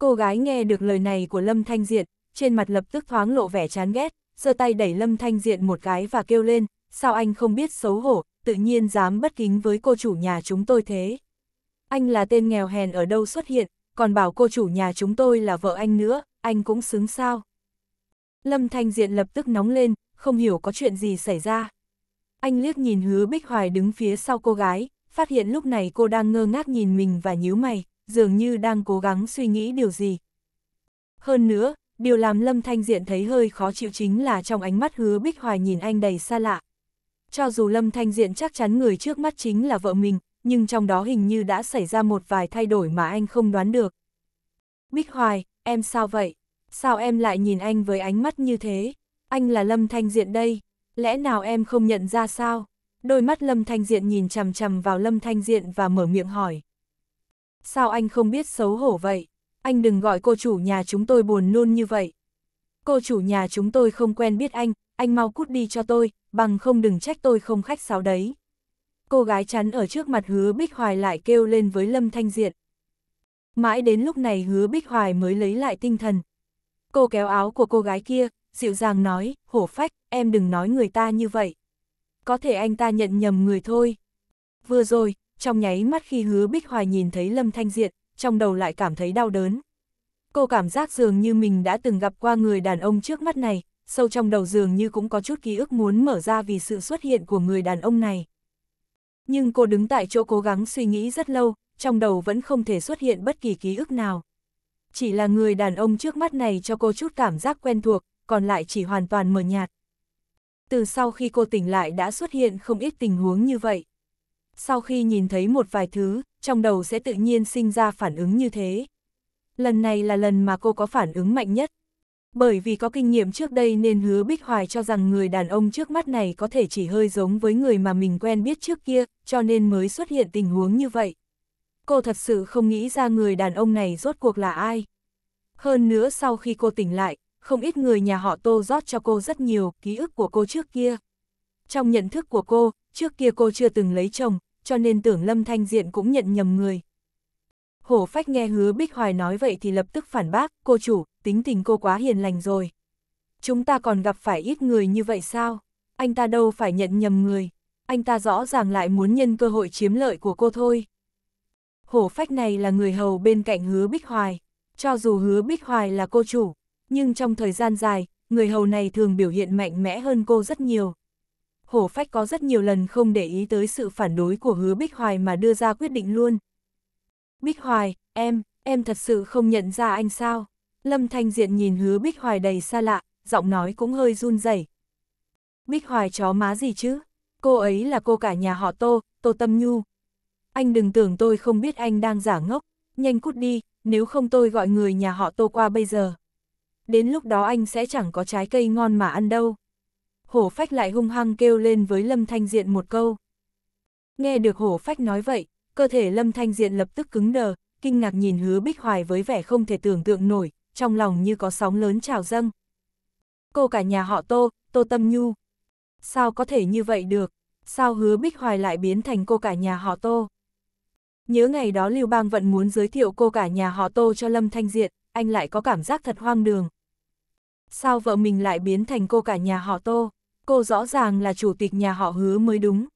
A: Cô gái nghe được lời này của Lâm Thanh Diện, trên mặt lập tức thoáng lộ vẻ chán ghét, giơ tay đẩy Lâm Thanh Diện một cái và kêu lên, sao anh không biết xấu hổ, tự nhiên dám bất kính với cô chủ nhà chúng tôi thế. Anh là tên nghèo hèn ở đâu xuất hiện, còn bảo cô chủ nhà chúng tôi là vợ anh nữa, anh cũng xứng sao. Lâm Thanh Diện lập tức nóng lên, không hiểu có chuyện gì xảy ra. Anh liếc nhìn hứa Bích Hoài đứng phía sau cô gái, phát hiện lúc này cô đang ngơ ngác nhìn mình và nhíu mày, dường như đang cố gắng suy nghĩ điều gì. Hơn nữa, điều làm Lâm Thanh Diện thấy hơi khó chịu chính là trong ánh mắt hứa Bích Hoài nhìn anh đầy xa lạ. Cho dù Lâm Thanh Diện chắc chắn người trước mắt chính là vợ mình, nhưng trong đó hình như đã xảy ra một vài thay đổi mà anh không đoán được. Bích Hoài, em sao vậy? Sao em lại nhìn anh với ánh mắt như thế? Anh là Lâm Thanh Diện đây, lẽ nào em không nhận ra sao? Đôi mắt Lâm Thanh Diện nhìn chằm chằm vào Lâm Thanh Diện và mở miệng hỏi sao anh không biết xấu hổ vậy? Anh đừng gọi cô chủ nhà chúng tôi buồn nôn như vậy. Cô chủ nhà chúng tôi không quen biết anh, anh mau cút đi cho tôi, bằng không đừng trách tôi không khách sáo đấy. Cô gái chắn ở trước mặt hứa Bích Hoài lại kêu lên với Lâm Thanh Diện. Mãi đến lúc này hứa Bích Hoài mới lấy lại tinh thần. Cô kéo áo của cô gái kia, dịu dàng nói, hổ phách, em đừng nói người ta như vậy. Có thể anh ta nhận nhầm người thôi. Vừa rồi, trong nháy mắt khi hứa bích hoài nhìn thấy Lâm Thanh Diện, trong đầu lại cảm thấy đau đớn. Cô cảm giác dường như mình đã từng gặp qua người đàn ông trước mắt này, sâu trong đầu dường như cũng có chút ký ức muốn mở ra vì sự xuất hiện của người đàn ông này. Nhưng cô đứng tại chỗ cố gắng suy nghĩ rất lâu, trong đầu vẫn không thể xuất hiện bất kỳ ký ức nào. Chỉ là người đàn ông trước mắt này cho cô chút cảm giác quen thuộc, còn lại chỉ hoàn toàn mờ nhạt. Từ sau khi cô tỉnh lại đã xuất hiện không ít tình huống như vậy sau khi nhìn thấy một vài thứ, trong đầu sẽ tự nhiên sinh ra phản ứng như thế. Lần này là lần mà cô có phản ứng mạnh nhất. Bởi vì có kinh nghiệm trước đây nên hứa Bích Hoài cho rằng người đàn ông trước mắt này có thể chỉ hơi giống với người mà mình quen biết trước kia, cho nên mới xuất hiện tình huống như vậy. Cô thật sự không nghĩ ra người đàn ông này rốt cuộc là ai. Hơn nữa sau khi cô tỉnh lại, không ít người nhà họ tô rót cho cô rất nhiều ký ức của cô trước kia. Trong nhận thức của cô, trước kia cô chưa từng lấy chồng, cho nên tưởng Lâm Thanh Diện cũng nhận nhầm người. Hổ phách nghe hứa Bích Hoài nói vậy thì lập tức phản bác, cô chủ, tính tình cô quá hiền lành rồi. Chúng ta còn gặp phải ít người như vậy sao? Anh ta đâu phải nhận nhầm người, anh ta rõ ràng lại muốn nhân cơ hội chiếm lợi của cô thôi. Hổ phách này là người hầu bên cạnh hứa Bích Hoài, cho dù hứa Bích Hoài là cô chủ, nhưng trong thời gian dài, người hầu này thường biểu hiện mạnh mẽ hơn cô rất nhiều. Hổ Phách có rất nhiều lần không để ý tới sự phản đối của hứa Bích Hoài mà đưa ra quyết định luôn. Bích Hoài, em, em thật sự không nhận ra anh sao? Lâm Thanh Diện nhìn hứa Bích Hoài đầy xa lạ, giọng nói cũng hơi run rẩy. Bích Hoài chó má gì chứ? Cô ấy là cô cả nhà họ Tô, Tô Tâm Nhu. Anh đừng tưởng tôi không biết anh đang giả ngốc, nhanh cút đi, nếu không tôi gọi người nhà họ Tô qua bây giờ. Đến lúc đó anh sẽ chẳng có trái cây ngon mà ăn đâu hổ phách lại hung hăng kêu lên với Lâm Thanh Diện một câu. Nghe được hổ phách nói vậy, cơ thể Lâm Thanh Diện lập tức cứng đờ, kinh ngạc nhìn hứa bích hoài với vẻ không thể tưởng tượng nổi, trong lòng như có sóng lớn trào dâng. Cô cả nhà họ Tô, Tô Tâm Nhu. Sao có thể như vậy được? Sao hứa bích hoài lại biến thành cô cả nhà họ Tô? Nhớ ngày đó Lưu Bang vẫn muốn giới thiệu cô cả nhà họ Tô cho Lâm Thanh Diện, anh lại có cảm giác thật hoang đường. Sao vợ mình lại biến thành cô cả nhà họ Tô? cô rõ ràng là chủ tịch nhà họ hứa mới đúng.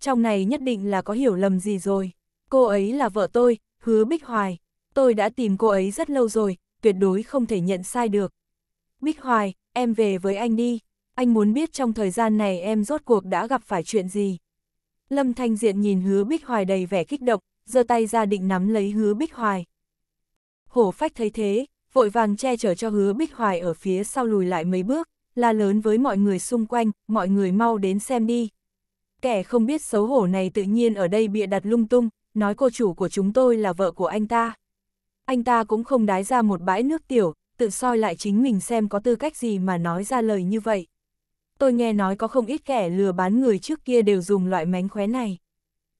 A: Trong này nhất định là có hiểu lầm gì rồi. Cô ấy là vợ tôi, hứa Bích Hoài. Tôi đã tìm cô ấy rất lâu rồi, tuyệt đối không thể nhận sai được. Bích Hoài, em về với anh đi. Anh muốn biết trong thời gian này em rốt cuộc đã gặp phải chuyện gì. Lâm Thanh Diện nhìn hứa Bích Hoài đầy vẻ kích động, giơ tay ra định nắm lấy hứa Bích Hoài. Hổ phách thấy thế, vội vàng che chở cho hứa Bích Hoài ở phía sau lùi lại mấy bước, la lớn với mọi người xung quanh, mọi người mau đến xem đi. Kẻ không biết xấu hổ này tự nhiên ở đây bịa đặt lung tung, nói cô chủ của chúng tôi là vợ của anh ta. Anh ta cũng không đái ra một bãi nước tiểu, tự soi lại chính mình xem có tư cách gì mà nói ra lời như vậy. Tôi nghe nói có không ít kẻ lừa bán người trước kia đều dùng loại mánh khóe này.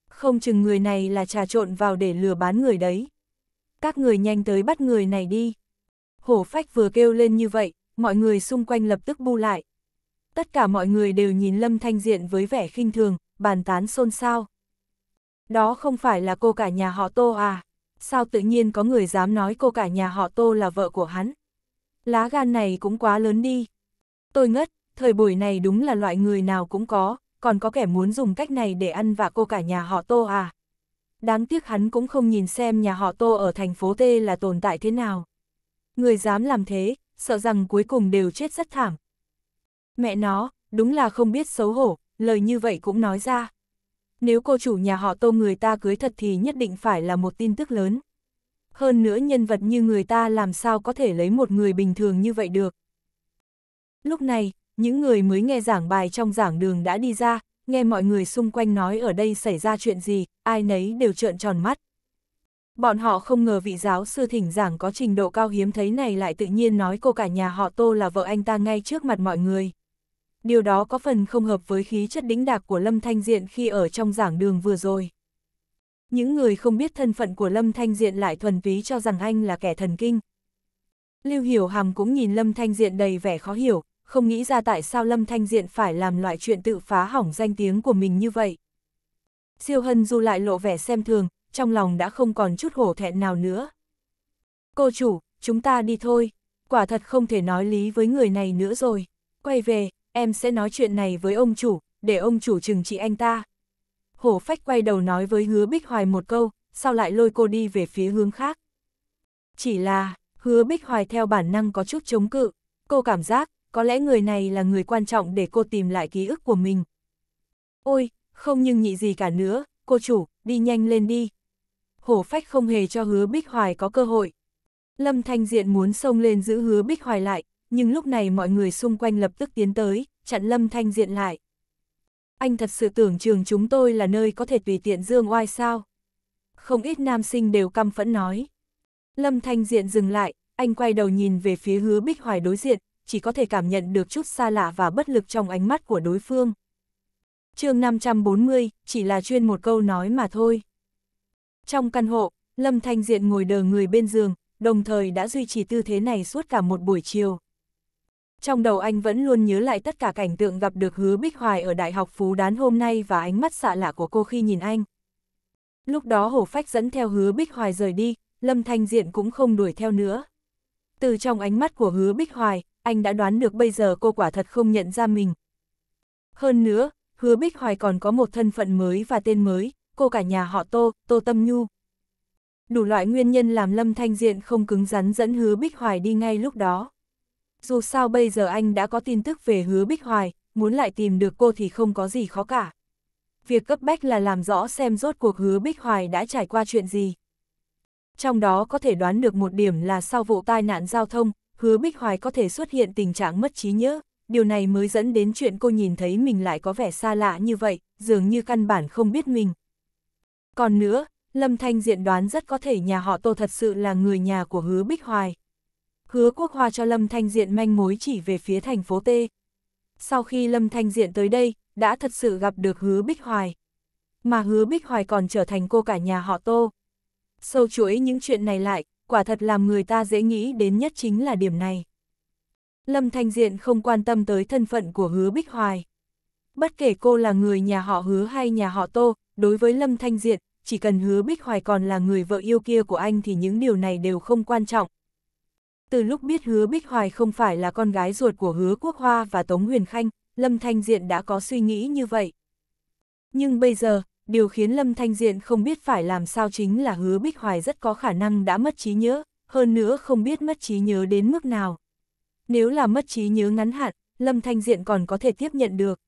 A: Không chừng người này là trà trộn vào để lừa bán người đấy. Các người nhanh tới bắt người này đi. Hổ phách vừa kêu lên như vậy, mọi người xung quanh lập tức bu lại. Tất cả mọi người đều nhìn Lâm Thanh Diện với vẻ khinh thường, bàn tán xôn xao. Đó không phải là cô cả nhà họ Tô à? Sao tự nhiên có người dám nói cô cả nhà họ Tô là vợ của hắn? Lá gan này cũng quá lớn đi. Tôi ngất, thời buổi này đúng là loại người nào cũng có, còn có kẻ muốn dùng cách này để ăn vạ cô cả nhà họ Tô à? Đáng tiếc hắn cũng không nhìn xem nhà họ Tô ở thành phố T là tồn tại thế nào. Người dám làm thế, sợ rằng cuối cùng đều chết rất thảm. Mẹ nó, đúng là không biết xấu hổ, lời như vậy cũng nói ra. Nếu cô chủ nhà họ tô người ta cưới thật thì nhất định phải là một tin tức lớn. Hơn nữa nhân vật như người ta làm sao có thể lấy một người bình thường như vậy được. Lúc này, những người mới nghe giảng bài trong giảng đường đã đi ra, nghe mọi người xung quanh nói ở đây xảy ra chuyện gì, ai nấy đều trợn tròn mắt. Bọn họ không ngờ vị giáo sư thỉnh giảng có trình độ cao hiếm thấy này lại tự nhiên nói cô cả nhà họ Tô là vợ anh ta ngay trước mặt mọi người. Điều đó có phần không hợp với khí chất đĩnh đạc của Lâm Thanh Diện khi ở trong giảng đường vừa rồi. Những người không biết thân phận của Lâm Thanh Diện lại thuần ví cho rằng anh là kẻ thần kinh. Lưu Hiểu Hàm cũng nhìn Lâm Thanh Diện đầy vẻ khó hiểu, không nghĩ ra tại sao Lâm Thanh Diện phải làm loại chuyện tự phá hỏng danh tiếng của mình như vậy. Siêu Hân Du lại lộ vẻ xem thường, trong lòng đã không còn chút hổ thẹn nào nữa. Cô chủ, chúng ta đi thôi, quả thật không thể nói lý với người này nữa rồi. Quay về, em sẽ nói chuyện này với ông chủ, để ông chủ trừng trị anh ta. Hổ phách quay đầu nói với hứa Bích Hoài một câu, sau lại lôi cô đi về phía hướng khác. Chỉ là, hứa Bích Hoài theo bản năng có chút chống cự, cô cảm giác có lẽ người này là người quan trọng để cô tìm lại ký ức của mình. Ôi, không nhưng nhị gì cả nữa, cô chủ, đi nhanh lên đi, hổ phách không hề cho hứa Bích Hoài có cơ hội. Lâm Thanh Diện muốn xông lên giữ hứa Bích Hoài lại, nhưng lúc này mọi người xung quanh lập tức tiến tới, chặn Lâm Thanh Diện lại. Anh thật sự tưởng trường chúng tôi là nơi có thể tùy tiện dương oai sao? Không ít nam sinh đều căm phẫn nói. Lâm Thanh Diện dừng lại, anh quay đầu nhìn về phía hứa Bích Hoài đối diện, chỉ có thể cảm nhận được chút xa lạ và bất lực trong ánh mắt của đối phương. chương 540, chỉ là chuyên một câu nói mà thôi. Trong căn hộ, Lâm Thanh Diện ngồi đờ người bên giường, đồng thời đã duy trì tư thế này suốt cả một buổi chiều. Trong đầu anh vẫn luôn nhớ lại tất cả cảnh tượng gặp được hứa Bích Hoài ở Đại học Phú Đán hôm nay và ánh mắt xạ lạ của cô khi nhìn anh. Lúc đó Hổ Phách dẫn theo hứa Bích Hoài rời đi, Lâm Thanh Diện cũng không đuổi theo nữa. Từ trong ánh mắt của hứa Bích Hoài, anh đã đoán được bây giờ cô quả thật không nhận ra mình. Hơn nữa, hứa Bích Hoài còn có một thân phận mới và tên mới, cô cả nhà họ Tô, Tô Tâm Nhu. Đủ loại nguyên nhân làm Lâm Thanh Diện không cứng rắn dẫn hứa Bích Hoài đi ngay lúc đó. Dù sao bây giờ anh đã có tin tức về hứa Bích Hoài, muốn lại tìm được cô thì không có gì khó cả. Việc cấp bách là làm rõ xem rốt cuộc hứa Bích Hoài đã trải qua chuyện gì. Trong đó có thể đoán được một điểm là sau vụ tai nạn giao thông, hứa Bích Hoài có thể xuất hiện tình trạng mất trí nhớ, điều này mới dẫn đến chuyện cô nhìn thấy mình lại có vẻ xa lạ như vậy, dường như căn bản không biết mình. Còn nữa, Lâm Thanh Diện đoán rất có thể nhà họ Tô thật sự là người nhà của hứa Bích Hoài. Hứa Quốc Hoa cho Lâm Thanh Diện manh mối chỉ về phía thành phố T. Sau khi Lâm Thanh Diện tới đây, đã thật sự gặp được hứa Bích Hoài. Mà hứa Bích Hoài còn trở thành cô cả nhà họ Tô. Sâu chuỗi những chuyện này lại, quả thật làm người ta dễ nghĩ đến nhất chính là điểm này. Lâm Thanh Diện không quan tâm tới thân phận của hứa Bích Hoài bất kể cô là người nhà họ hứa hay nhà họ tô, đối với Lâm Thanh Diện, chỉ cần hứa Bích Hoài còn là người vợ yêu kia của anh thì những điều này đều không quan trọng. Từ lúc biết hứa Bích Hoài không phải là con gái ruột của hứa Quốc Hoa và Tống Huyền Khanh, Lâm Thanh Diện đã có suy nghĩ như vậy. Nhưng bây giờ, điều khiến Lâm Thanh Diện không biết phải làm sao chính là hứa Bích Hoài rất có khả năng đã mất trí nhớ, hơn nữa không biết mất trí nhớ đến mức nào. Nếu là mất trí nhớ ngắn hạn, Lâm Thanh Diện còn có thể tiếp nhận được.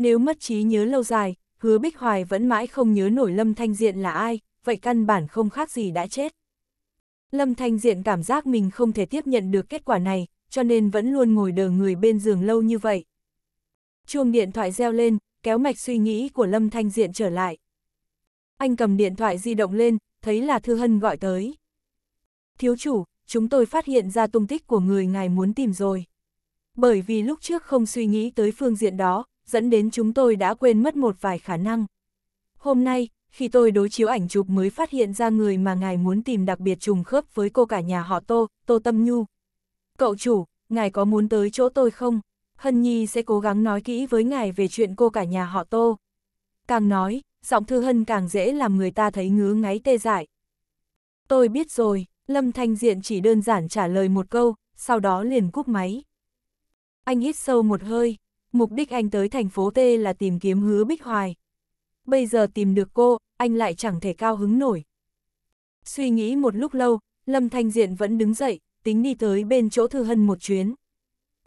A: Nếu mất trí nhớ lâu dài, hứa Bích Hoài vẫn mãi không nhớ nổi Lâm Thanh Diện là ai, vậy căn bản không khác gì đã chết. Lâm Thanh Diện cảm giác mình không thể tiếp nhận được kết quả này, cho nên vẫn luôn ngồi đờ người bên giường lâu như vậy. Chuông điện thoại reo lên, kéo mạch suy nghĩ của Lâm Thanh Diện trở lại. Anh cầm điện thoại di động lên, thấy là Thư Hân gọi tới. Thiếu chủ, chúng tôi phát hiện ra tung tích của người ngài muốn tìm rồi. Bởi vì lúc trước không suy nghĩ tới phương diện đó, dẫn đến chúng tôi đã quên mất một vài khả năng. Hôm nay, khi tôi đối chiếu ảnh chụp mới phát hiện ra người mà ngài muốn tìm đặc biệt trùng khớp với cô cả nhà họ Tô, Tô Tâm Nhu. Cậu chủ, ngài có muốn tới chỗ tôi không? Hân Nhi sẽ cố gắng nói kỹ với ngài về chuyện cô cả nhà họ Tô. Càng nói, giọng Thư Hân càng dễ làm người ta thấy ngứa ngáy tê dại. Tôi biết rồi, Lâm Thanh Diện chỉ đơn giản trả lời một câu, sau đó liền cúp máy. Anh hít sâu một hơi, Mục đích anh tới thành phố T là tìm kiếm hứa Bích Hoài. Bây giờ tìm được cô, anh lại chẳng thể cao hứng nổi. Suy nghĩ một lúc lâu, Lâm Thanh Diện vẫn đứng dậy, tính đi tới bên chỗ Thư Hân một chuyến.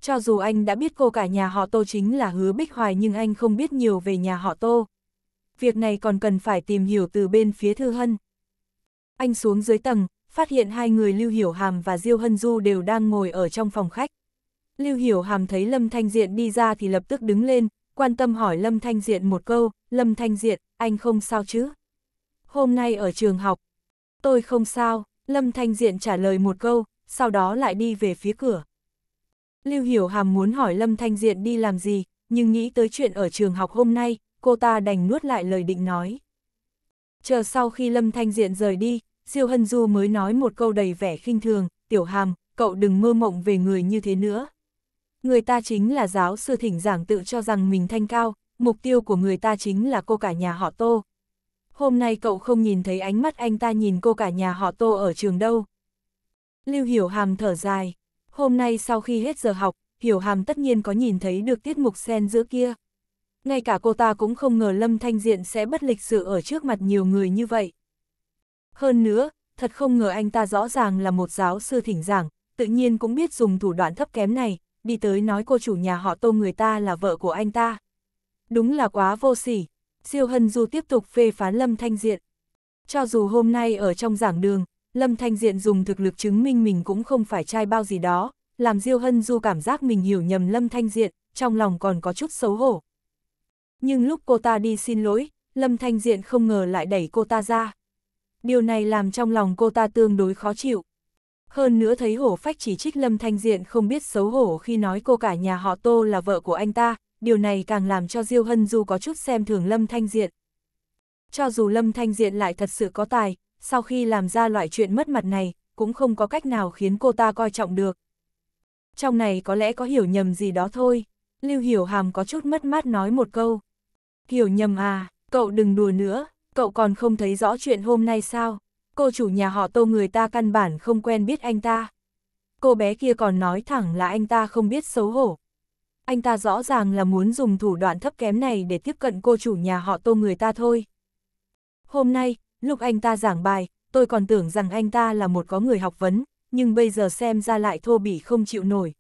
A: Cho dù anh đã biết cô cả nhà họ Tô chính là hứa Bích Hoài nhưng anh không biết nhiều về nhà họ Tô. Việc này còn cần phải tìm hiểu từ bên phía Thư Hân. Anh xuống dưới tầng, phát hiện hai người Lưu Hiểu Hàm và Diêu Hân Du đều đang ngồi ở trong phòng khách. Lưu Hiểu Hàm thấy Lâm Thanh Diện đi ra thì lập tức đứng lên, quan tâm hỏi Lâm Thanh Diện một câu, Lâm Thanh Diện, anh không sao chứ? Hôm nay ở trường học, tôi không sao, Lâm Thanh Diện trả lời một câu, sau đó lại đi về phía cửa. Lưu Hiểu Hàm muốn hỏi Lâm Thanh Diện đi làm gì, nhưng nghĩ tới chuyện ở trường học hôm nay, cô ta đành nuốt lại lời định nói. Chờ sau khi Lâm Thanh Diện rời đi, Diêu Hân Du mới nói một câu đầy vẻ khinh thường, Tiểu Hàm, cậu đừng mơ mộng về người như thế nữa người ta chính là giáo sư thỉnh giảng tự cho rằng mình thanh cao, mục tiêu của người ta chính là cô cả nhà họ Tô. Hôm nay cậu không nhìn thấy ánh mắt anh ta nhìn cô cả nhà họ Tô ở trường đâu. Lưu Hiểu Hàm thở dài, hôm nay sau khi hết giờ học, Hiểu Hàm tất nhiên có nhìn thấy được tiết mục sen giữa kia. Ngay cả cô ta cũng không ngờ Lâm Thanh Diện sẽ bất lịch sự ở trước mặt nhiều người như vậy. Hơn nữa, thật không ngờ anh ta rõ ràng là một giáo sư thỉnh giảng, tự nhiên cũng biết dùng thủ đoạn thấp kém này, đi tới nói cô chủ nhà họ tô người ta là vợ của anh ta. Đúng là quá vô sỉ, Diêu Hân Du tiếp tục phê phán Lâm Thanh Diện. Cho dù hôm nay ở trong giảng đường, Lâm Thanh Diện dùng thực lực chứng minh mình cũng không phải trai bao gì đó, làm Diêu Hân Du cảm giác mình hiểu nhầm Lâm Thanh Diện, trong lòng còn có chút xấu hổ. Nhưng lúc cô ta đi xin lỗi, Lâm Thanh Diện không ngờ lại đẩy cô ta ra. Điều này làm trong lòng cô ta tương đối khó chịu. Hơn nữa thấy hổ phách chỉ trích Lâm Thanh Diện không biết xấu hổ khi nói cô cả nhà họ Tô là vợ của anh ta, điều này càng làm cho Diêu Hân Du có chút xem thường Lâm Thanh Diện. Cho dù Lâm Thanh Diện lại thật sự có tài, sau khi làm ra loại chuyện mất mặt này, cũng không có cách nào khiến cô ta coi trọng được. Trong này có lẽ có hiểu nhầm gì đó thôi, Lưu Hiểu Hàm có chút mất mát nói một câu. Hiểu nhầm à, cậu đừng đùa nữa, cậu còn không thấy rõ chuyện hôm nay sao? cô chủ nhà họ tô người ta căn bản không quen biết anh ta. Cô bé kia còn nói thẳng là anh ta không biết xấu hổ. Anh ta rõ ràng là muốn dùng thủ đoạn thấp kém này để tiếp cận cô chủ nhà họ tô người ta thôi. Hôm nay, lúc anh ta giảng bài, tôi còn tưởng rằng anh ta là một có người học vấn, nhưng bây giờ xem ra lại thô bỉ không chịu nổi.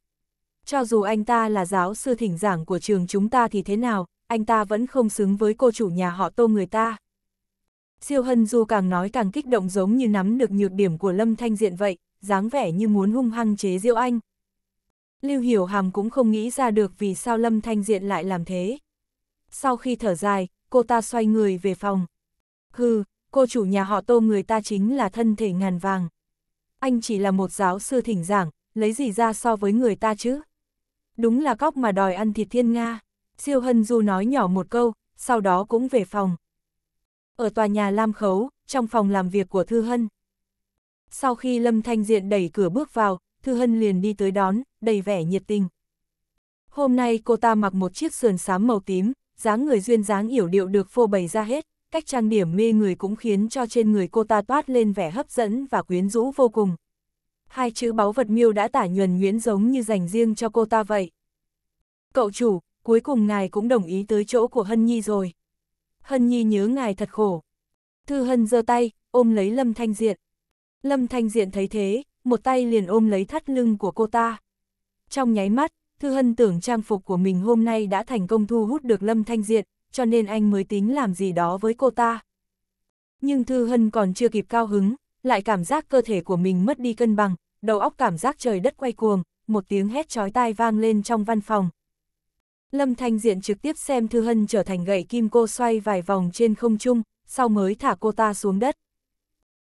A: Cho dù anh ta là giáo sư thỉnh giảng của trường chúng ta thì thế nào, anh ta vẫn không xứng với cô chủ nhà họ tô người ta. Siêu Hân Du càng nói càng kích động giống như nắm được nhược điểm của Lâm Thanh Diện vậy, dáng vẻ như muốn hung hăng chế diêu anh. Lưu Hiểu Hàm cũng không nghĩ ra được vì sao Lâm Thanh Diện lại làm thế. Sau khi thở dài, cô ta xoay người về phòng. Hừ, cô chủ nhà họ tô người ta chính là thân thể ngàn vàng. Anh chỉ là một giáo sư thỉnh giảng, lấy gì ra so với người ta chứ? Đúng là cóc mà đòi ăn thịt thiên Nga. Siêu Hân Du nói nhỏ một câu, sau đó cũng về phòng. Ở tòa nhà Lam Khấu, trong phòng làm việc của Thư Hân. Sau khi Lâm Thanh Diện đẩy cửa bước vào, Thư Hân liền đi tới đón, đầy vẻ nhiệt tình. Hôm nay cô ta mặc một chiếc sườn xám màu tím, dáng người duyên dáng yểu điệu được phô bày ra hết, cách trang điểm mê người cũng khiến cho trên người cô ta toát lên vẻ hấp dẫn và quyến rũ vô cùng. Hai chữ báu vật miêu đã tả nhuần nhuyễn giống như dành riêng cho cô ta vậy. Cậu chủ, cuối cùng ngài cũng đồng ý tới chỗ của Hân Nhi rồi. Hân Nhi nhớ ngài thật khổ. Thư Hân giơ tay, ôm lấy Lâm Thanh Diện. Lâm Thanh Diện thấy thế, một tay liền ôm lấy thắt lưng của cô ta. Trong nháy mắt, Thư Hân tưởng trang phục của mình hôm nay đã thành công thu hút được Lâm Thanh Diện, cho nên anh mới tính làm gì đó với cô ta. Nhưng Thư Hân còn chưa kịp cao hứng, lại cảm giác cơ thể của mình mất đi cân bằng, đầu óc cảm giác trời đất quay cuồng, một tiếng hét chói tai vang lên trong văn phòng, Lâm Thanh Diện trực tiếp xem Thư Hân trở thành gậy kim cô xoay vài vòng trên không trung, sau mới thả cô ta xuống đất.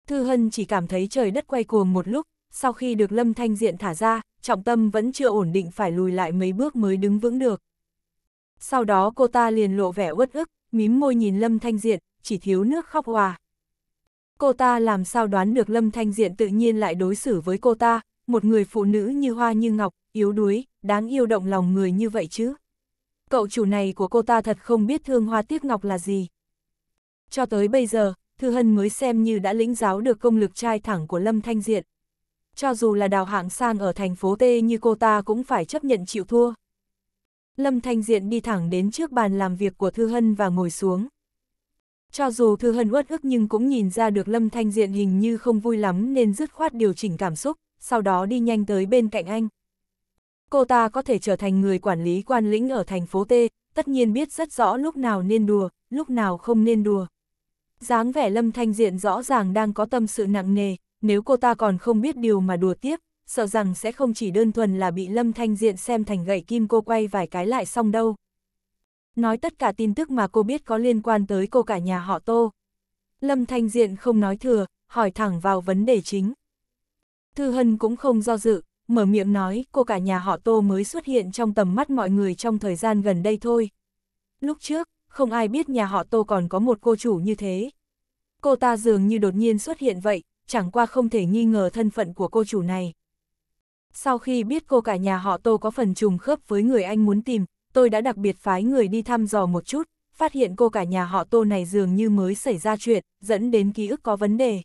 A: Thư Hân chỉ cảm thấy trời đất quay cuồng một lúc, sau khi được Lâm Thanh Diện thả ra, trọng tâm vẫn chưa ổn định phải lùi lại mấy bước mới đứng vững được. Sau đó cô ta liền lộ vẻ uất ức, mím môi nhìn Lâm Thanh Diện, chỉ thiếu nước khóc hòa. Cô ta làm sao đoán được Lâm Thanh Diện tự nhiên lại đối xử với cô ta, một người phụ nữ như hoa như ngọc, yếu đuối, đáng yêu động lòng người như vậy chứ cậu chủ này của cô ta thật không biết thương hoa tiếc ngọc là gì. Cho tới bây giờ, Thư Hân mới xem như đã lĩnh giáo được công lực trai thẳng của Lâm Thanh Diện. Cho dù là đào hạng sang ở thành phố T như cô ta cũng phải chấp nhận chịu thua. Lâm Thanh Diện đi thẳng đến trước bàn làm việc của Thư Hân và ngồi xuống. Cho dù Thư Hân uất ức nhưng cũng nhìn ra được Lâm Thanh Diện hình như không vui lắm nên dứt khoát điều chỉnh cảm xúc, sau đó đi nhanh tới bên cạnh anh. Cô ta có thể trở thành người quản lý quan lĩnh ở thành phố T, tất nhiên biết rất rõ lúc nào nên đùa, lúc nào không nên đùa. dáng vẻ lâm thanh diện rõ ràng đang có tâm sự nặng nề, nếu cô ta còn không biết điều mà đùa tiếp, sợ rằng sẽ không chỉ đơn thuần là bị lâm thanh diện xem thành gậy kim cô quay vài cái lại xong đâu. Nói tất cả tin tức mà cô biết có liên quan tới cô cả nhà họ tô. Lâm thanh diện không nói thừa, hỏi thẳng vào vấn đề chính. Thư Hân cũng không do dự, mở miệng nói cô cả nhà họ Tô mới xuất hiện trong tầm mắt mọi người trong thời gian gần đây thôi. Lúc trước, không ai biết nhà họ Tô còn có một cô chủ như thế. Cô ta dường như đột nhiên xuất hiện vậy, chẳng qua không thể nghi ngờ thân phận của cô chủ này. Sau khi biết cô cả nhà họ Tô có phần trùng khớp với người anh muốn tìm, tôi đã đặc biệt phái người đi thăm dò một chút, phát hiện cô cả nhà họ Tô này dường như mới xảy ra chuyện, dẫn đến ký ức có vấn đề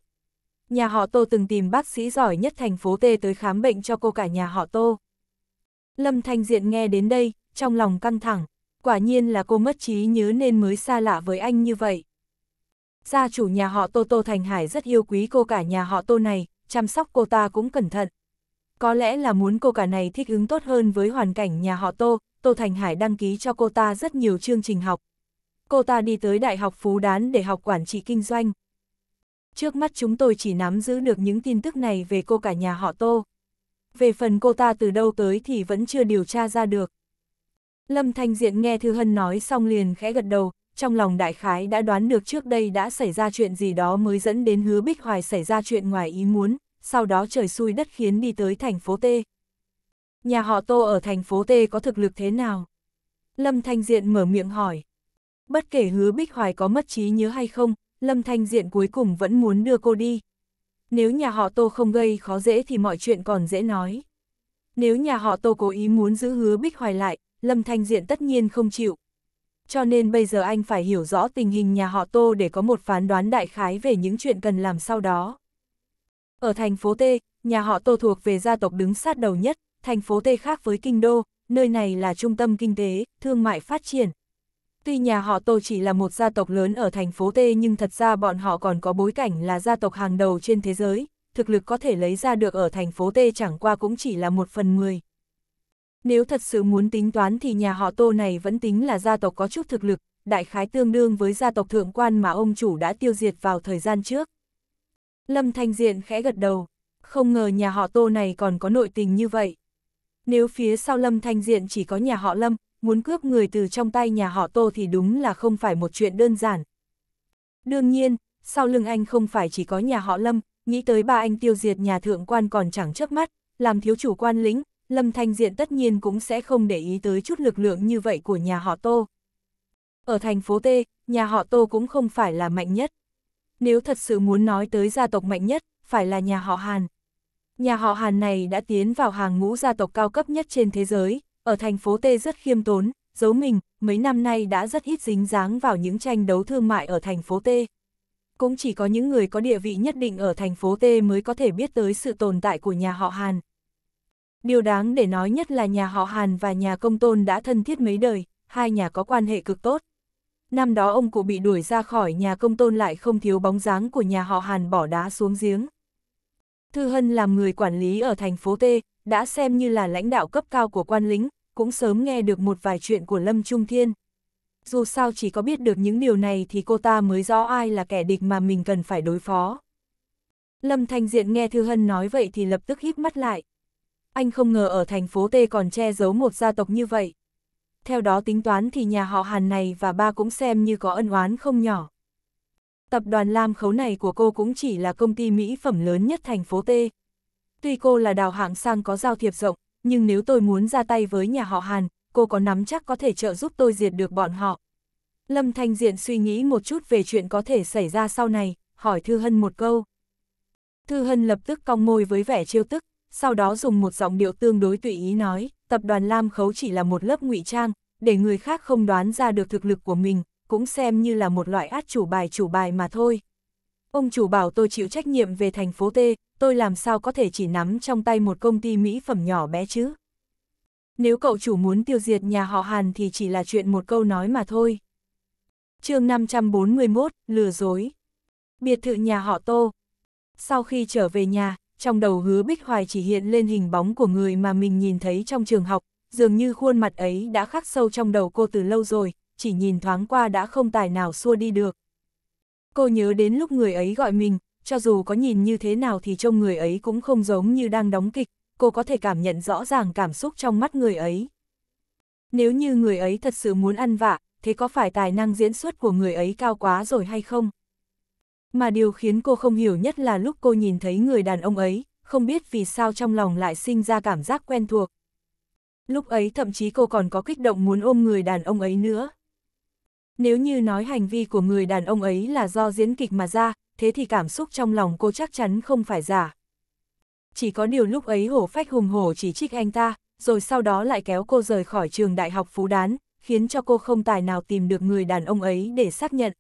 A: nhà họ Tô từng tìm bác sĩ giỏi nhất thành phố T tới khám bệnh cho cô cả nhà họ Tô. Lâm Thanh Diện nghe đến đây, trong lòng căng thẳng, quả nhiên là cô mất trí nhớ nên mới xa lạ với anh như vậy. Gia chủ nhà họ Tô Tô Thành Hải rất yêu quý cô cả nhà họ Tô này, chăm sóc cô ta cũng cẩn thận. Có lẽ là muốn cô cả này thích ứng tốt hơn với hoàn cảnh nhà họ Tô, Tô Thành Hải đăng ký cho cô ta rất nhiều chương trình học. Cô ta đi tới Đại học Phú Đán để học quản trị kinh doanh. Trước mắt chúng tôi chỉ nắm giữ được những tin tức này về cô cả nhà họ Tô. Về phần cô ta từ đâu tới thì vẫn chưa điều tra ra được. Lâm Thanh Diện nghe Thư Hân nói xong liền khẽ gật đầu, trong lòng đại khái đã đoán được trước đây đã xảy ra chuyện gì đó mới dẫn đến hứa Bích Hoài xảy ra chuyện ngoài ý muốn, sau đó trời xui đất khiến đi tới thành phố T. Nhà họ Tô ở thành phố T có thực lực thế nào? Lâm Thanh Diện mở miệng hỏi. Bất kể hứa Bích Hoài có mất trí nhớ hay không, Lâm Thanh Diện cuối cùng vẫn muốn đưa cô đi. Nếu nhà họ Tô không gây khó dễ thì mọi chuyện còn dễ nói. Nếu nhà họ Tô cố ý muốn giữ hứa Bích Hoài lại, Lâm Thanh Diện tất nhiên không chịu. Cho nên bây giờ anh phải hiểu rõ tình hình nhà họ Tô để có một phán đoán đại khái về những chuyện cần làm sau đó. Ở thành phố T, nhà họ Tô thuộc về gia tộc đứng sát đầu nhất, thành phố T khác với Kinh Đô, nơi này là trung tâm kinh tế, thương mại phát triển. Tuy nhà họ Tô chỉ là một gia tộc lớn ở thành phố tê nhưng thật ra bọn họ còn có bối cảnh là gia tộc hàng đầu trên thế giới, thực lực có thể lấy ra được ở thành phố tê chẳng qua cũng chỉ là một phần mười. Nếu thật sự muốn tính toán thì nhà họ Tô này vẫn tính là gia tộc có chút thực lực, đại khái tương đương với gia tộc thượng quan mà ông chủ đã tiêu diệt vào thời gian trước. Lâm Thanh Diện khẽ gật đầu, không ngờ nhà họ Tô này còn có nội tình như vậy. Nếu phía sau Lâm Thanh Diện chỉ có nhà họ Lâm, muốn cướp người từ trong tay nhà họ Tô thì đúng là không phải một chuyện đơn giản. Đương nhiên, sau lưng anh không phải chỉ có nhà họ Lâm, nghĩ tới ba anh tiêu diệt nhà thượng quan còn chẳng chớp mắt, làm thiếu chủ quan lĩnh, Lâm Thanh Diện tất nhiên cũng sẽ không để ý tới chút lực lượng như vậy của nhà họ Tô. Ở thành phố T, nhà họ Tô cũng không phải là mạnh nhất. Nếu thật sự muốn nói tới gia tộc mạnh nhất, phải là nhà họ Hàn. Nhà họ Hàn này đã tiến vào hàng ngũ gia tộc cao cấp nhất trên thế giới, ở thành phố T rất khiêm tốn, giấu mình, mấy năm nay đã rất ít dính dáng vào những tranh đấu thương mại ở thành phố T. Cũng chỉ có những người có địa vị nhất định ở thành phố T mới có thể biết tới sự tồn tại của nhà họ Hàn. Điều đáng để nói nhất là nhà họ Hàn và nhà công tôn đã thân thiết mấy đời, hai nhà có quan hệ cực tốt. Năm đó ông cụ bị đuổi ra khỏi nhà công tôn lại không thiếu bóng dáng của nhà họ Hàn bỏ đá xuống giếng. Thư Hân làm người quản lý ở thành phố T, đã xem như là lãnh đạo cấp cao của quan lính, cũng sớm nghe được một vài chuyện của Lâm Trung Thiên. Dù sao chỉ có biết được những điều này thì cô ta mới rõ ai là kẻ địch mà mình cần phải đối phó. Lâm Thanh Diện nghe Thư Hân nói vậy thì lập tức hít mắt lại. Anh không ngờ ở thành phố T còn che giấu một gia tộc như vậy. Theo đó tính toán thì nhà họ Hàn này và ba cũng xem như có ân oán không nhỏ. Tập đoàn Lam Khấu này của cô cũng chỉ là công ty mỹ phẩm lớn nhất thành phố T. Tuy cô là đào hạng sang có giao thiệp rộng, nhưng nếu tôi muốn ra tay với nhà họ Hàn, cô có nắm chắc có thể trợ giúp tôi diệt được bọn họ. Lâm Thanh Diện suy nghĩ một chút về chuyện có thể xảy ra sau này, hỏi Thư Hân một câu. Thư Hân lập tức cong môi với vẻ trêu tức, sau đó dùng một giọng điệu tương đối tùy ý nói, tập đoàn Lam Khấu chỉ là một lớp ngụy trang, để người khác không đoán ra được thực lực của mình, cũng xem như là một loại át chủ bài chủ bài mà thôi. Ông chủ bảo tôi chịu trách nhiệm về thành phố T, tôi làm sao có thể chỉ nắm trong tay một công ty mỹ phẩm nhỏ bé chứ. Nếu cậu chủ muốn tiêu diệt nhà họ Hàn thì chỉ là chuyện một câu nói mà thôi. chương 541, lừa dối. Biệt thự nhà họ Tô. Sau khi trở về nhà, trong đầu hứa Bích Hoài chỉ hiện lên hình bóng của người mà mình nhìn thấy trong trường học, dường như khuôn mặt ấy đã khắc sâu trong đầu cô từ lâu rồi, chỉ nhìn thoáng qua đã không tài nào xua đi được. Cô nhớ đến lúc người ấy gọi mình, cho dù có nhìn như thế nào thì trông người ấy cũng không giống như đang đóng kịch, cô có thể cảm nhận rõ ràng cảm xúc trong mắt người ấy. Nếu như người ấy thật sự muốn ăn vạ, thế có phải tài năng diễn xuất của người ấy cao quá rồi hay không? Mà điều khiến cô không hiểu nhất là lúc cô nhìn thấy người đàn ông ấy, không biết vì sao trong lòng lại sinh ra cảm giác quen thuộc. Lúc ấy thậm chí cô còn có kích động muốn ôm người đàn ông ấy nữa. Nếu như nói hành vi của người đàn ông ấy là do diễn kịch mà ra, thế thì cảm xúc trong lòng cô chắc chắn không phải giả. Chỉ có điều lúc ấy hổ phách hùng hổ chỉ trích anh ta, rồi sau đó lại kéo cô rời khỏi trường đại học Phú Đán, khiến cho cô không tài nào tìm được người đàn ông ấy để xác nhận.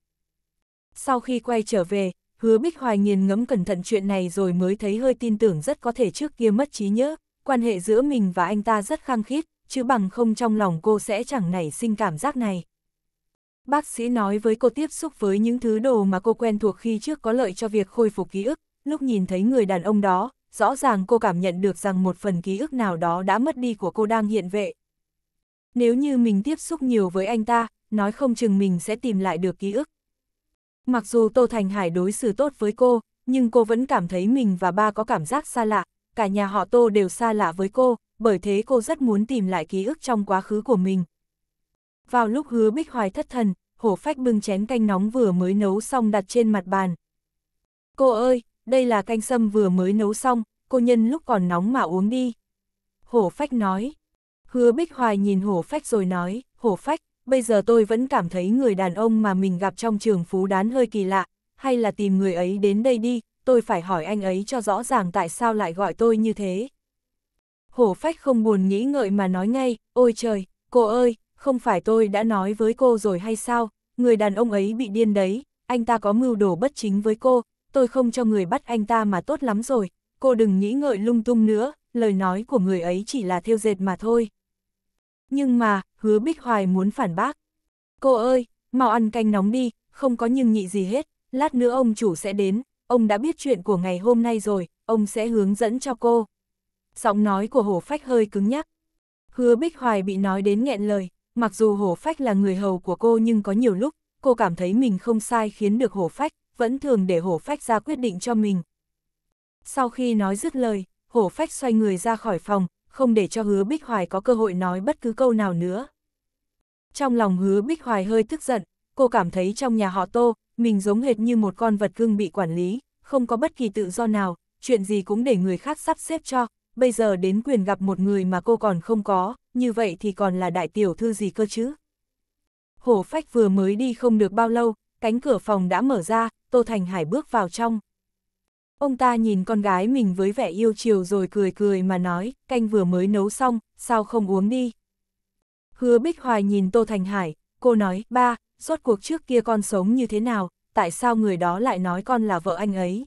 A: Sau khi quay trở về, hứa Bích Hoài nghiền ngẫm cẩn thận chuyện này rồi mới thấy hơi tin tưởng rất có thể trước kia mất trí nhớ, quan hệ giữa mình và anh ta rất khăng khít, chứ bằng không trong lòng cô sẽ chẳng nảy sinh cảm giác này. Bác sĩ nói với cô tiếp xúc với những thứ đồ mà cô quen thuộc khi trước có lợi cho việc khôi phục ký ức, lúc nhìn thấy người đàn ông đó, rõ ràng cô cảm nhận được rằng một phần ký ức nào đó đã mất đi của cô đang hiện vệ. Nếu như mình tiếp xúc nhiều với anh ta, nói không chừng mình sẽ tìm lại được ký ức. Mặc dù Tô Thành Hải đối xử tốt với cô, nhưng cô vẫn cảm thấy mình và ba có cảm giác xa lạ, cả nhà họ Tô đều xa lạ với cô, bởi thế cô rất muốn tìm lại ký ức trong quá khứ của mình. Vào lúc hứa Bích Hoài thất thần, hổ phách bưng chén canh nóng vừa mới nấu xong đặt trên mặt bàn. Cô ơi, đây là canh sâm vừa mới nấu xong, cô nhân lúc còn nóng mà uống đi. Hổ phách nói. Hứa Bích Hoài nhìn hổ phách rồi nói, hổ phách, bây giờ tôi vẫn cảm thấy người đàn ông mà mình gặp trong trường phú đán hơi kỳ lạ, hay là tìm người ấy đến đây đi, tôi phải hỏi anh ấy cho rõ ràng tại sao lại gọi tôi như thế. Hổ phách không buồn nghĩ ngợi mà nói ngay, ôi trời, cô ơi, không phải tôi đã nói với cô rồi hay sao, người đàn ông ấy bị điên đấy, anh ta có mưu đồ bất chính với cô, tôi không cho người bắt anh ta mà tốt lắm rồi, cô đừng nghĩ ngợi lung tung nữa, lời nói của người ấy chỉ là thêu dệt mà thôi. Nhưng mà, hứa Bích Hoài muốn phản bác. Cô ơi, mau ăn canh nóng đi, không có nhưng nhị gì hết, lát nữa ông chủ sẽ đến, ông đã biết chuyện của ngày hôm nay rồi, ông sẽ hướng dẫn cho cô. Giọng nói của hổ phách hơi cứng nhắc. Hứa Bích Hoài bị nói đến nghẹn lời, mặc dù hổ phách là người hầu của cô nhưng có nhiều lúc, cô cảm thấy mình không sai khiến được hổ phách, vẫn thường để hổ phách ra quyết định cho mình. Sau khi nói dứt lời, hổ phách xoay người ra khỏi phòng, không để cho hứa Bích Hoài có cơ hội nói bất cứ câu nào nữa. Trong lòng hứa Bích Hoài hơi tức giận, cô cảm thấy trong nhà họ tô, mình giống hệt như một con vật cưng bị quản lý, không có bất kỳ tự do nào, chuyện gì cũng để người khác sắp xếp cho, bây giờ đến quyền gặp một người mà cô còn không có, như vậy thì còn là đại tiểu thư gì cơ chứ? Hổ phách vừa mới đi không được bao lâu, cánh cửa phòng đã mở ra, Tô Thành Hải bước vào trong. Ông ta nhìn con gái mình với vẻ yêu chiều rồi cười cười mà nói, canh vừa mới nấu xong, sao không uống đi? Hứa Bích Hoài nhìn Tô Thành Hải, cô nói, ba, suốt cuộc trước kia con sống như thế nào, tại sao người đó lại nói con là vợ anh ấy?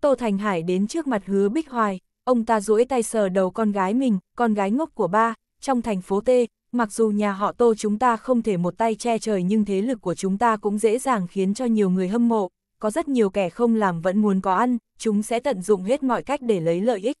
A: Tô Thành Hải đến trước mặt hứa Bích Hoài, ông ta duỗi tay sờ đầu con gái mình, con gái ngốc của ba, trong thành phố T, mặc dù nhà họ Tô chúng ta không thể một tay che trời nhưng thế lực của chúng ta cũng dễ dàng khiến cho nhiều người hâm mộ, có rất nhiều kẻ không làm vẫn muốn có ăn, chúng sẽ tận dụng hết mọi cách để lấy lợi ích.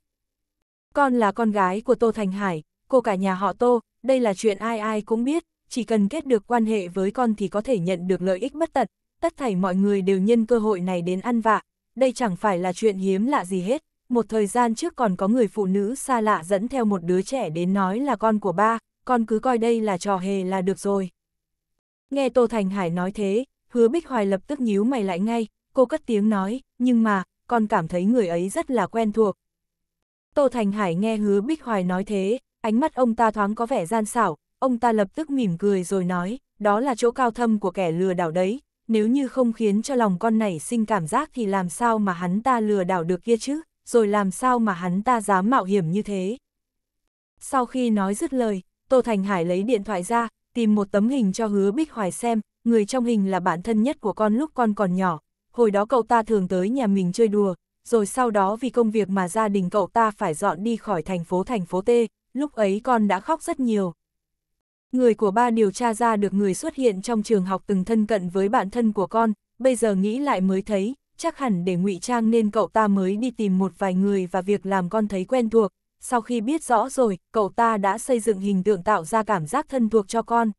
A: Con là con gái của Tô Thành Hải, cô cả nhà họ Tô, đây là chuyện ai ai cũng biết, chỉ cần kết được quan hệ với con thì có thể nhận được lợi ích bất tật, tất thảy mọi người đều nhân cơ hội này đến ăn vạ, đây chẳng phải là chuyện hiếm lạ gì hết một thời gian trước còn có người phụ nữ xa lạ dẫn theo một đứa trẻ đến nói là con của ba, con cứ coi đây là trò hề là được rồi. Nghe Tô Thành Hải nói thế, hứa Bích Hoài lập tức nhíu mày lại ngay, cô cất tiếng nói, nhưng mà, con cảm thấy người ấy rất là quen thuộc. Tô Thành Hải nghe hứa Bích Hoài nói thế, ánh mắt ông ta thoáng có vẻ gian xảo, ông ta lập tức mỉm cười rồi nói, đó là chỗ cao thâm của kẻ lừa đảo đấy, nếu như không khiến cho lòng con này sinh cảm giác thì làm sao mà hắn ta lừa đảo được kia chứ rồi làm sao mà hắn ta dám mạo hiểm như thế. Sau khi nói dứt lời, Tô Thành Hải lấy điện thoại ra, tìm một tấm hình cho hứa Bích Hoài xem, người trong hình là bạn thân nhất của con lúc con còn nhỏ, hồi đó cậu ta thường tới nhà mình chơi đùa, rồi sau đó vì công việc mà gia đình cậu ta phải dọn đi khỏi thành phố thành phố T, lúc ấy con đã khóc rất nhiều. Người của ba điều tra ra được người xuất hiện trong trường học từng thân cận với bạn thân của con, bây giờ nghĩ lại mới thấy, chắc hẳn để ngụy trang nên cậu ta mới đi tìm một vài người và việc làm con thấy quen thuộc. Sau khi biết rõ rồi, cậu ta đã xây dựng hình tượng tạo ra cảm giác thân thuộc cho con.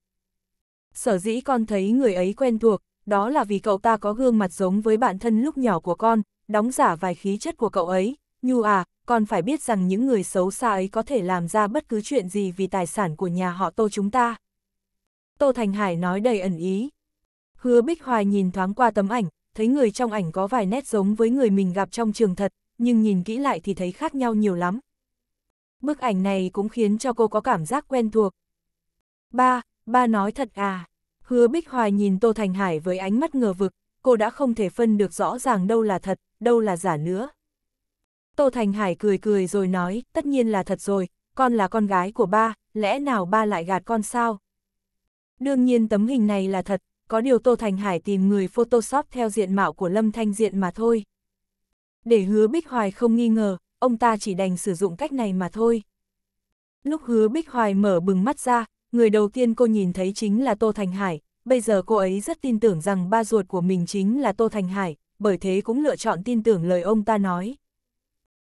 A: Sở dĩ con thấy người ấy quen thuộc, đó là vì cậu ta có gương mặt giống với bạn thân lúc nhỏ của con, đóng giả vài khí chất của cậu ấy. Nhu à, con phải biết rằng những người xấu xa ấy có thể làm ra bất cứ chuyện gì vì tài sản của nhà họ tô chúng ta. Tô Thành Hải nói đầy ẩn ý. Hứa Bích Hoài nhìn thoáng qua tấm ảnh, thấy người trong ảnh có vài nét giống với người mình gặp trong trường thật, nhưng nhìn kỹ lại thì thấy khác nhau nhiều lắm. Bức ảnh này cũng khiến cho cô có cảm giác quen thuộc. Ba, ba nói thật à. Hứa Bích Hoài nhìn Tô Thành Hải với ánh mắt ngờ vực, cô đã không thể phân được rõ ràng đâu là thật, đâu là giả nữa. Tô Thành Hải cười cười rồi nói, tất nhiên là thật rồi, con là con gái của ba, lẽ nào ba lại gạt con sao? Đương nhiên tấm hình này là thật, có điều Tô Thành Hải tìm người Photoshop theo diện mạo của Lâm Thanh Diện mà thôi. Để hứa Bích Hoài không nghi ngờ, ông ta chỉ đành sử dụng cách này mà thôi. Lúc hứa Bích Hoài mở bừng mắt ra, người đầu tiên cô nhìn thấy chính là Tô Thành Hải, bây giờ cô ấy rất tin tưởng rằng ba ruột của mình chính là Tô Thành Hải, bởi thế cũng lựa chọn tin tưởng lời ông ta nói.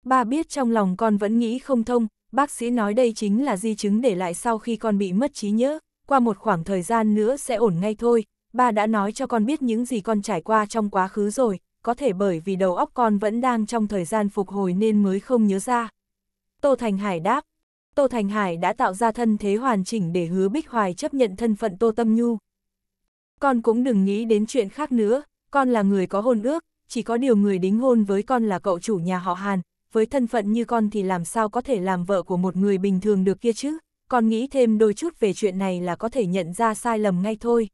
A: Ba biết trong lòng con vẫn nghĩ không thông, bác sĩ nói đây chính là di chứng để lại sau khi con bị mất trí nhớ, qua một khoảng thời gian nữa sẽ ổn ngay thôi, ba đã nói cho con biết những gì con trải qua trong quá khứ rồi, có thể bởi vì đầu óc con vẫn đang trong thời gian phục hồi nên mới không nhớ ra. Tô Thành Hải đáp, Tô Thành Hải đã tạo ra thân thế hoàn chỉnh để hứa Bích Hoài chấp nhận thân phận Tô Tâm Nhu. Con cũng đừng nghĩ đến chuyện khác nữa, con là người có hôn ước, chỉ có điều người đính hôn với con là cậu chủ nhà họ Hàn, với thân phận như con thì làm sao có thể làm vợ của một người bình thường được kia chứ, con nghĩ thêm đôi chút về chuyện này là có thể nhận ra sai lầm ngay thôi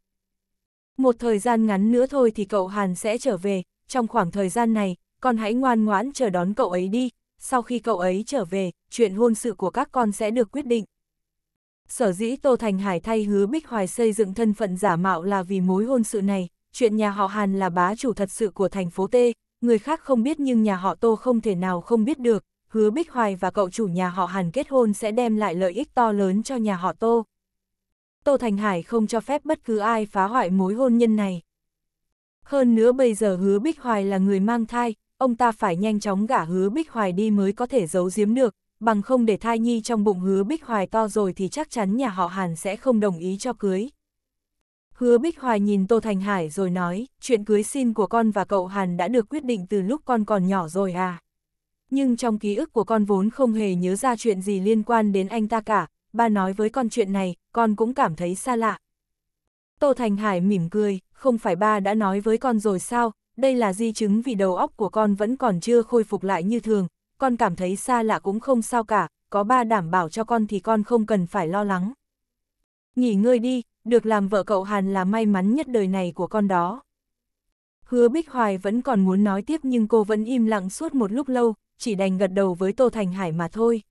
A: một thời gian ngắn nữa thôi thì cậu Hàn sẽ trở về, trong khoảng thời gian này, con hãy ngoan ngoãn chờ đón cậu ấy đi, sau khi cậu ấy trở về, chuyện hôn sự của các con sẽ được quyết định. Sở dĩ Tô Thành Hải thay hứa Bích Hoài xây dựng thân phận giả mạo là vì mối hôn sự này, chuyện nhà họ Hàn là bá chủ thật sự của thành phố Tê người khác không biết nhưng nhà họ Tô không thể nào không biết được, hứa Bích Hoài và cậu chủ nhà họ Hàn kết hôn sẽ đem lại lợi ích to lớn cho nhà họ Tô. Tô Thành Hải không cho phép bất cứ ai phá hoại mối hôn nhân này. Hơn nữa bây giờ hứa Bích Hoài là người mang thai, ông ta phải nhanh chóng gả hứa Bích Hoài đi mới có thể giấu giếm được, bằng không để thai nhi trong bụng hứa Bích Hoài to rồi thì chắc chắn nhà họ Hàn sẽ không đồng ý cho cưới. Hứa Bích Hoài nhìn Tô Thành Hải rồi nói, chuyện cưới xin của con và cậu Hàn đã được quyết định từ lúc con còn nhỏ rồi à. Nhưng trong ký ức của con vốn không hề nhớ ra chuyện gì liên quan đến anh ta cả, ba nói với con chuyện này, con cũng cảm thấy xa lạ. Tô Thành Hải mỉm cười, không phải ba đã nói với con rồi sao, đây là di chứng vì đầu óc của con vẫn còn chưa khôi phục lại như thường, con cảm thấy xa lạ cũng không sao cả, có ba đảm bảo cho con thì con không cần phải lo lắng. Nghỉ ngơi đi, được làm vợ cậu Hàn là may mắn nhất đời này của con đó. Hứa Bích Hoài vẫn còn muốn nói tiếp nhưng cô vẫn im lặng suốt một lúc lâu, chỉ đành gật đầu với Tô Thành Hải mà thôi.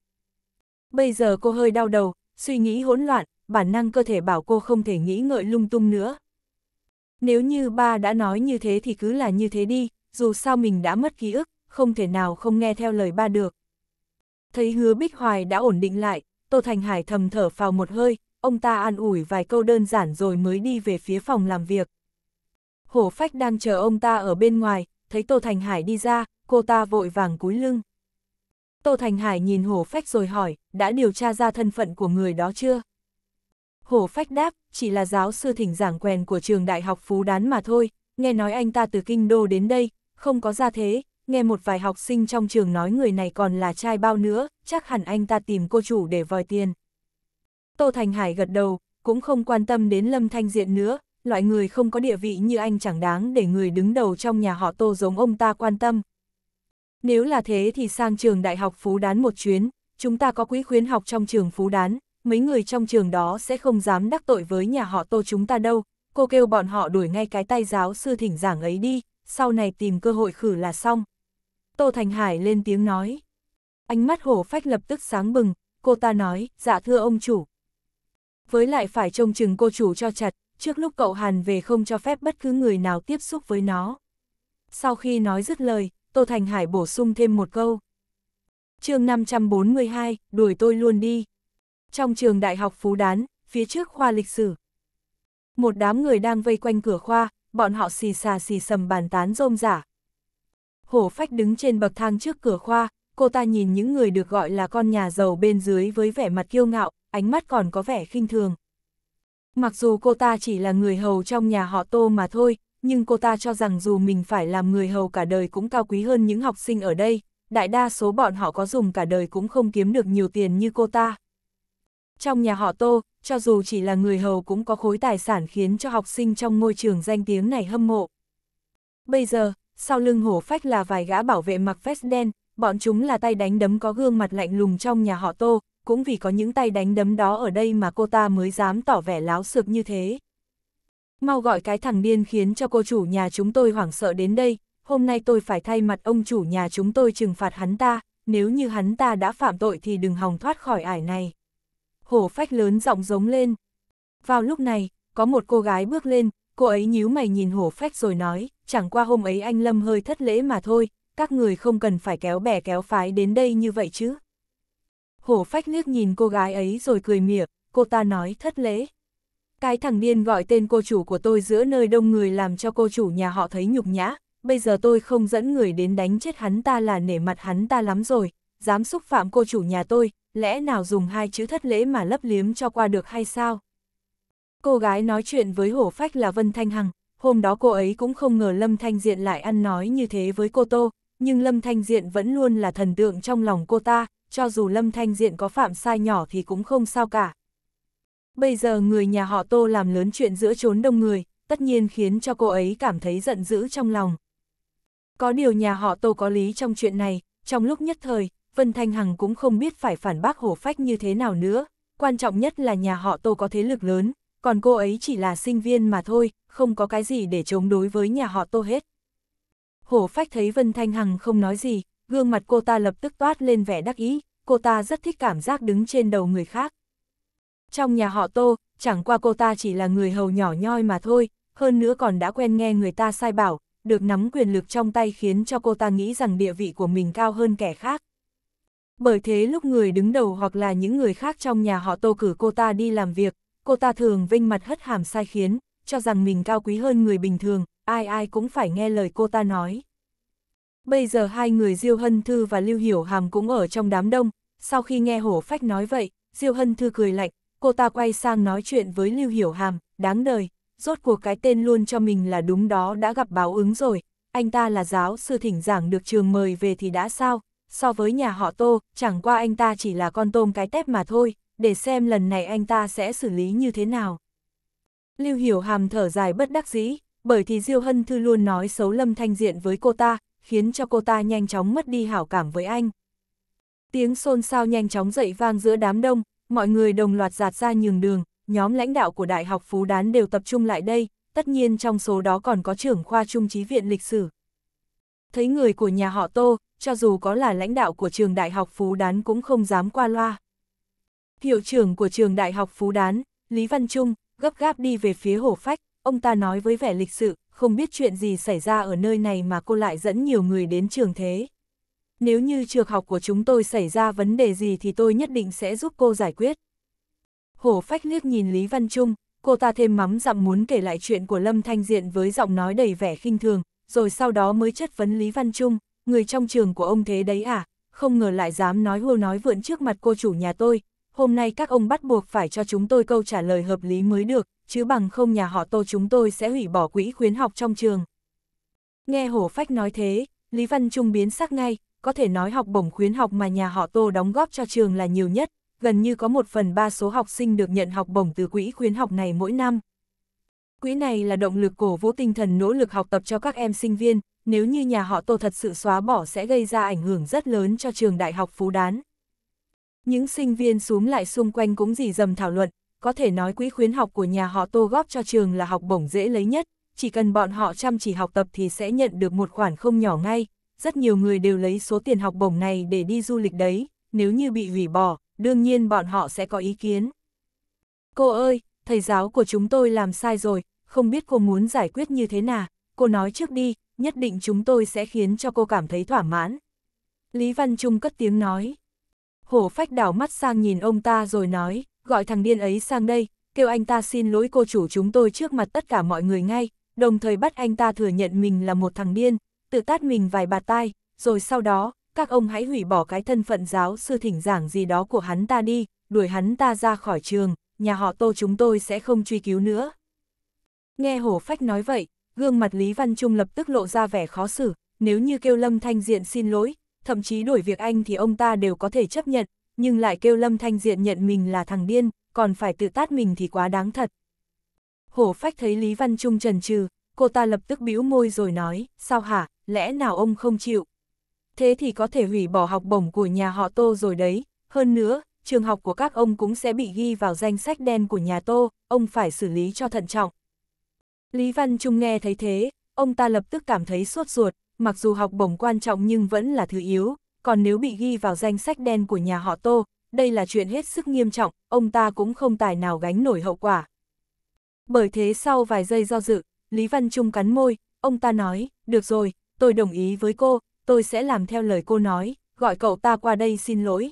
A: Bây giờ cô hơi đau đầu, suy nghĩ hỗn loạn, bản năng cơ thể bảo cô không thể nghĩ ngợi lung tung nữa. Nếu như ba đã nói như thế thì cứ là như thế đi, dù sao mình đã mất ký ức, không thể nào không nghe theo lời ba được. Thấy hứa Bích Hoài đã ổn định lại, Tô Thành Hải thầm thở phào một hơi, ông ta an ủi vài câu đơn giản rồi mới đi về phía phòng làm việc. Hổ Phách đang chờ ông ta ở bên ngoài, thấy Tô Thành Hải đi ra, cô ta vội vàng cúi lưng. Tô Thành Hải nhìn Hồ Phách rồi hỏi, đã điều tra ra thân phận của người đó chưa? Hồ Phách đáp, chỉ là giáo sư thỉnh giảng quèn của trường đại học Phú Đán mà thôi, nghe nói anh ta từ Kinh Đô đến đây, không có ra thế, nghe một vài học sinh trong trường nói người này còn là trai bao nữa, chắc hẳn anh ta tìm cô chủ để vòi tiền. Tô Thành Hải gật đầu, cũng không quan tâm đến Lâm Thanh Diện nữa, loại người không có địa vị như anh chẳng đáng để người đứng đầu trong nhà họ Tô giống ông ta quan tâm, nếu là thế thì sang trường đại học Phú Đán một chuyến, chúng ta có quỹ khuyến học trong trường Phú Đán, mấy người trong trường đó sẽ không dám đắc tội với nhà họ tô chúng ta đâu, cô kêu bọn họ đuổi ngay cái tay giáo sư thỉnh giảng ấy đi, sau này tìm cơ hội khử là xong. Tô Thành Hải lên tiếng nói. Ánh mắt hổ phách lập tức sáng bừng, cô ta nói, dạ thưa ông chủ. Với lại phải trông chừng cô chủ cho chặt, trước lúc cậu Hàn về không cho phép bất cứ người nào tiếp xúc với nó. Sau khi nói dứt lời, Tô Thành Hải bổ sung thêm một câu. chương 542, đuổi tôi luôn đi. Trong trường Đại học Phú Đán, phía trước khoa lịch sử. Một đám người đang vây quanh cửa khoa, bọn họ xì xà xì sầm bàn tán rôm rả. Hổ phách đứng trên bậc thang trước cửa khoa, cô ta nhìn những người được gọi là con nhà giàu bên dưới với vẻ mặt kiêu ngạo, ánh mắt còn có vẻ khinh thường. Mặc dù cô ta chỉ là người hầu trong nhà họ tô mà thôi, nhưng cô ta cho rằng dù mình phải làm người hầu cả đời cũng cao quý hơn những học sinh ở đây, đại đa số bọn họ có dùng cả đời cũng không kiếm được nhiều tiền như cô ta. Trong nhà họ Tô, cho dù chỉ là người hầu cũng có khối tài sản khiến cho học sinh trong môi trường danh tiếng này hâm mộ. Bây giờ, sau lưng hổ phách là vài gã bảo vệ mặc vest đen, bọn chúng là tay đánh đấm có gương mặt lạnh lùng trong nhà họ Tô, cũng vì có những tay đánh đấm đó ở đây mà cô ta mới dám tỏ vẻ láo sược như thế mau gọi cái thằng điên khiến cho cô chủ nhà chúng tôi hoảng sợ đến đây, hôm nay tôi phải thay mặt ông chủ nhà chúng tôi trừng phạt hắn ta, nếu như hắn ta đã phạm tội thì đừng hòng thoát khỏi ải này. Hổ phách lớn giọng giống lên. Vào lúc này, có một cô gái bước lên, cô ấy nhíu mày nhìn hổ phách rồi nói, chẳng qua hôm ấy anh Lâm hơi thất lễ mà thôi, các người không cần phải kéo bè kéo phái đến đây như vậy chứ. Hổ phách liếc nhìn cô gái ấy rồi cười mỉa, cô ta nói thất lễ. Cái thằng điên gọi tên cô chủ của tôi giữa nơi đông người làm cho cô chủ nhà họ thấy nhục nhã, bây giờ tôi không dẫn người đến đánh chết hắn ta là nể mặt hắn ta lắm rồi, dám xúc phạm cô chủ nhà tôi, lẽ nào dùng hai chữ thất lễ mà lấp liếm cho qua được hay sao? Cô gái nói chuyện với hổ phách là Vân Thanh Hằng, hôm đó cô ấy cũng không ngờ Lâm Thanh Diện lại ăn nói như thế với cô Tô, nhưng Lâm Thanh Diện vẫn luôn là thần tượng trong lòng cô ta, cho dù Lâm Thanh Diện có phạm sai nhỏ thì cũng không sao cả, Bây giờ người nhà họ Tô làm lớn chuyện giữa chốn đông người, tất nhiên khiến cho cô ấy cảm thấy giận dữ trong lòng. Có điều nhà họ Tô có lý trong chuyện này, trong lúc nhất thời, Vân Thanh Hằng cũng không biết phải phản bác hổ phách như thế nào nữa, quan trọng nhất là nhà họ Tô có thế lực lớn, còn cô ấy chỉ là sinh viên mà thôi, không có cái gì để chống đối với nhà họ Tô hết. Hổ phách thấy Vân Thanh Hằng không nói gì, gương mặt cô ta lập tức toát lên vẻ đắc ý, cô ta rất thích cảm giác đứng trên đầu người khác. Trong nhà họ Tô, chẳng qua cô ta chỉ là người hầu nhỏ nhoi mà thôi, hơn nữa còn đã quen nghe người ta sai bảo, được nắm quyền lực trong tay khiến cho cô ta nghĩ rằng địa vị của mình cao hơn kẻ khác. Bởi thế lúc người đứng đầu hoặc là những người khác trong nhà họ Tô cử cô ta đi làm việc, cô ta thường vinh mặt hất hàm sai khiến, cho rằng mình cao quý hơn người bình thường, ai ai cũng phải nghe lời cô ta nói. Bây giờ hai người Diêu Hân Thư và Lưu Hiểu Hàm cũng ở trong đám đông, sau khi nghe hổ phách nói vậy, Diêu Hân Thư cười lạnh, cô ta quay sang nói chuyện với Lưu Hiểu Hàm, đáng đời, rốt cuộc cái tên luôn cho mình là đúng đó đã gặp báo ứng rồi, anh ta là giáo sư thỉnh giảng được trường mời về thì đã sao, so với nhà họ Tô, chẳng qua anh ta chỉ là con tôm cái tép mà thôi, để xem lần này anh ta sẽ xử lý như thế nào. Lưu Hiểu Hàm thở dài bất đắc dĩ, bởi thì Diêu Hân Thư luôn nói xấu Lâm Thanh Diện với cô ta, khiến cho cô ta nhanh chóng mất đi hảo cảm với anh. Tiếng xôn xao nhanh chóng dậy vang giữa đám đông, mọi người đồng loạt giạt ra nhường đường, nhóm lãnh đạo của Đại học Phú Đán đều tập trung lại đây, tất nhiên trong số đó còn có trưởng khoa Trung trí viện lịch sử. Thấy người của nhà họ Tô, cho dù có là lãnh đạo của trường Đại học Phú Đán cũng không dám qua loa. Hiệu trưởng của trường Đại học Phú Đán, Lý Văn Trung, gấp gáp đi về phía hồ phách, ông ta nói với vẻ lịch sự, không biết chuyện gì xảy ra ở nơi này mà cô lại dẫn nhiều người đến trường thế nếu như trường học của chúng tôi xảy ra vấn đề gì thì tôi nhất định sẽ giúp cô giải quyết. Hổ phách liếc nhìn Lý Văn Trung, cô ta thêm mắm dặm muốn kể lại chuyện của Lâm Thanh Diện với giọng nói đầy vẻ khinh thường, rồi sau đó mới chất vấn Lý Văn Trung, người trong trường của ông thế đấy à, không ngờ lại dám nói hô nói vượn trước mặt cô chủ nhà tôi, hôm nay các ông bắt buộc phải cho chúng tôi câu trả lời hợp lý mới được, chứ bằng không nhà họ tô chúng tôi sẽ hủy bỏ quỹ khuyến học trong trường. Nghe hổ phách nói thế, Lý Văn Trung biến sắc ngay, có thể nói học bổng khuyến học mà nhà họ Tô đóng góp cho trường là nhiều nhất, gần như có một phần ba số học sinh được nhận học bổng từ quỹ khuyến học này mỗi năm. Quỹ này là động lực cổ vũ tinh thần nỗ lực học tập cho các em sinh viên, nếu như nhà họ Tô thật sự xóa bỏ sẽ gây ra ảnh hưởng rất lớn cho trường đại học Phú Đán. Những sinh viên xuống lại xung quanh cũng dì dầm thảo luận, có thể nói quỹ khuyến học của nhà họ Tô góp cho trường là học bổng dễ lấy nhất, chỉ cần bọn họ chăm chỉ học tập thì sẽ nhận được một khoản không nhỏ ngay, rất nhiều người đều lấy số tiền học bổng này để đi du lịch đấy, nếu như bị hủy bỏ, đương nhiên bọn họ sẽ có ý kiến. Cô ơi, thầy giáo của chúng tôi làm sai rồi, không biết cô muốn giải quyết như thế nào, cô nói trước đi, nhất định chúng tôi sẽ khiến cho cô cảm thấy thỏa mãn. Lý Văn Trung cất tiếng nói. Hổ phách đảo mắt sang nhìn ông ta rồi nói, gọi thằng điên ấy sang đây, kêu anh ta xin lỗi cô chủ chúng tôi trước mặt tất cả mọi người ngay, đồng thời bắt anh ta thừa nhận mình là một thằng điên, tự tát mình vài bạt tai, rồi sau đó, các ông hãy hủy bỏ cái thân phận giáo sư thỉnh giảng gì đó của hắn ta đi, đuổi hắn ta ra khỏi trường, nhà họ tô chúng tôi sẽ không truy cứu nữa. Nghe hổ phách nói vậy, gương mặt Lý Văn Trung lập tức lộ ra vẻ khó xử, nếu như kêu Lâm Thanh Diện xin lỗi, thậm chí đuổi việc anh thì ông ta đều có thể chấp nhận, nhưng lại kêu Lâm Thanh Diện nhận mình là thằng điên, còn phải tự tát mình thì quá đáng thật. Hổ phách thấy Lý Văn Trung trần trừ, cô ta lập tức bĩu môi rồi nói, sao hả, lẽ nào ông không chịu? Thế thì có thể hủy bỏ học bổng của nhà họ Tô rồi đấy, hơn nữa, trường học của các ông cũng sẽ bị ghi vào danh sách đen của nhà Tô, ông phải xử lý cho thận trọng. Lý Văn Trung nghe thấy thế, ông ta lập tức cảm thấy sốt ruột, mặc dù học bổng quan trọng nhưng vẫn là thứ yếu, còn nếu bị ghi vào danh sách đen của nhà họ Tô, đây là chuyện hết sức nghiêm trọng, ông ta cũng không tài nào gánh nổi hậu quả. Bởi thế sau vài giây do dự, Lý Văn Trung cắn môi, ông ta nói, được rồi, tôi đồng ý với cô, tôi sẽ làm theo lời cô nói, gọi cậu ta qua đây xin lỗi.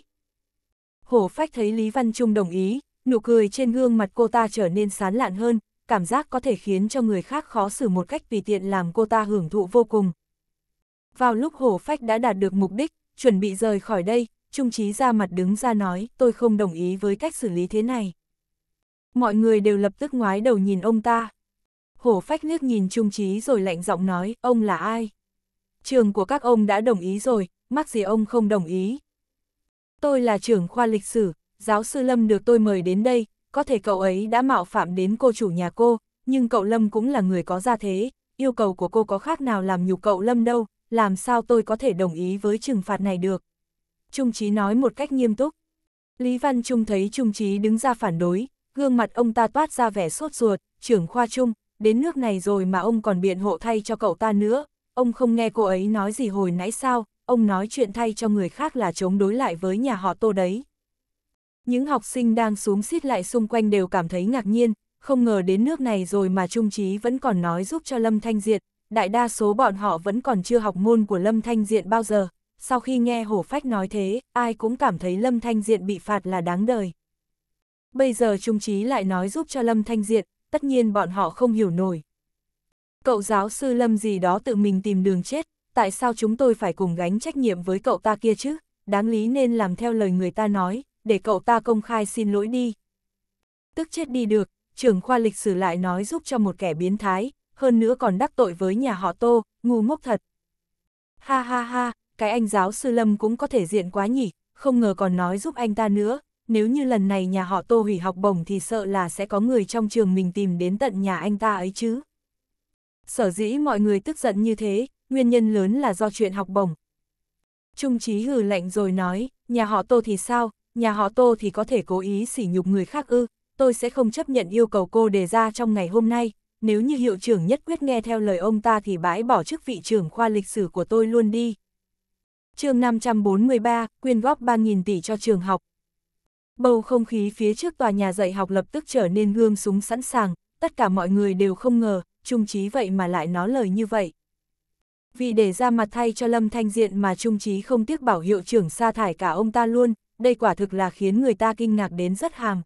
A: Hổ phách thấy Lý Văn Trung đồng ý, nụ cười trên gương mặt cô ta trở nên sán lạn hơn, cảm giác có thể khiến cho người khác khó xử một cách tùy tiện làm cô ta hưởng thụ vô cùng. Vào lúc hổ phách đã đạt được mục đích, chuẩn bị rời khỏi đây, Trung trí ra mặt đứng ra nói, tôi không đồng ý với cách xử lý thế này. Mọi người đều lập tức ngoái đầu nhìn ông ta hổ phách liếc nhìn Trung Trí rồi lạnh giọng nói, ông là ai? Trường của các ông đã đồng ý rồi, mắc gì ông không đồng ý? Tôi là trưởng khoa lịch sử, giáo sư Lâm được tôi mời đến đây, có thể cậu ấy đã mạo phạm đến cô chủ nhà cô, nhưng cậu Lâm cũng là người có gia thế, yêu cầu của cô có khác nào làm nhục cậu Lâm đâu, làm sao tôi có thể đồng ý với trừng phạt này được? Trung Trí nói một cách nghiêm túc. Lý Văn Trung thấy Trung Trí đứng ra phản đối, gương mặt ông ta toát ra vẻ sốt ruột, trưởng khoa Trung, đến nước này rồi mà ông còn biện hộ thay cho cậu ta nữa, ông không nghe cô ấy nói gì hồi nãy sao, ông nói chuyện thay cho người khác là chống đối lại với nhà họ tô đấy. Những học sinh đang xuống xít lại xung quanh đều cảm thấy ngạc nhiên, không ngờ đến nước này rồi mà Trung Trí vẫn còn nói giúp cho Lâm Thanh Diệt, đại đa số bọn họ vẫn còn chưa học môn của Lâm Thanh Diện bao giờ. Sau khi nghe Hổ Phách nói thế, ai cũng cảm thấy Lâm Thanh Diện bị phạt là đáng đời. Bây giờ Trung Trí lại nói giúp cho Lâm Thanh Diện, tất nhiên bọn họ không hiểu nổi. Cậu giáo sư Lâm gì đó tự mình tìm đường chết, tại sao chúng tôi phải cùng gánh trách nhiệm với cậu ta kia chứ, đáng lý nên làm theo lời người ta nói, để cậu ta công khai xin lỗi đi. Tức chết đi được, trưởng khoa lịch sử lại nói giúp cho một kẻ biến thái, hơn nữa còn đắc tội với nhà họ Tô, ngu ngốc thật. Ha ha ha, cái anh giáo sư Lâm cũng có thể diện quá nhỉ, không ngờ còn nói giúp anh ta nữa, nếu như lần này nhà họ Tô hủy học bổng thì sợ là sẽ có người trong trường mình tìm đến tận nhà anh ta ấy chứ. Sở dĩ mọi người tức giận như thế, nguyên nhân lớn là do chuyện học bổng. Trung trí hừ lạnh rồi nói, nhà họ Tô thì sao, nhà họ Tô thì có thể cố ý sỉ nhục người khác ư, tôi sẽ không chấp nhận yêu cầu cô đề ra trong ngày hôm nay, nếu như hiệu trưởng nhất quyết nghe theo lời ông ta thì bãi bỏ chức vị trưởng khoa lịch sử của tôi luôn đi. chương 543, quyên góp 3.000 tỷ cho trường học. Bầu không khí phía trước tòa nhà dạy học lập tức trở nên gương súng sẵn sàng, tất cả mọi người đều không ngờ, Trung trí vậy mà lại nói lời như vậy. Vì để ra mặt thay cho Lâm Thanh Diện mà Trung trí không tiếc bảo hiệu trưởng sa thải cả ông ta luôn, đây quả thực là khiến người ta kinh ngạc đến rất hàm.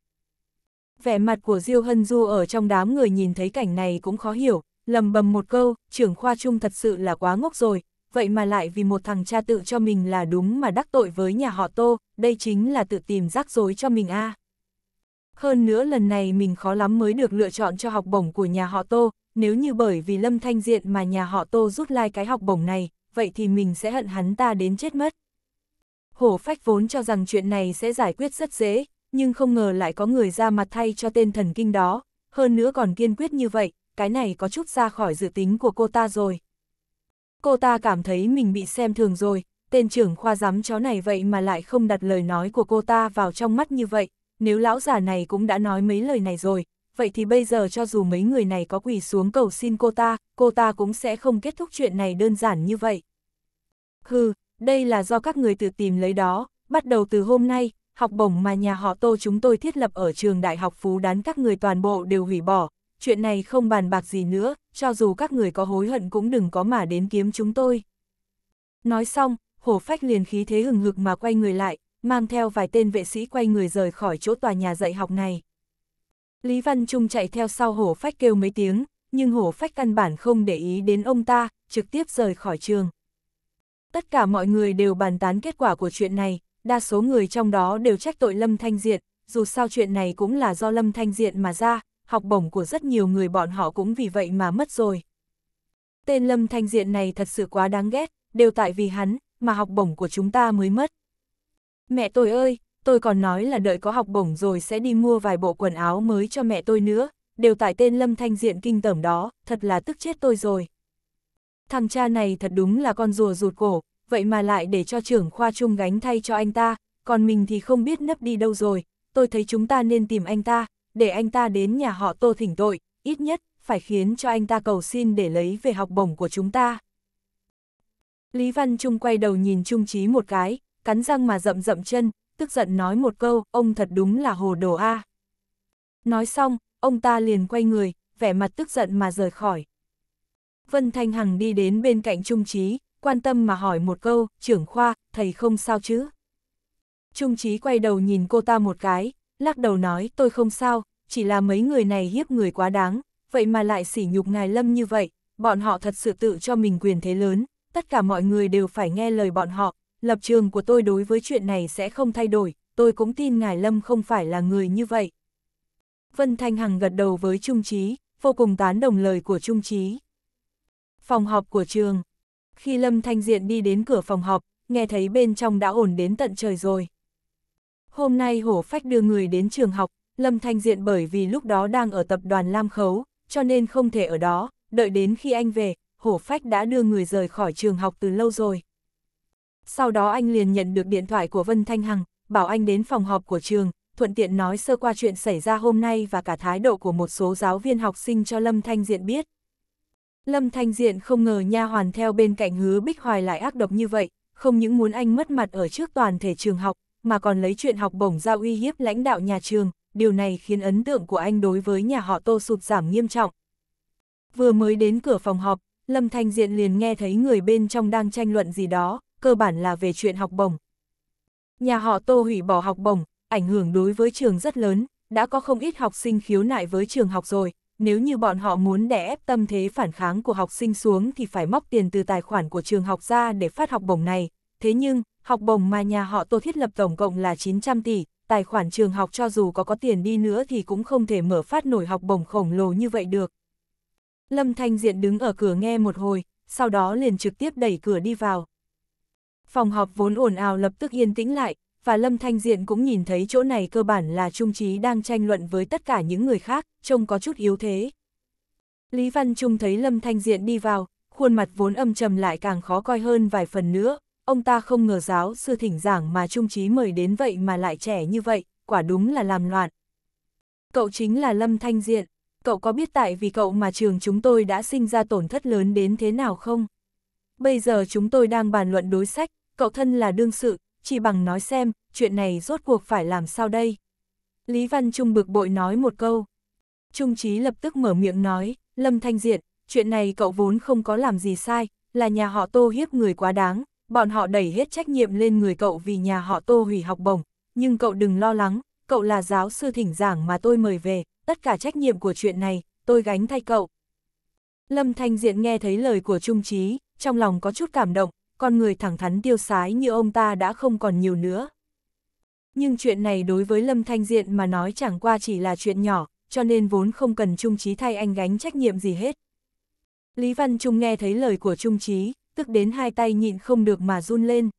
A: Vẻ mặt của Diêu Hân Du ở trong đám người nhìn thấy cảnh này cũng khó hiểu, lầm bầm một câu, trưởng khoa Trung thật sự là quá ngốc rồi, vậy mà lại vì một thằng cha tự cho mình là đúng mà đắc tội với nhà họ Tô, đây chính là tự tìm rắc rối cho mình a. À. Hơn nữa lần này mình khó lắm mới được lựa chọn cho học bổng của nhà họ Tô, nếu như bởi vì Lâm Thanh Diện mà nhà họ Tô rút lai like cái học bổng này, vậy thì mình sẽ hận hắn ta đến chết mất. Hổ phách vốn cho rằng chuyện này sẽ giải quyết rất dễ, nhưng không ngờ lại có người ra mặt thay cho tên thần kinh đó, hơn nữa còn kiên quyết như vậy, cái này có chút ra khỏi dự tính của cô ta rồi. Cô ta cảm thấy mình bị xem thường rồi, tên trưởng khoa giám chó này vậy mà lại không đặt lời nói của cô ta vào trong mắt như vậy, nếu lão già này cũng đã nói mấy lời này rồi, vậy thì bây giờ cho dù mấy người này có quỳ xuống cầu xin cô ta, cô ta cũng sẽ không kết thúc chuyện này đơn giản như vậy. Hừ, đây là do các người tự tìm lấy đó, bắt đầu từ hôm nay, học bổng mà nhà họ tô chúng tôi thiết lập ở trường đại học Phú Đán các người toàn bộ đều hủy bỏ, chuyện này không bàn bạc gì nữa, cho dù các người có hối hận cũng đừng có mà đến kiếm chúng tôi. Nói xong, hổ phách liền khí thế hừng hực mà quay người lại, mang theo vài tên vệ sĩ quay người rời khỏi chỗ tòa nhà dạy học này. Lý Văn Trung chạy theo sau hổ phách kêu mấy tiếng, nhưng hổ phách căn bản không để ý đến ông ta, trực tiếp rời khỏi trường. Tất cả mọi người đều bàn tán kết quả của chuyện này, đa số người trong đó đều trách tội Lâm Thanh Diện, dù sao chuyện này cũng là do Lâm Thanh Diện mà ra, học bổng của rất nhiều người bọn họ cũng vì vậy mà mất rồi. Tên Lâm Thanh Diện này thật sự quá đáng ghét, đều tại vì hắn, mà học bổng của chúng ta mới mất. Mẹ tôi ơi, tôi còn nói là đợi có học bổng rồi sẽ đi mua vài bộ quần áo mới cho mẹ tôi nữa, đều tại tên Lâm Thanh Diện kinh tởm đó, thật là tức chết tôi rồi. Thằng cha này thật đúng là con rùa rụt cổ, vậy mà lại để cho trưởng khoa trung gánh thay cho anh ta, còn mình thì không biết nấp đi đâu rồi, tôi thấy chúng ta nên tìm anh ta, để anh ta đến nhà họ tô thỉnh tội, ít nhất phải khiến cho anh ta cầu xin để lấy về học bổng của chúng ta. Lý Văn Trung quay đầu nhìn Trung Chí một cái, cắn răng mà rậm rậm chân, tức giận nói một câu, ông thật đúng là hồ đồ A. Nói xong, ông ta liền quay người, vẻ mặt tức giận mà rời khỏi. Vân Thanh Hằng đi đến bên cạnh Trung Chí, quan tâm mà hỏi một câu, trưởng khoa, thầy không sao chứ? Trung Chí quay đầu nhìn cô ta một cái, lắc đầu nói tôi không sao, chỉ là mấy người này hiếp người quá đáng, vậy mà lại sỉ nhục ngài lâm như vậy, bọn họ thật sự tự cho mình quyền thế lớn, tất cả mọi người đều phải nghe lời bọn họ, lập trường của tôi đối với chuyện này sẽ không thay đổi, tôi cũng tin ngài lâm không phải là người như vậy. Vân Thanh Hằng gật đầu với Trung Trí, vô cùng tán đồng lời của Trung Trí. Phòng họp của trường. Khi Lâm Thanh Diện đi đến cửa phòng họp, nghe thấy bên trong đã ổn đến tận trời rồi. Hôm nay hổ phách đưa người đến trường học, Lâm Thanh Diện bởi vì lúc đó đang ở tập đoàn Lam Khấu, cho nên không thể ở đó, đợi đến khi anh về, Hổ Phách đã đưa người rời khỏi trường học từ lâu rồi. Sau đó anh liền nhận được điện thoại của Vân Thanh Hằng, bảo anh đến phòng họp của trường, thuận tiện nói sơ qua chuyện xảy ra hôm nay và cả thái độ của một số giáo viên học sinh cho Lâm Thanh Diện biết. Lâm Thanh Diện không ngờ nha hoàn theo bên cạnh hứa Bích Hoài lại ác độc như vậy, không những muốn anh mất mặt ở trước toàn thể trường học, mà còn lấy chuyện học bổng ra uy hiếp lãnh đạo nhà trường, điều này khiến ấn tượng của anh đối với nhà họ Tô sụt giảm nghiêm trọng. Vừa mới đến cửa phòng họp, Lâm Thanh Diện liền nghe thấy người bên trong đang tranh luận gì đó, cơ bản là về chuyện học bổng. Nhà họ Tô hủy bỏ học bổng, ảnh hưởng đối với trường rất lớn, đã có không ít học sinh khiếu nại với trường học rồi, nếu như bọn họ muốn đè ép tâm thế phản kháng của học sinh xuống thì phải móc tiền từ tài khoản của trường học ra để phát học bổng này. Thế nhưng, học bổng mà nhà họ Tô thiết lập tổng cộng là 900 tỷ, tài khoản trường học cho dù có có tiền đi nữa thì cũng không thể mở phát nổi học bổng khổng lồ như vậy được. Lâm Thanh Diện đứng ở cửa nghe một hồi, sau đó liền trực tiếp đẩy cửa đi vào. Phòng họp vốn ồn ào lập tức yên tĩnh lại, và Lâm Thanh Diện cũng nhìn thấy chỗ này cơ bản là Trung Trí đang tranh luận với tất cả những người khác, trông có chút yếu thế. Lý Văn Trung thấy Lâm Thanh Diện đi vào, khuôn mặt vốn âm trầm lại càng khó coi hơn vài phần nữa, ông ta không ngờ giáo sư thỉnh giảng mà trung trí mời đến vậy mà lại trẻ như vậy, quả đúng là làm loạn. Cậu chính là Lâm Thanh Diện, cậu có biết tại vì cậu mà trường chúng tôi đã sinh ra tổn thất lớn đến thế nào không? Bây giờ chúng tôi đang bàn luận đối sách, cậu thân là đương sự, chỉ bằng nói xem, chuyện này rốt cuộc phải làm sao đây? Lý Văn Trung bực bội nói một câu. Trung trí lập tức mở miệng nói, Lâm Thanh Diện, chuyện này cậu vốn không có làm gì sai, là nhà họ tô hiếp người quá đáng, bọn họ đẩy hết trách nhiệm lên người cậu vì nhà họ tô hủy học bổng, nhưng cậu đừng lo lắng, cậu là giáo sư thỉnh giảng mà tôi mời về, tất cả trách nhiệm của chuyện này, tôi gánh thay cậu. Lâm Thanh Diện nghe thấy lời của Trung Trí, trong lòng có chút cảm động, con người thẳng thắn tiêu sái như ông ta đã không còn nhiều nữa. Nhưng chuyện này đối với Lâm Thanh Diện mà nói chẳng qua chỉ là chuyện nhỏ, cho nên vốn không cần Trung Trí thay anh gánh trách nhiệm gì hết. Lý Văn Trung nghe thấy lời của Trung Trí, tức đến hai tay nhịn không được mà run lên.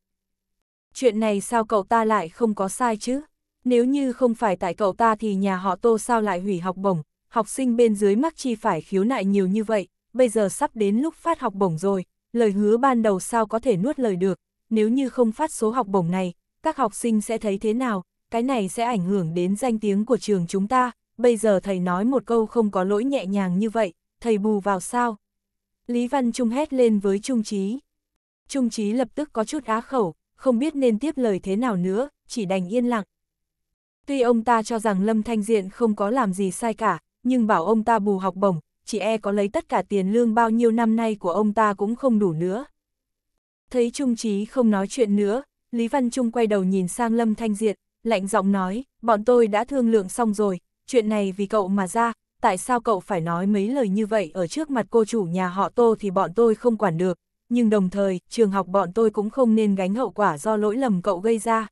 A: Chuyện này sao cậu ta lại không có sai chứ? Nếu như không phải tại cậu ta thì nhà họ Tô sao lại hủy học bổng, học sinh bên dưới mắc chi phải khiếu nại nhiều như vậy, bây giờ sắp đến lúc phát học bổng rồi, lời hứa ban đầu sao có thể nuốt lời được, nếu như không phát số học bổng này, các học sinh sẽ thấy thế nào, cái này sẽ ảnh hưởng đến danh tiếng của trường chúng ta, bây giờ thầy nói một câu không có lỗi nhẹ nhàng như vậy, thầy bù vào sao? Lý Văn Trung hét lên với Trung Trí. Trung Trí lập tức có chút á khẩu, không biết nên tiếp lời thế nào nữa, chỉ đành yên lặng. Tuy ông ta cho rằng Lâm Thanh Diện không có làm gì sai cả, nhưng bảo ông ta bù học bổng, chỉ e có lấy tất cả tiền lương bao nhiêu năm nay của ông ta cũng không đủ nữa. Thấy Trung Trí không nói chuyện nữa, Lý Văn Trung quay đầu nhìn sang Lâm Thanh Diện, lạnh giọng nói, bọn tôi đã thương lượng xong rồi, chuyện này vì cậu mà ra, tại sao cậu phải nói mấy lời như vậy ở trước mặt cô chủ nhà họ Tô thì bọn tôi không quản được, nhưng đồng thời, trường học bọn tôi cũng không nên gánh hậu quả do lỗi lầm cậu gây ra.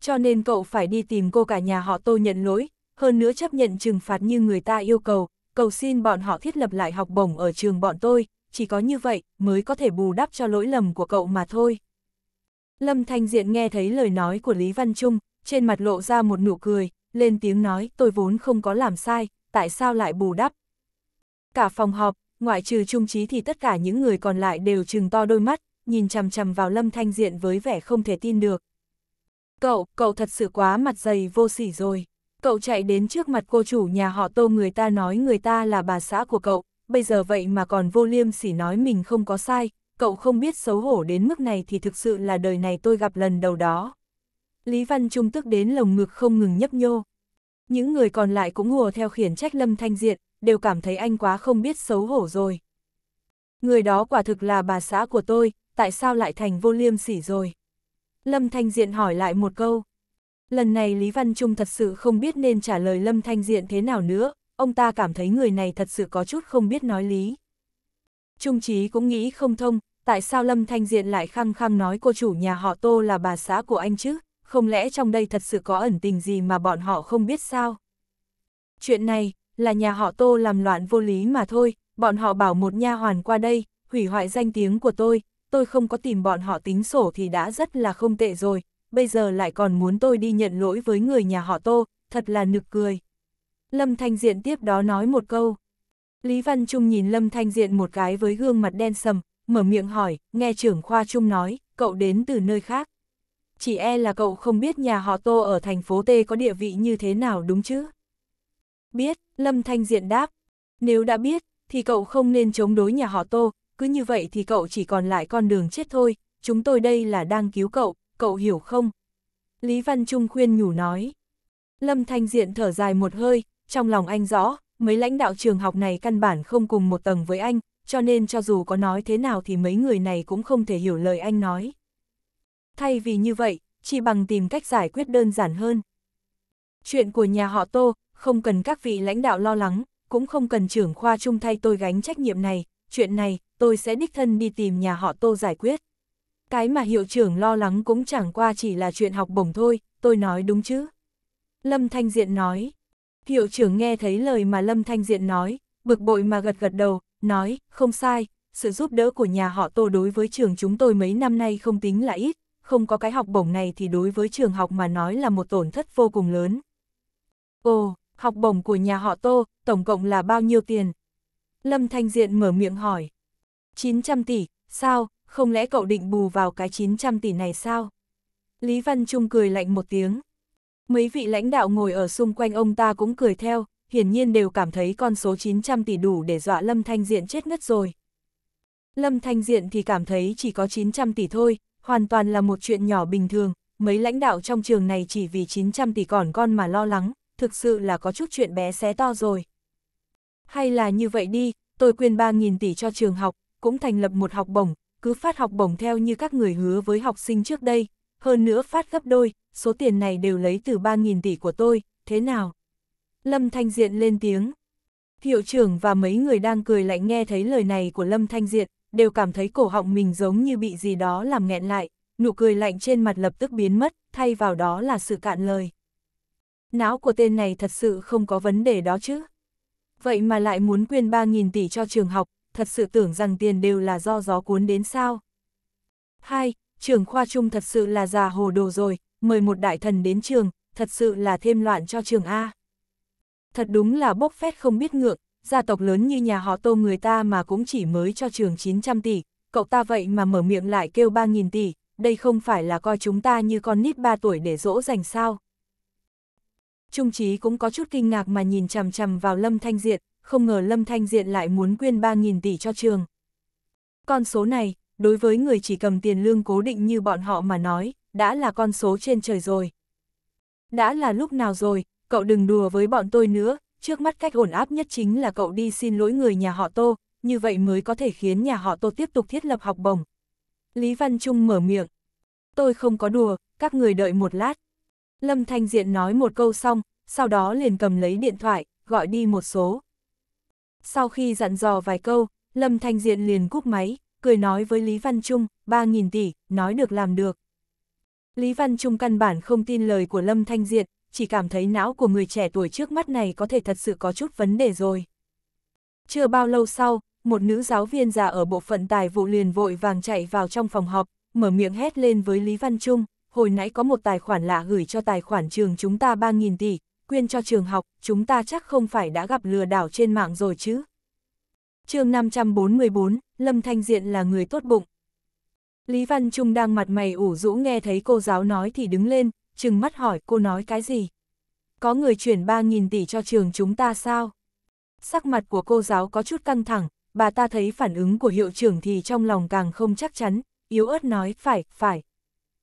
A: Cho nên cậu phải đi tìm cô cả nhà họ Tô nhận lỗi, hơn nữa chấp nhận trừng phạt như người ta yêu cầu, cầu xin bọn họ thiết lập lại học bổng ở trường bọn tôi, chỉ có như vậy mới có thể bù đắp cho lỗi lầm của cậu mà thôi. Lâm Thanh Diện nghe thấy lời nói của Lý Văn Trung, trên mặt lộ ra một nụ cười, lên tiếng nói tôi vốn không có làm sai, tại sao lại bù đắp. Cả phòng họp, ngoại trừ trung trí thì tất cả những người còn lại đều trừng to đôi mắt, nhìn chằm chằm vào Lâm Thanh Diện với vẻ không thể tin được. Cậu, cậu thật sự quá mặt dày vô sỉ rồi. Cậu chạy đến trước mặt cô chủ nhà họ tô người ta nói người ta là bà xã của cậu, bây giờ vậy mà còn vô liêm sỉ nói mình không có sai, cậu không biết xấu hổ đến mức này thì thực sự là đời này tôi gặp lần đầu đó. Lý Văn Trung tức đến lồng ngực không ngừng nhấp nhô, những người còn lại cũng hùa theo khiển trách Lâm Thanh Diện, đều cảm thấy anh quá không biết xấu hổ rồi. Người đó quả thực là bà xã của tôi, tại sao lại thành vô liêm sỉ rồi? Lâm Thanh Diện hỏi lại một câu. Lần này Lý Văn Trung thật sự không biết nên trả lời Lâm Thanh Diện thế nào nữa, ông ta cảm thấy người này thật sự có chút không biết nói lý. Trung Chí cũng nghĩ không thông, tại sao Lâm Thanh Diện lại khăng khăng nói cô chủ nhà họ Tô là bà xã của anh chứ? không lẽ trong đây thật sự có ẩn tình gì mà bọn họ không biết sao? Chuyện này, là nhà họ Tô làm loạn vô lý mà thôi, bọn họ bảo một nha hoàn qua đây, hủy hoại danh tiếng của tôi, tôi không có tìm bọn họ tính sổ thì đã rất là không tệ rồi, bây giờ lại còn muốn tôi đi nhận lỗi với người nhà họ Tô, thật là nực cười. Lâm Thanh Diện tiếp đó nói một câu. Lý Văn Trung nhìn Lâm Thanh Diện một cái với gương mặt đen sầm, mở miệng hỏi, nghe trưởng khoa Trung nói, cậu đến từ nơi khác chỉ e là cậu không biết nhà họ Tô ở thành phố T có địa vị như thế nào đúng chứ? Biết, Lâm Thanh Diện đáp. Nếu đã biết, thì cậu không nên chống đối nhà họ Tô, cứ như vậy thì cậu chỉ còn lại con đường chết thôi, chúng tôi đây là đang cứu cậu, cậu hiểu không? Lý Văn Trung khuyên nhủ nói. Lâm Thanh Diện thở dài một hơi, trong lòng anh rõ, mấy lãnh đạo trường học này căn bản không cùng một tầng với anh, cho nên cho dù có nói thế nào thì mấy người này cũng không thể hiểu lời anh nói thay vì như vậy, chỉ bằng tìm cách giải quyết đơn giản hơn. Chuyện của nhà họ Tô, không cần các vị lãnh đạo lo lắng, cũng không cần trưởng khoa chung thay tôi gánh trách nhiệm này, chuyện này, tôi sẽ đích thân đi tìm nhà họ Tô giải quyết. Cái mà hiệu trưởng lo lắng cũng chẳng qua chỉ là chuyện học bổng thôi, tôi nói đúng chứ? Lâm Thanh Diện nói. Hiệu trưởng nghe thấy lời mà Lâm Thanh Diện nói, bực bội mà gật gật đầu, nói, không sai, sự giúp đỡ của nhà họ Tô đối với trường chúng tôi mấy năm nay không tính là ít, không có cái học bổng này thì đối với trường học mà nói là một tổn thất vô cùng lớn. Ồ, học bổng của nhà họ Tô, tổng cộng là bao nhiêu tiền? Lâm Thanh Diện mở miệng hỏi. 900 tỷ, sao, không lẽ cậu định bù vào cái 900 tỷ này sao? Lý Văn Trung cười lạnh một tiếng. Mấy vị lãnh đạo ngồi ở xung quanh ông ta cũng cười theo, hiển nhiên đều cảm thấy con số 900 tỷ đủ để dọa Lâm Thanh Diện chết ngất rồi. Lâm Thanh Diện thì cảm thấy chỉ có 900 tỷ thôi, hoàn toàn là một chuyện nhỏ bình thường, mấy lãnh đạo trong trường này chỉ vì 900 tỷ còn con mà lo lắng, thực sự là có chút chuyện bé xé to rồi. Hay là như vậy đi, tôi quyên 3.000 tỷ cho trường học, cũng thành lập một học bổng, cứ phát học bổng theo như các người hứa với học sinh trước đây, hơn nữa phát gấp đôi, số tiền này đều lấy từ 3.000 tỷ của tôi, thế nào? Lâm Thanh Diện lên tiếng. Hiệu trưởng và mấy người đang cười lại nghe thấy lời này của Lâm Thanh Diện, đều cảm thấy cổ họng mình giống như bị gì đó làm nghẹn lại, nụ cười lạnh trên mặt lập tức biến mất, thay vào đó là sự cạn lời. Não của tên này thật sự không có vấn đề đó chứ. Vậy mà lại muốn quyên 3.000 tỷ cho trường học, thật sự tưởng rằng tiền đều là do gió cuốn đến sao. Hai, Trường khoa trung thật sự là già hồ đồ rồi, mời một đại thần đến trường, thật sự là thêm loạn cho trường A. Thật đúng là bốc phét không biết ngượng, gia tộc lớn như nhà họ tô người ta mà cũng chỉ mới cho trường 900 tỷ, cậu ta vậy mà mở miệng lại kêu 3.000 tỷ, đây không phải là coi chúng ta như con nít 3 tuổi để dỗ dành sao. Trung trí cũng có chút kinh ngạc mà nhìn chằm chằm vào Lâm Thanh Diện, không ngờ Lâm Thanh Diện lại muốn quyên 3.000 tỷ cho trường. Con số này, đối với người chỉ cầm tiền lương cố định như bọn họ mà nói, đã là con số trên trời rồi. Đã là lúc nào rồi, cậu đừng đùa với bọn tôi nữa, trước mắt cách ổn áp nhất chính là cậu đi xin lỗi người nhà họ Tô, như vậy mới có thể khiến nhà họ Tô tiếp tục thiết lập học bổng. Lý Văn Trung mở miệng. Tôi không có đùa, các người đợi một lát. Lâm Thanh Diện nói một câu xong, sau đó liền cầm lấy điện thoại, gọi đi một số. Sau khi dặn dò vài câu, Lâm Thanh Diện liền cúp máy, cười nói với Lý Văn Trung, 3.000 tỷ, nói được làm được. Lý Văn Trung căn bản không tin lời của Lâm Thanh Diện, chỉ cảm thấy não của người trẻ tuổi trước mắt này có thể thật sự có chút vấn đề rồi. Chưa bao lâu sau, một nữ giáo viên già ở bộ phận tài vụ liền vội vàng chạy vào trong phòng họp, mở miệng hét lên với Lý Văn Trung, hồi nãy có một tài khoản lạ gửi cho tài khoản trường chúng ta 3.000 tỷ, quyên cho trường học, chúng ta chắc không phải đã gặp lừa đảo trên mạng rồi chứ. chương 544, Lâm Thanh Diện là người tốt bụng. Lý Văn Trung đang mặt mày ủ rũ nghe thấy cô giáo nói thì đứng lên, trừng mắt hỏi cô nói cái gì? Có người chuyển 3.000 tỷ cho trường chúng ta sao? Sắc mặt của cô giáo có chút căng thẳng, bà ta thấy phản ứng của hiệu trưởng thì trong lòng càng không chắc chắn, yếu ớt nói, phải, phải.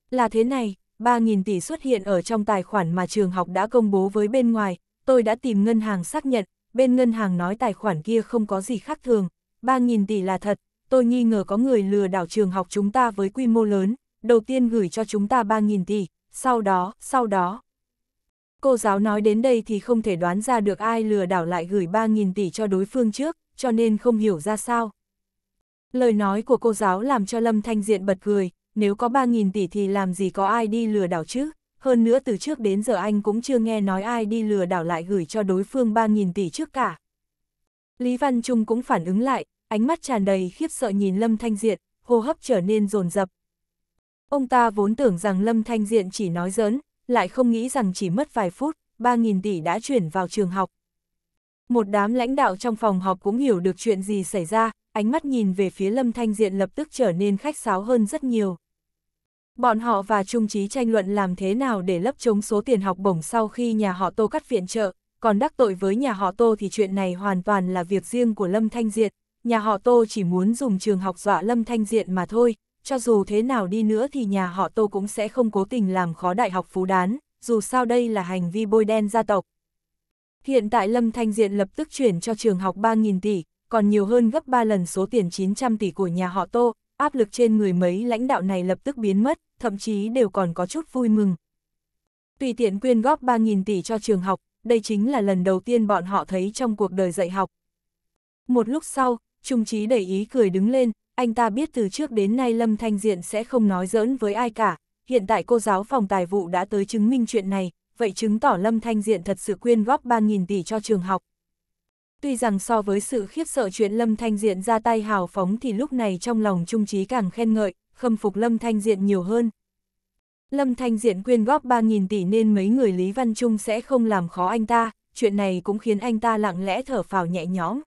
A: Là thế này, 3.000 tỷ xuất hiện ở trong tài khoản mà trường học đã công bố với bên ngoài, tôi đã tìm ngân hàng xác nhận, bên ngân hàng nói tài khoản kia không có gì khác thường, 3.000 tỷ là thật, tôi nghi ngờ có người lừa đảo trường học chúng ta với quy mô lớn, đầu tiên gửi cho chúng ta 3.000 tỷ, sau đó, sau đó. Cô giáo nói đến đây thì không thể đoán ra được ai lừa đảo lại gửi 3.000 tỷ cho đối phương trước, cho nên không hiểu ra sao. Lời nói của cô giáo làm cho Lâm Thanh Diện bật cười, nếu có 3.000 tỷ thì làm gì có ai đi lừa đảo chứ, hơn nữa từ trước đến giờ anh cũng chưa nghe nói ai đi lừa đảo lại gửi cho đối phương 3.000 tỷ trước cả. Lý Văn Trung cũng phản ứng lại, ánh mắt tràn đầy khiếp sợ nhìn Lâm Thanh Diện, hô hấp trở nên dồn dập. Ông ta vốn tưởng rằng Lâm Thanh Diện chỉ nói giỡn, lại không nghĩ rằng chỉ mất vài phút, 3.000 tỷ đã chuyển vào trường học. Một đám lãnh đạo trong phòng họp cũng hiểu được chuyện gì xảy ra, ánh mắt nhìn về phía Lâm Thanh Diện lập tức trở nên khách sáo hơn rất nhiều. Bọn họ và Trung Trí tranh luận làm thế nào để lấp chống số tiền học bổng sau khi nhà họ Tô cắt viện trợ, còn đắc tội với nhà họ Tô thì chuyện này hoàn toàn là việc riêng của Lâm Thanh Diện. Nhà họ Tô chỉ muốn dùng trường học dọa Lâm Thanh Diện mà thôi, cho dù thế nào đi nữa thì nhà họ Tô cũng sẽ không cố tình làm khó đại học Phú Đán, dù sao đây là hành vi bôi đen gia tộc. Hiện tại Lâm Thanh Diện lập tức chuyển cho trường học 3.000 tỷ, còn nhiều hơn gấp 3 lần số tiền 900 tỷ của nhà họ Tô, áp lực trên người mấy lãnh đạo này lập tức biến mất, thậm chí đều còn có chút vui mừng. Tùy tiện quyên góp 3.000 tỷ cho trường học, đây chính là lần đầu tiên bọn họ thấy trong cuộc đời dạy học. Một lúc sau, Trung Trí đầy ý cười đứng lên, anh ta biết từ trước đến nay Lâm Thanh Diện sẽ không nói giỡn với ai cả, hiện tại cô giáo phòng tài vụ đã tới chứng minh chuyện này, vậy chứng tỏ Lâm Thanh Diện thật sự quyên góp 3.000 tỷ cho trường học. Tuy rằng so với sự khiếp sợ chuyện Lâm Thanh Diện ra tay hào phóng thì lúc này trong lòng Trung Trí càng khen ngợi, khâm phục Lâm Thanh Diện nhiều hơn. Lâm Thanh Diện quyên góp 3.000 tỷ nên mấy người Lý Văn Trung sẽ không làm khó anh ta, chuyện này cũng khiến anh ta lặng lẽ thở phào nhẹ nhõm.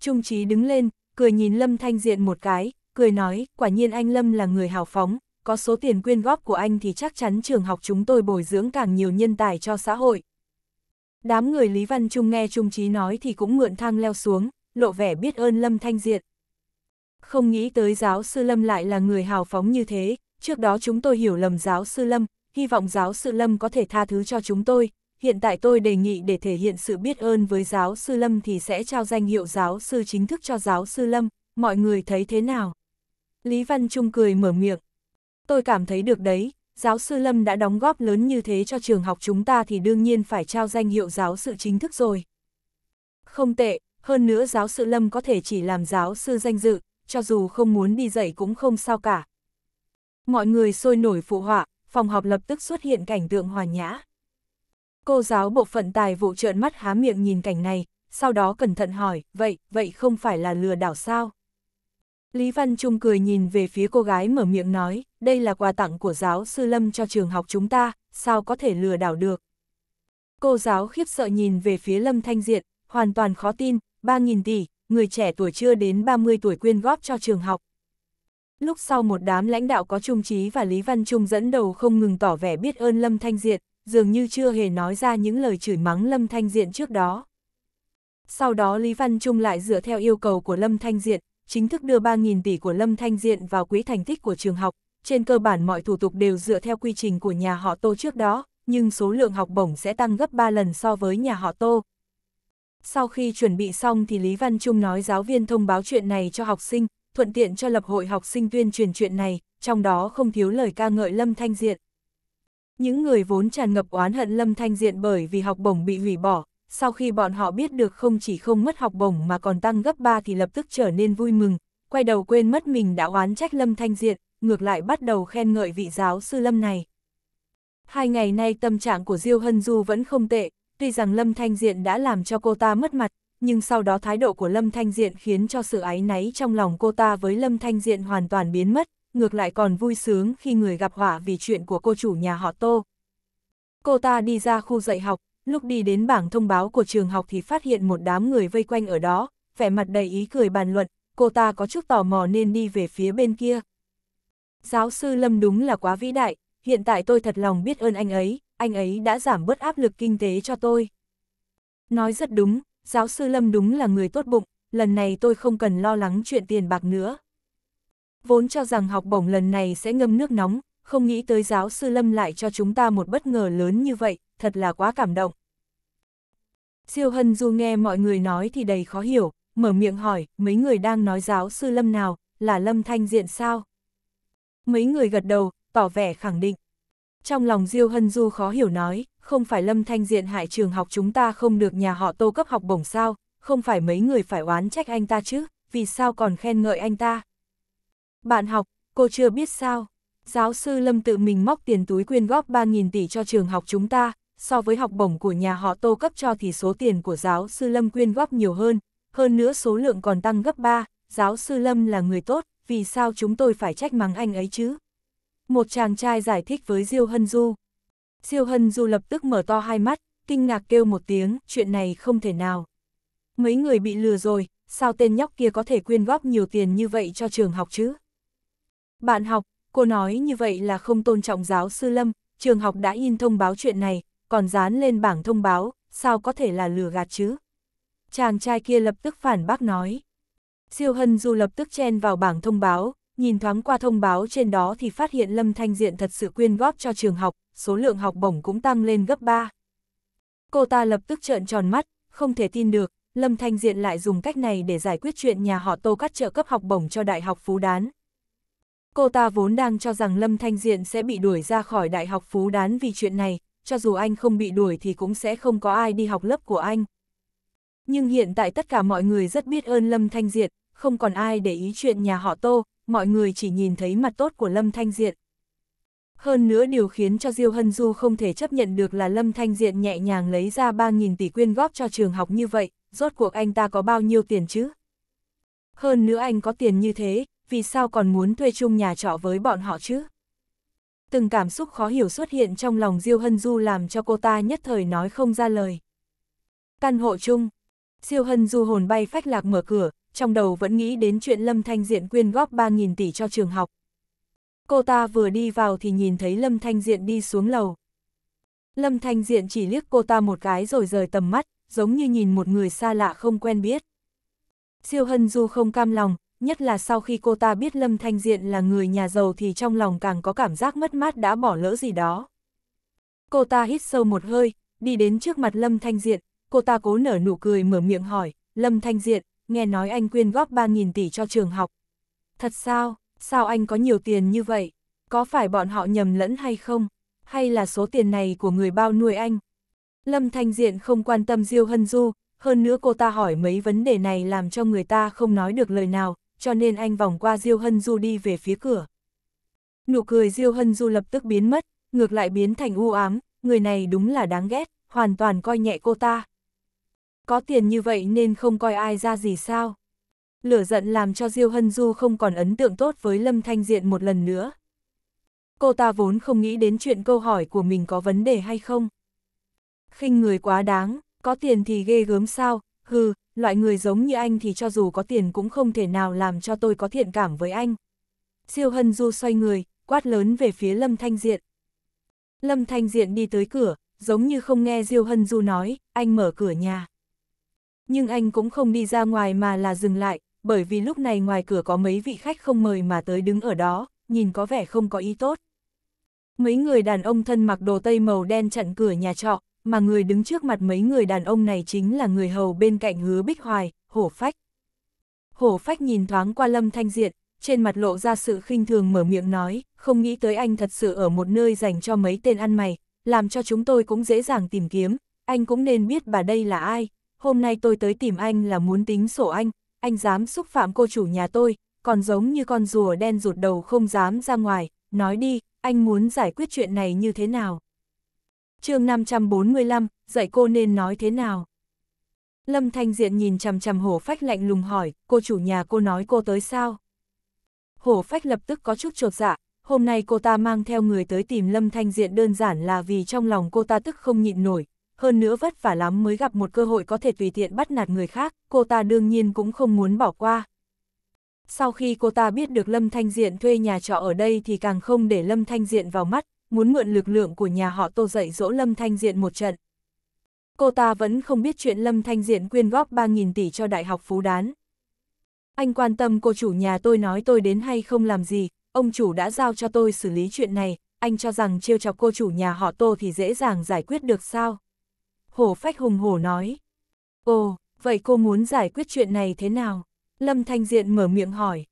A: Trung Trí đứng lên, cười nhìn Lâm Thanh Diện một cái, cười nói, quả nhiên anh Lâm là người hào phóng, có số tiền quyên góp của anh thì chắc chắn trường học chúng tôi bồi dưỡng càng nhiều nhân tài cho xã hội. Đám người Lý Văn Trung nghe Trung Trí nói thì cũng mượn thang leo xuống, lộ vẻ biết ơn Lâm Thanh Diện. Không nghĩ tới giáo sư Lâm lại là người hào phóng như thế, trước đó chúng tôi hiểu lầm giáo sư Lâm, hy vọng giáo sư Lâm có thể tha thứ cho chúng tôi, hiện tại tôi đề nghị để thể hiện sự biết ơn với giáo sư Lâm thì sẽ trao danh hiệu giáo sư chính thức cho giáo sư Lâm, mọi người thấy thế nào? Lý Văn Trung cười mở miệng. Tôi cảm thấy được đấy, giáo sư Lâm đã đóng góp lớn như thế cho trường học chúng ta thì đương nhiên phải trao danh hiệu giáo sư chính thức rồi. Không tệ, hơn nữa giáo sư Lâm có thể chỉ làm giáo sư danh dự, cho dù không muốn đi dạy cũng không sao cả. Mọi người sôi nổi phụ họa, phòng học lập tức xuất hiện cảnh tượng hòa nhã. Cô giáo bộ phận tài vụ trợn mắt há miệng nhìn cảnh này, sau đó cẩn thận hỏi, vậy, vậy không phải là lừa đảo sao? Lý Văn Trung cười nhìn về phía cô gái mở miệng nói, đây là quà tặng của giáo sư Lâm cho trường học chúng ta, sao có thể lừa đảo được? Cô giáo khiếp sợ nhìn về phía Lâm Thanh Diện, hoàn toàn khó tin, 3.000 tỷ, người trẻ tuổi chưa đến 30 tuổi quyên góp cho trường học. Lúc sau một đám lãnh đạo có trung trí và Lý Văn Trung dẫn đầu không ngừng tỏ vẻ biết ơn Lâm Thanh Diệt, dường như chưa hề nói ra những lời chửi mắng Lâm Thanh Diện trước đó. Sau đó Lý Văn Trung lại dựa theo yêu cầu của Lâm Thanh Diện, chính thức đưa 3.000 tỷ của Lâm Thanh Diện vào quỹ thành tích của trường học, trên cơ bản mọi thủ tục đều dựa theo quy trình của nhà họ Tô trước đó, nhưng số lượng học bổng sẽ tăng gấp 3 lần so với nhà họ Tô. Sau khi chuẩn bị xong thì Lý Văn Trung nói giáo viên thông báo chuyện này cho học sinh, thuận tiện cho lập hội học sinh tuyên truyền chuyện này, trong đó không thiếu lời ca ngợi Lâm Thanh Diện. Những người vốn tràn ngập oán hận Lâm Thanh Diện bởi vì học bổng bị hủy bỏ, sau khi bọn họ biết được không chỉ không mất học bổng mà còn tăng gấp 3 thì lập tức trở nên vui mừng, quay đầu quên mất mình đã oán trách Lâm Thanh Diện, ngược lại bắt đầu khen ngợi vị giáo sư Lâm này. Hai ngày nay tâm trạng của Diêu Hân Du vẫn không tệ, tuy rằng Lâm Thanh Diện đã làm cho cô ta mất mặt, nhưng sau đó thái độ của Lâm Thanh Diện khiến cho sự ái náy trong lòng cô ta với Lâm Thanh Diện hoàn toàn biến mất, ngược lại còn vui sướng khi người gặp họa vì chuyện của cô chủ nhà họ Tô. Cô ta đi ra khu dạy học, lúc đi đến bảng thông báo của trường học thì phát hiện một đám người vây quanh ở đó, vẻ mặt đầy ý cười bàn luận, cô ta có chút tò mò nên đi về phía bên kia. Giáo sư Lâm đúng là quá vĩ đại, hiện tại tôi thật lòng biết ơn anh ấy, anh ấy đã giảm bớt áp lực kinh tế cho tôi. Nói rất đúng, giáo sư Lâm đúng là người tốt bụng, lần này tôi không cần lo lắng chuyện tiền bạc nữa. Vốn cho rằng học bổng lần này sẽ ngâm nước nóng, không nghĩ tới giáo sư Lâm lại cho chúng ta một bất ngờ lớn như vậy, thật là quá cảm động. Siêu Hân Du nghe mọi người nói thì đầy khó hiểu, mở miệng hỏi, mấy người đang nói giáo sư Lâm nào, là Lâm Thanh Diện sao? Mấy người gật đầu, tỏ vẻ khẳng định. Trong lòng Diêu Hân Du khó hiểu nói, không phải Lâm Thanh Diện hại trường học chúng ta không được nhà họ tô cấp học bổng sao, không phải mấy người phải oán trách anh ta chứ, vì sao còn khen ngợi anh ta? Bạn học, cô chưa biết sao, giáo sư Lâm tự mình móc tiền túi quyên góp 3.000 tỷ cho trường học chúng ta, so với học bổng của nhà họ tô cấp cho thì số tiền của giáo sư Lâm quyên góp nhiều hơn, hơn nữa số lượng còn tăng gấp 3, giáo sư Lâm là người tốt, vì sao chúng tôi phải trách mắng anh ấy chứ? Một chàng trai giải thích với Diêu Hân Du. Diêu Hân Du lập tức mở to hai mắt, kinh ngạc kêu một tiếng, chuyện này không thể nào. Mấy người bị lừa rồi, sao tên nhóc kia có thể quyên góp nhiều tiền như vậy cho trường học chứ? Bạn học, cô nói như vậy là không tôn trọng giáo sư Lâm, trường học đã in thông báo chuyện này, còn dán lên bảng thông báo, sao có thể là lừa gạt chứ? Chàng trai kia lập tức phản bác nói. Siêu Hân Du lập tức chen vào bảng thông báo, nhìn thoáng qua thông báo trên đó thì phát hiện Lâm Thanh Diện thật sự quyên góp cho trường học, số lượng học bổng cũng tăng lên gấp 3. Cô ta lập tức trợn tròn mắt, không thể tin được, Lâm Thanh Diện lại dùng cách này để giải quyết chuyện nhà họ tô cắt trợ cấp học bổng cho Đại học Phú Đán. Cô ta vốn đang cho rằng Lâm Thanh Diện sẽ bị đuổi ra khỏi Đại học Phú Đán vì chuyện này, cho dù anh không bị đuổi thì cũng sẽ không có ai đi học lớp của anh. Nhưng hiện tại tất cả mọi người rất biết ơn Lâm Thanh Diện, không còn ai để ý chuyện nhà họ Tô, mọi người chỉ nhìn thấy mặt tốt của Lâm Thanh Diện. Hơn nữa điều khiến cho Diêu Hân Du không thể chấp nhận được là Lâm Thanh Diện nhẹ nhàng lấy ra 3.000 tỷ quyên góp cho trường học như vậy, rốt cuộc anh ta có bao nhiêu tiền chứ? Hơn nữa anh có tiền như thế, vì sao còn muốn thuê chung nhà trọ với bọn họ chứ? Từng cảm xúc khó hiểu xuất hiện trong lòng Diêu Hân Du làm cho cô ta nhất thời nói không ra lời. Căn hộ chung, Diêu Hân Du hồn bay phách lạc mở cửa, trong đầu vẫn nghĩ đến chuyện Lâm Thanh Diện quyên góp 3.000 tỷ cho trường học. Cô ta vừa đi vào thì nhìn thấy Lâm Thanh Diện đi xuống lầu. Lâm Thanh Diện chỉ liếc cô ta một cái rồi rời tầm mắt, giống như nhìn một người xa lạ không quen biết. Siêu Hân Du không cam lòng, nhất là sau khi cô ta biết Lâm Thanh Diện là người nhà giàu thì trong lòng càng có cảm giác mất mát đã bỏ lỡ gì đó. Cô ta hít sâu một hơi, đi đến trước mặt Lâm Thanh Diện, cô ta cố nở nụ cười mở miệng hỏi, Lâm Thanh Diện, nghe nói anh quyên góp 3.000 tỷ cho trường học. Thật sao, sao anh có nhiều tiền như vậy? Có phải bọn họ nhầm lẫn hay không? Hay là số tiền này của người bao nuôi anh? Lâm Thanh Diện không quan tâm Diêu Hân Du, hơn nữa cô ta hỏi mấy vấn đề này làm cho người ta không nói được lời nào, cho nên anh vòng qua Diêu Hân Du đi về phía cửa. Nụ cười Diêu Hân Du lập tức biến mất, ngược lại biến thành u ám, người này đúng là đáng ghét, hoàn toàn coi nhẹ cô ta. Có tiền như vậy nên không coi ai ra gì sao. Lửa giận làm cho Diêu Hân Du không còn ấn tượng tốt với Lâm Thanh Diện một lần nữa. Cô ta vốn không nghĩ đến chuyện câu hỏi của mình có vấn đề hay không. khinh người quá đáng, có tiền thì ghê gớm sao, hừ, loại người giống như anh thì cho dù có tiền cũng không thể nào làm cho tôi có thiện cảm với anh. Siêu Hân Du xoay người, quát lớn về phía Lâm Thanh Diện. Lâm Thanh Diện đi tới cửa, giống như không nghe Diêu Hân Du nói, anh mở cửa nhà. Nhưng anh cũng không đi ra ngoài mà là dừng lại, bởi vì lúc này ngoài cửa có mấy vị khách không mời mà tới đứng ở đó, nhìn có vẻ không có ý tốt. Mấy người đàn ông thân mặc đồ tây màu đen chặn cửa nhà trọ, mà người đứng trước mặt mấy người đàn ông này chính là người hầu bên cạnh hứa bích hoài, hổ phách. Hổ phách nhìn thoáng qua lâm thanh diện, trên mặt lộ ra sự khinh thường mở miệng nói, không nghĩ tới anh thật sự ở một nơi dành cho mấy tên ăn mày, làm cho chúng tôi cũng dễ dàng tìm kiếm, anh cũng nên biết bà đây là ai, hôm nay tôi tới tìm anh là muốn tính sổ anh, anh dám xúc phạm cô chủ nhà tôi, còn giống như con rùa đen rụt đầu không dám ra ngoài, nói đi, anh muốn giải quyết chuyện này như thế nào chương 545, dạy cô nên nói thế nào? Lâm Thanh Diện nhìn chằm chằm hổ phách lạnh lùng hỏi, cô chủ nhà cô nói cô tới sao? Hổ phách lập tức có chút trột dạ, hôm nay cô ta mang theo người tới tìm Lâm Thanh Diện đơn giản là vì trong lòng cô ta tức không nhịn nổi, hơn nữa vất vả lắm mới gặp một cơ hội có thể tùy tiện bắt nạt người khác, cô ta đương nhiên cũng không muốn bỏ qua. Sau khi cô ta biết được Lâm Thanh Diện thuê nhà trọ ở đây thì càng không để Lâm Thanh Diện vào mắt, muốn mượn lực lượng của nhà họ Tô dạy dỗ Lâm Thanh Diện một trận. Cô ta vẫn không biết chuyện Lâm Thanh Diện quyên góp 3.000 tỷ cho Đại học Phú Đán. Anh quan tâm cô chủ nhà tôi nói tôi đến hay không làm gì, ông chủ đã giao cho tôi xử lý chuyện này, anh cho rằng trêu chọc cô chủ nhà họ Tô thì dễ dàng giải quyết được sao? Hổ phách hùng hổ nói. Ồ, vậy cô muốn giải quyết chuyện này thế nào? Lâm Thanh Diện mở miệng hỏi.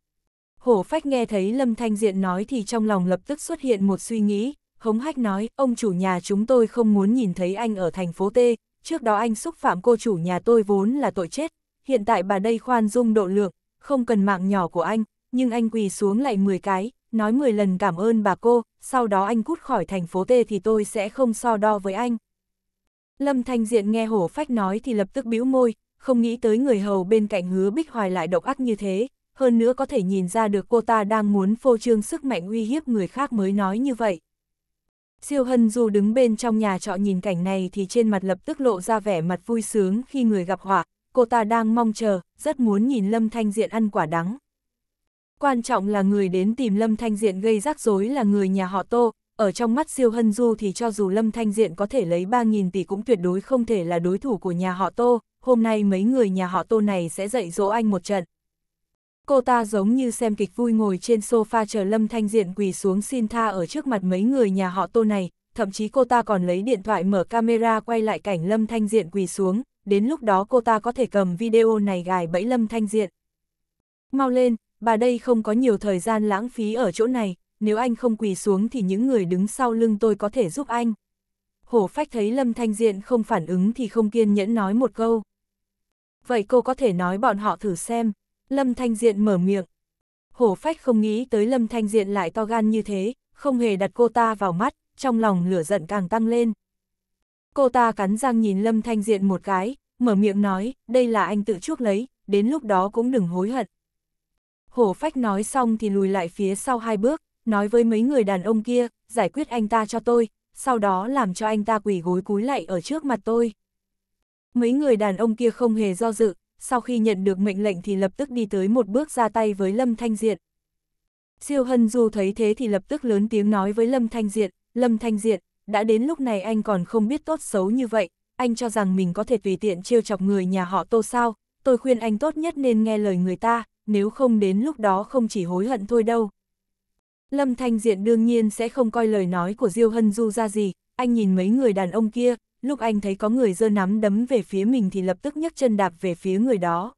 A: Hổ phách nghe thấy Lâm Thanh Diện nói thì trong lòng lập tức xuất hiện một suy nghĩ, hống hách nói, ông chủ nhà chúng tôi không muốn nhìn thấy anh ở thành phố T, trước đó anh xúc phạm cô chủ nhà tôi vốn là tội chết, hiện tại bà đây khoan dung độ lượng, không cần mạng nhỏ của anh, nhưng anh quỳ xuống lại 10 cái, nói 10 lần cảm ơn bà cô, sau đó anh cút khỏi thành phố T thì tôi sẽ không so đo với anh. Lâm Thanh Diện nghe hổ phách nói thì lập tức bĩu môi, không nghĩ tới người hầu bên cạnh hứa bích hoài lại độc ác như thế, hơn nữa có thể nhìn ra được cô ta đang muốn phô trương sức mạnh uy hiếp người khác mới nói như vậy. Siêu Hân Du đứng bên trong nhà trọ nhìn cảnh này thì trên mặt lập tức lộ ra vẻ mặt vui sướng khi người gặp họa, cô ta đang mong chờ, rất muốn nhìn Lâm Thanh Diện ăn quả đắng. Quan trọng là người đến tìm Lâm Thanh Diện gây rắc rối là người nhà họ Tô, ở trong mắt Siêu Hân Du thì cho dù Lâm Thanh Diện có thể lấy 3.000 tỷ cũng tuyệt đối không thể là đối thủ của nhà họ Tô, hôm nay mấy người nhà họ Tô này sẽ dạy dỗ anh một trận cô ta giống như xem kịch vui ngồi trên sofa chờ Lâm Thanh Diện quỳ xuống xin tha ở trước mặt mấy người nhà họ tô này, thậm chí cô ta còn lấy điện thoại mở camera quay lại cảnh Lâm Thanh Diện quỳ xuống, đến lúc đó cô ta có thể cầm video này gài bẫy Lâm Thanh Diện. Mau lên, bà đây không có nhiều thời gian lãng phí ở chỗ này, nếu anh không quỳ xuống thì những người đứng sau lưng tôi có thể giúp anh. Hổ phách thấy Lâm Thanh Diện không phản ứng thì không kiên nhẫn nói một câu. Vậy cô có thể nói bọn họ thử xem. Lâm Thanh Diện mở miệng. Hổ phách không nghĩ tới Lâm Thanh Diện lại to gan như thế, không hề đặt cô ta vào mắt, trong lòng lửa giận càng tăng lên. Cô ta cắn răng nhìn Lâm Thanh Diện một cái, mở miệng nói, đây là anh tự chuốc lấy, đến lúc đó cũng đừng hối hận. Hổ phách nói xong thì lùi lại phía sau hai bước, nói với mấy người đàn ông kia, giải quyết anh ta cho tôi, sau đó làm cho anh ta quỳ gối cúi lại ở trước mặt tôi. Mấy người đàn ông kia không hề do dự, sau khi nhận được mệnh lệnh thì lập tức đi tới một bước ra tay với Lâm Thanh Diện. Siêu Hân Du thấy thế thì lập tức lớn tiếng nói với Lâm Thanh Diện, Lâm Thanh Diện, đã đến lúc này anh còn không biết tốt xấu như vậy, anh cho rằng mình có thể tùy tiện trêu chọc người nhà họ tô sao, tôi khuyên anh tốt nhất nên nghe lời người ta, nếu không đến lúc đó không chỉ hối hận thôi đâu. Lâm Thanh Diện đương nhiên sẽ không coi lời nói của Diêu Hân Du ra gì, anh nhìn mấy người đàn ông kia, lúc anh thấy có người giơ nắm đấm về phía mình thì lập tức nhấc chân đạp về phía người đó.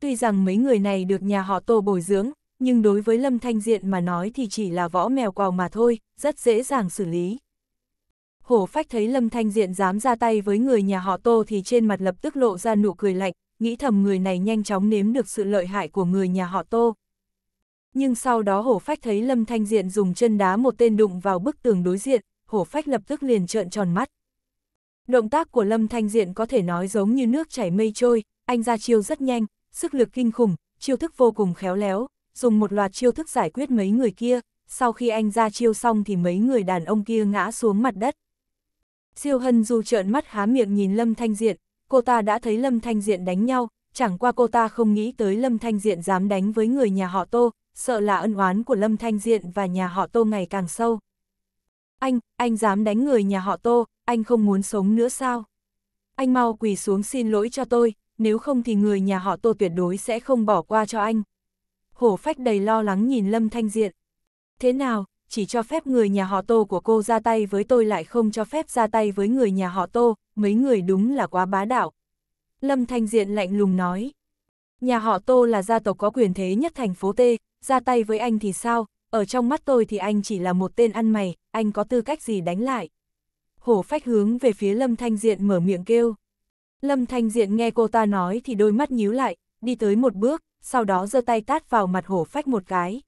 A: Tuy rằng mấy người này được nhà họ Tô bồi dưỡng, nhưng đối với Lâm Thanh Diện mà nói thì chỉ là võ mèo quào mà thôi, rất dễ dàng xử lý. Hổ phách thấy Lâm Thanh Diện dám ra tay với người nhà họ Tô thì trên mặt lập tức lộ ra nụ cười lạnh, nghĩ thầm người này nhanh chóng nếm được sự lợi hại của người nhà họ Tô. Nhưng sau đó hổ phách thấy Lâm Thanh Diện dùng chân đá một tên đụng vào bức tường đối diện, hổ phách lập tức liền trợn tròn mắt. Động tác của Lâm Thanh Diện có thể nói giống như nước chảy mây trôi, anh ra chiêu rất nhanh, sức lực kinh khủng, chiêu thức vô cùng khéo léo, dùng một loạt chiêu thức giải quyết mấy người kia, sau khi anh ra chiêu xong thì mấy người đàn ông kia ngã xuống mặt đất. Siêu Hân Du trợn mắt há miệng nhìn Lâm Thanh Diện, cô ta đã thấy Lâm Thanh Diện đánh nhau, chẳng qua cô ta không nghĩ tới Lâm Thanh Diện dám đánh với người nhà họ Tô, sợ là ân oán của Lâm Thanh Diện và nhà họ Tô ngày càng sâu. Anh, anh dám đánh người nhà họ Tô, anh không muốn sống nữa sao? Anh mau quỳ xuống xin lỗi cho tôi, nếu không thì người nhà họ tô tuyệt đối sẽ không bỏ qua cho anh. Hổ phách đầy lo lắng nhìn Lâm Thanh Diện. Thế nào, chỉ cho phép người nhà họ tô của cô ra tay với tôi lại không cho phép ra tay với người nhà họ tô, mấy người đúng là quá bá đạo. Lâm Thanh Diện lạnh lùng nói. Nhà họ tô là gia tộc có quyền thế nhất thành phố Tê. ra tay với anh thì sao, ở trong mắt tôi thì anh chỉ là một tên ăn mày, anh có tư cách gì đánh lại hổ phách hướng về phía Lâm Thanh Diện mở miệng kêu. Lâm Thanh Diện nghe cô ta nói thì đôi mắt nhíu lại, đi tới một bước, sau đó giơ tay tát vào mặt hổ phách một cái.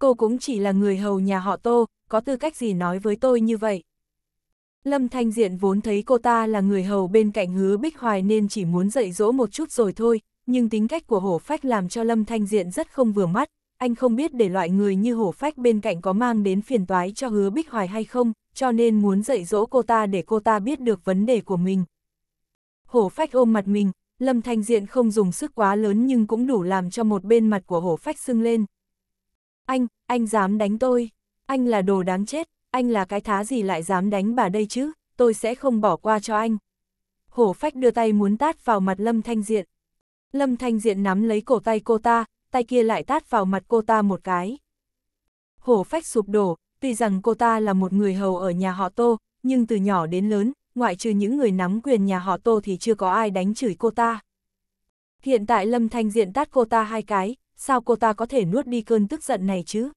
A: Cô cũng chỉ là người hầu nhà họ Tô, có tư cách gì nói với tôi như vậy? Lâm Thanh Diện vốn thấy cô ta là người hầu bên cạnh hứa Bích Hoài nên chỉ muốn dạy dỗ một chút rồi thôi, nhưng tính cách của hổ phách làm cho Lâm Thanh Diện rất không vừa mắt, anh không biết để loại người như hổ phách bên cạnh có mang đến phiền toái cho hứa Bích Hoài hay không, cho nên muốn dạy dỗ cô ta để cô ta biết được vấn đề của mình. Hổ phách ôm mặt mình, Lâm Thanh Diện không dùng sức quá lớn nhưng cũng đủ làm cho một bên mặt của hổ phách sưng lên. Anh, anh dám đánh tôi, anh là đồ đáng chết, anh là cái thá gì lại dám đánh bà đây chứ, tôi sẽ không bỏ qua cho anh. Hổ phách đưa tay muốn tát vào mặt Lâm Thanh Diện. Lâm Thanh Diện nắm lấy cổ tay cô ta, tay kia lại tát vào mặt cô ta một cái. Hổ phách sụp đổ, tuy rằng cô ta là một người hầu ở nhà họ Tô, nhưng từ nhỏ đến lớn, ngoại trừ những người nắm quyền nhà họ Tô thì chưa có ai đánh chửi cô ta. Hiện tại Lâm Thanh Diện tát cô ta hai cái, sao cô ta có thể nuốt đi cơn tức giận này chứ?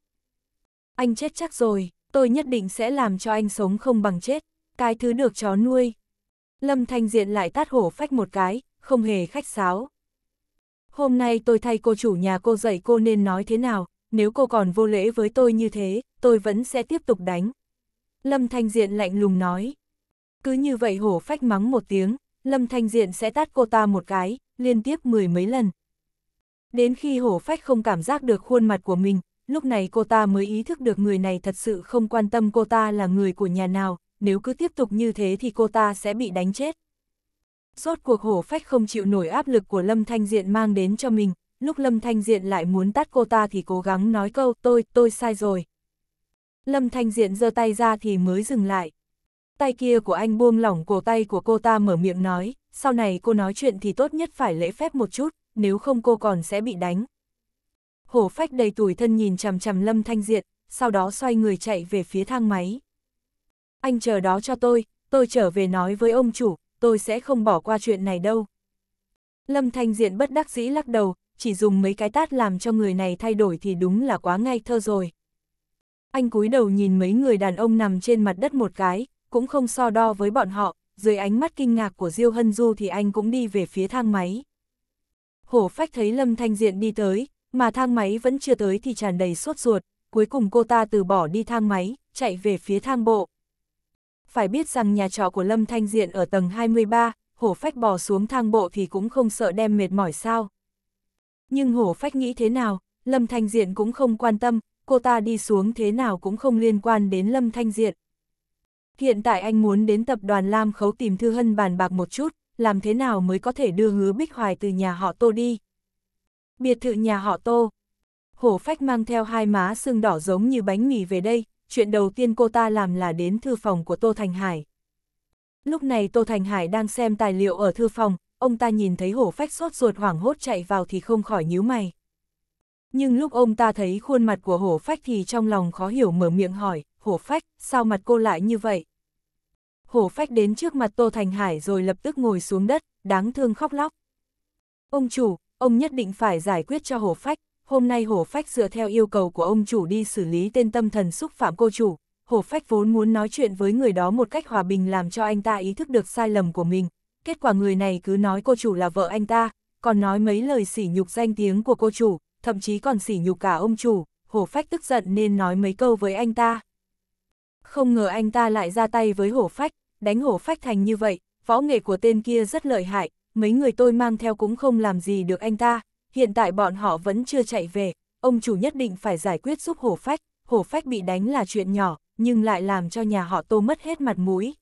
A: Anh chết chắc rồi, tôi nhất định sẽ làm cho anh sống không bằng chết, cái thứ được chó nuôi. Lâm Thanh Diện lại tát hổ phách một cái, không hề khách sáo. Hôm nay tôi thay cô chủ nhà cô dạy cô nên nói thế nào, nếu cô còn vô lễ với tôi như thế, tôi vẫn sẽ tiếp tục đánh. Lâm Thanh Diện lạnh lùng nói. Cứ như vậy hổ phách mắng một tiếng, Lâm Thanh Diện sẽ tát cô ta một cái, liên tiếp mười mấy lần. Đến khi hổ phách không cảm giác được khuôn mặt của mình, lúc này cô ta mới ý thức được người này thật sự không quan tâm cô ta là người của nhà nào, nếu cứ tiếp tục như thế thì cô ta sẽ bị đánh chết. Rốt cuộc hổ phách không chịu nổi áp lực của Lâm Thanh Diện mang đến cho mình, lúc Lâm Thanh Diện lại muốn tát cô ta thì cố gắng nói câu tôi, tôi sai rồi. Lâm Thanh Diện giơ tay ra thì mới dừng lại. Tay kia của anh buông lỏng cổ tay của cô ta mở miệng nói, sau này cô nói chuyện thì tốt nhất phải lễ phép một chút, nếu không cô còn sẽ bị đánh. Hổ phách đầy tuổi thân nhìn chằm chằm Lâm Thanh Diện, sau đó xoay người chạy về phía thang máy. Anh chờ đó cho tôi, tôi trở về nói với ông chủ, tôi sẽ không bỏ qua chuyện này đâu. Lâm Thanh Diện bất đắc dĩ lắc đầu, chỉ dùng mấy cái tát làm cho người này thay đổi thì đúng là quá ngay thơ rồi. Anh cúi đầu nhìn mấy người đàn ông nằm trên mặt đất một cái, cũng không so đo với bọn họ, dưới ánh mắt kinh ngạc của Diêu Hân Du thì anh cũng đi về phía thang máy. Hổ phách thấy Lâm Thanh Diện đi tới, mà thang máy vẫn chưa tới thì tràn đầy sốt ruột, cuối cùng cô ta từ bỏ đi thang máy, chạy về phía thang bộ. Phải biết rằng nhà trọ của Lâm Thanh Diện ở tầng 23, hổ phách bò xuống thang bộ thì cũng không sợ đem mệt mỏi sao nhưng hổ phách nghĩ thế nào, Lâm Thanh Diện cũng không quan tâm, cô ta đi xuống thế nào cũng không liên quan đến Lâm Thanh Diện. Hiện tại anh muốn đến tập đoàn Lam Khấu tìm Thư Hân bàn bạc một chút, làm thế nào mới có thể đưa hứa Bích Hoài từ nhà họ Tô đi. Biệt thự nhà họ Tô. Hổ phách mang theo hai má sưng đỏ giống như bánh mì về đây, chuyện đầu tiên cô ta làm là đến thư phòng của Tô Thành Hải. Lúc này Tô Thành Hải đang xem tài liệu ở thư phòng, ông ta nhìn thấy hổ phách sốt ruột hoảng hốt chạy vào thì không khỏi nhíu mày. Nhưng lúc ông ta thấy khuôn mặt của hổ phách thì trong lòng khó hiểu mở miệng hỏi, hổ phách, sao mặt cô lại như vậy? Hổ phách đến trước mặt Tô Thành Hải rồi lập tức ngồi xuống đất, đáng thương khóc lóc. Ông chủ, ông nhất định phải giải quyết cho hổ phách, hôm nay hổ phách dựa theo yêu cầu của ông chủ đi xử lý tên tâm thần xúc phạm cô chủ. Hổ phách vốn muốn nói chuyện với người đó một cách hòa bình làm cho anh ta ý thức được sai lầm của mình, kết quả người này cứ nói cô chủ là vợ anh ta, còn nói mấy lời sỉ nhục danh tiếng của cô chủ, thậm chí còn sỉ nhục cả ông chủ, hổ phách tức giận nên nói mấy câu với anh ta. Không ngờ anh ta lại ra tay với hổ phách, đánh hổ phách thành như vậy, võ nghệ của tên kia rất lợi hại, mấy người tôi mang theo cũng không làm gì được anh ta, hiện tại bọn họ vẫn chưa chạy về, ông chủ nhất định phải giải quyết giúp hổ phách, hổ phách bị đánh là chuyện nhỏ, nhưng lại làm cho nhà họ tô mất hết mặt mũi.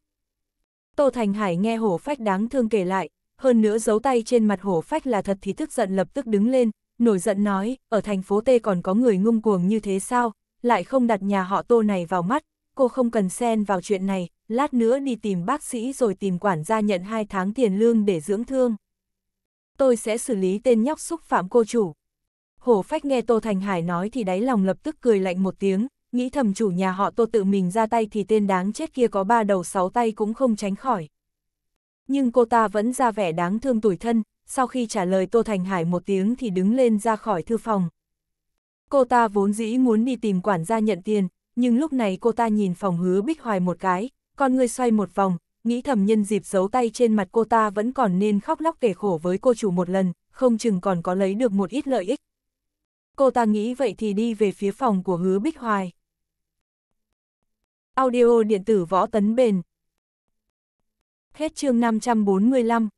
A: Tô Thành Hải nghe hổ phách đáng thương kể lại, hơn nữa giấu tay trên mặt hổ phách là thật thì tức giận lập tức đứng lên, nổi giận nói, ở thành phố Tê còn có người ngung cuồng như thế sao, lại không đặt nhà họ Tô này vào mắt, cô không cần xen vào chuyện này, lát nữa đi tìm bác sĩ rồi tìm quản gia nhận 2 tháng tiền lương để dưỡng thương. Tôi sẽ xử lý tên nhóc xúc phạm cô chủ. Hổ phách nghe Tô Thành Hải nói thì đáy lòng lập tức cười lạnh một tiếng, nghĩ thầm chủ nhà họ tô tự mình ra tay thì tên đáng chết kia có ba đầu sáu tay cũng không tránh khỏi. Nhưng cô ta vẫn ra vẻ đáng thương tuổi thân, sau khi trả lời Tô Thành Hải một tiếng thì đứng lên ra khỏi thư phòng. Cô ta vốn dĩ muốn đi tìm quản gia nhận tiền, nhưng lúc này cô ta nhìn phòng hứa bích hoài một cái, con người xoay một vòng, nghĩ thầm nhân dịp giấu tay trên mặt cô ta vẫn còn nên khóc lóc kể khổ với cô chủ một lần, không chừng còn có lấy được một ít lợi ích. Cô ta nghĩ vậy thì đi về phía phòng của hứa bích hoài. Audio điện tử võ tấn bền. Hết chương 545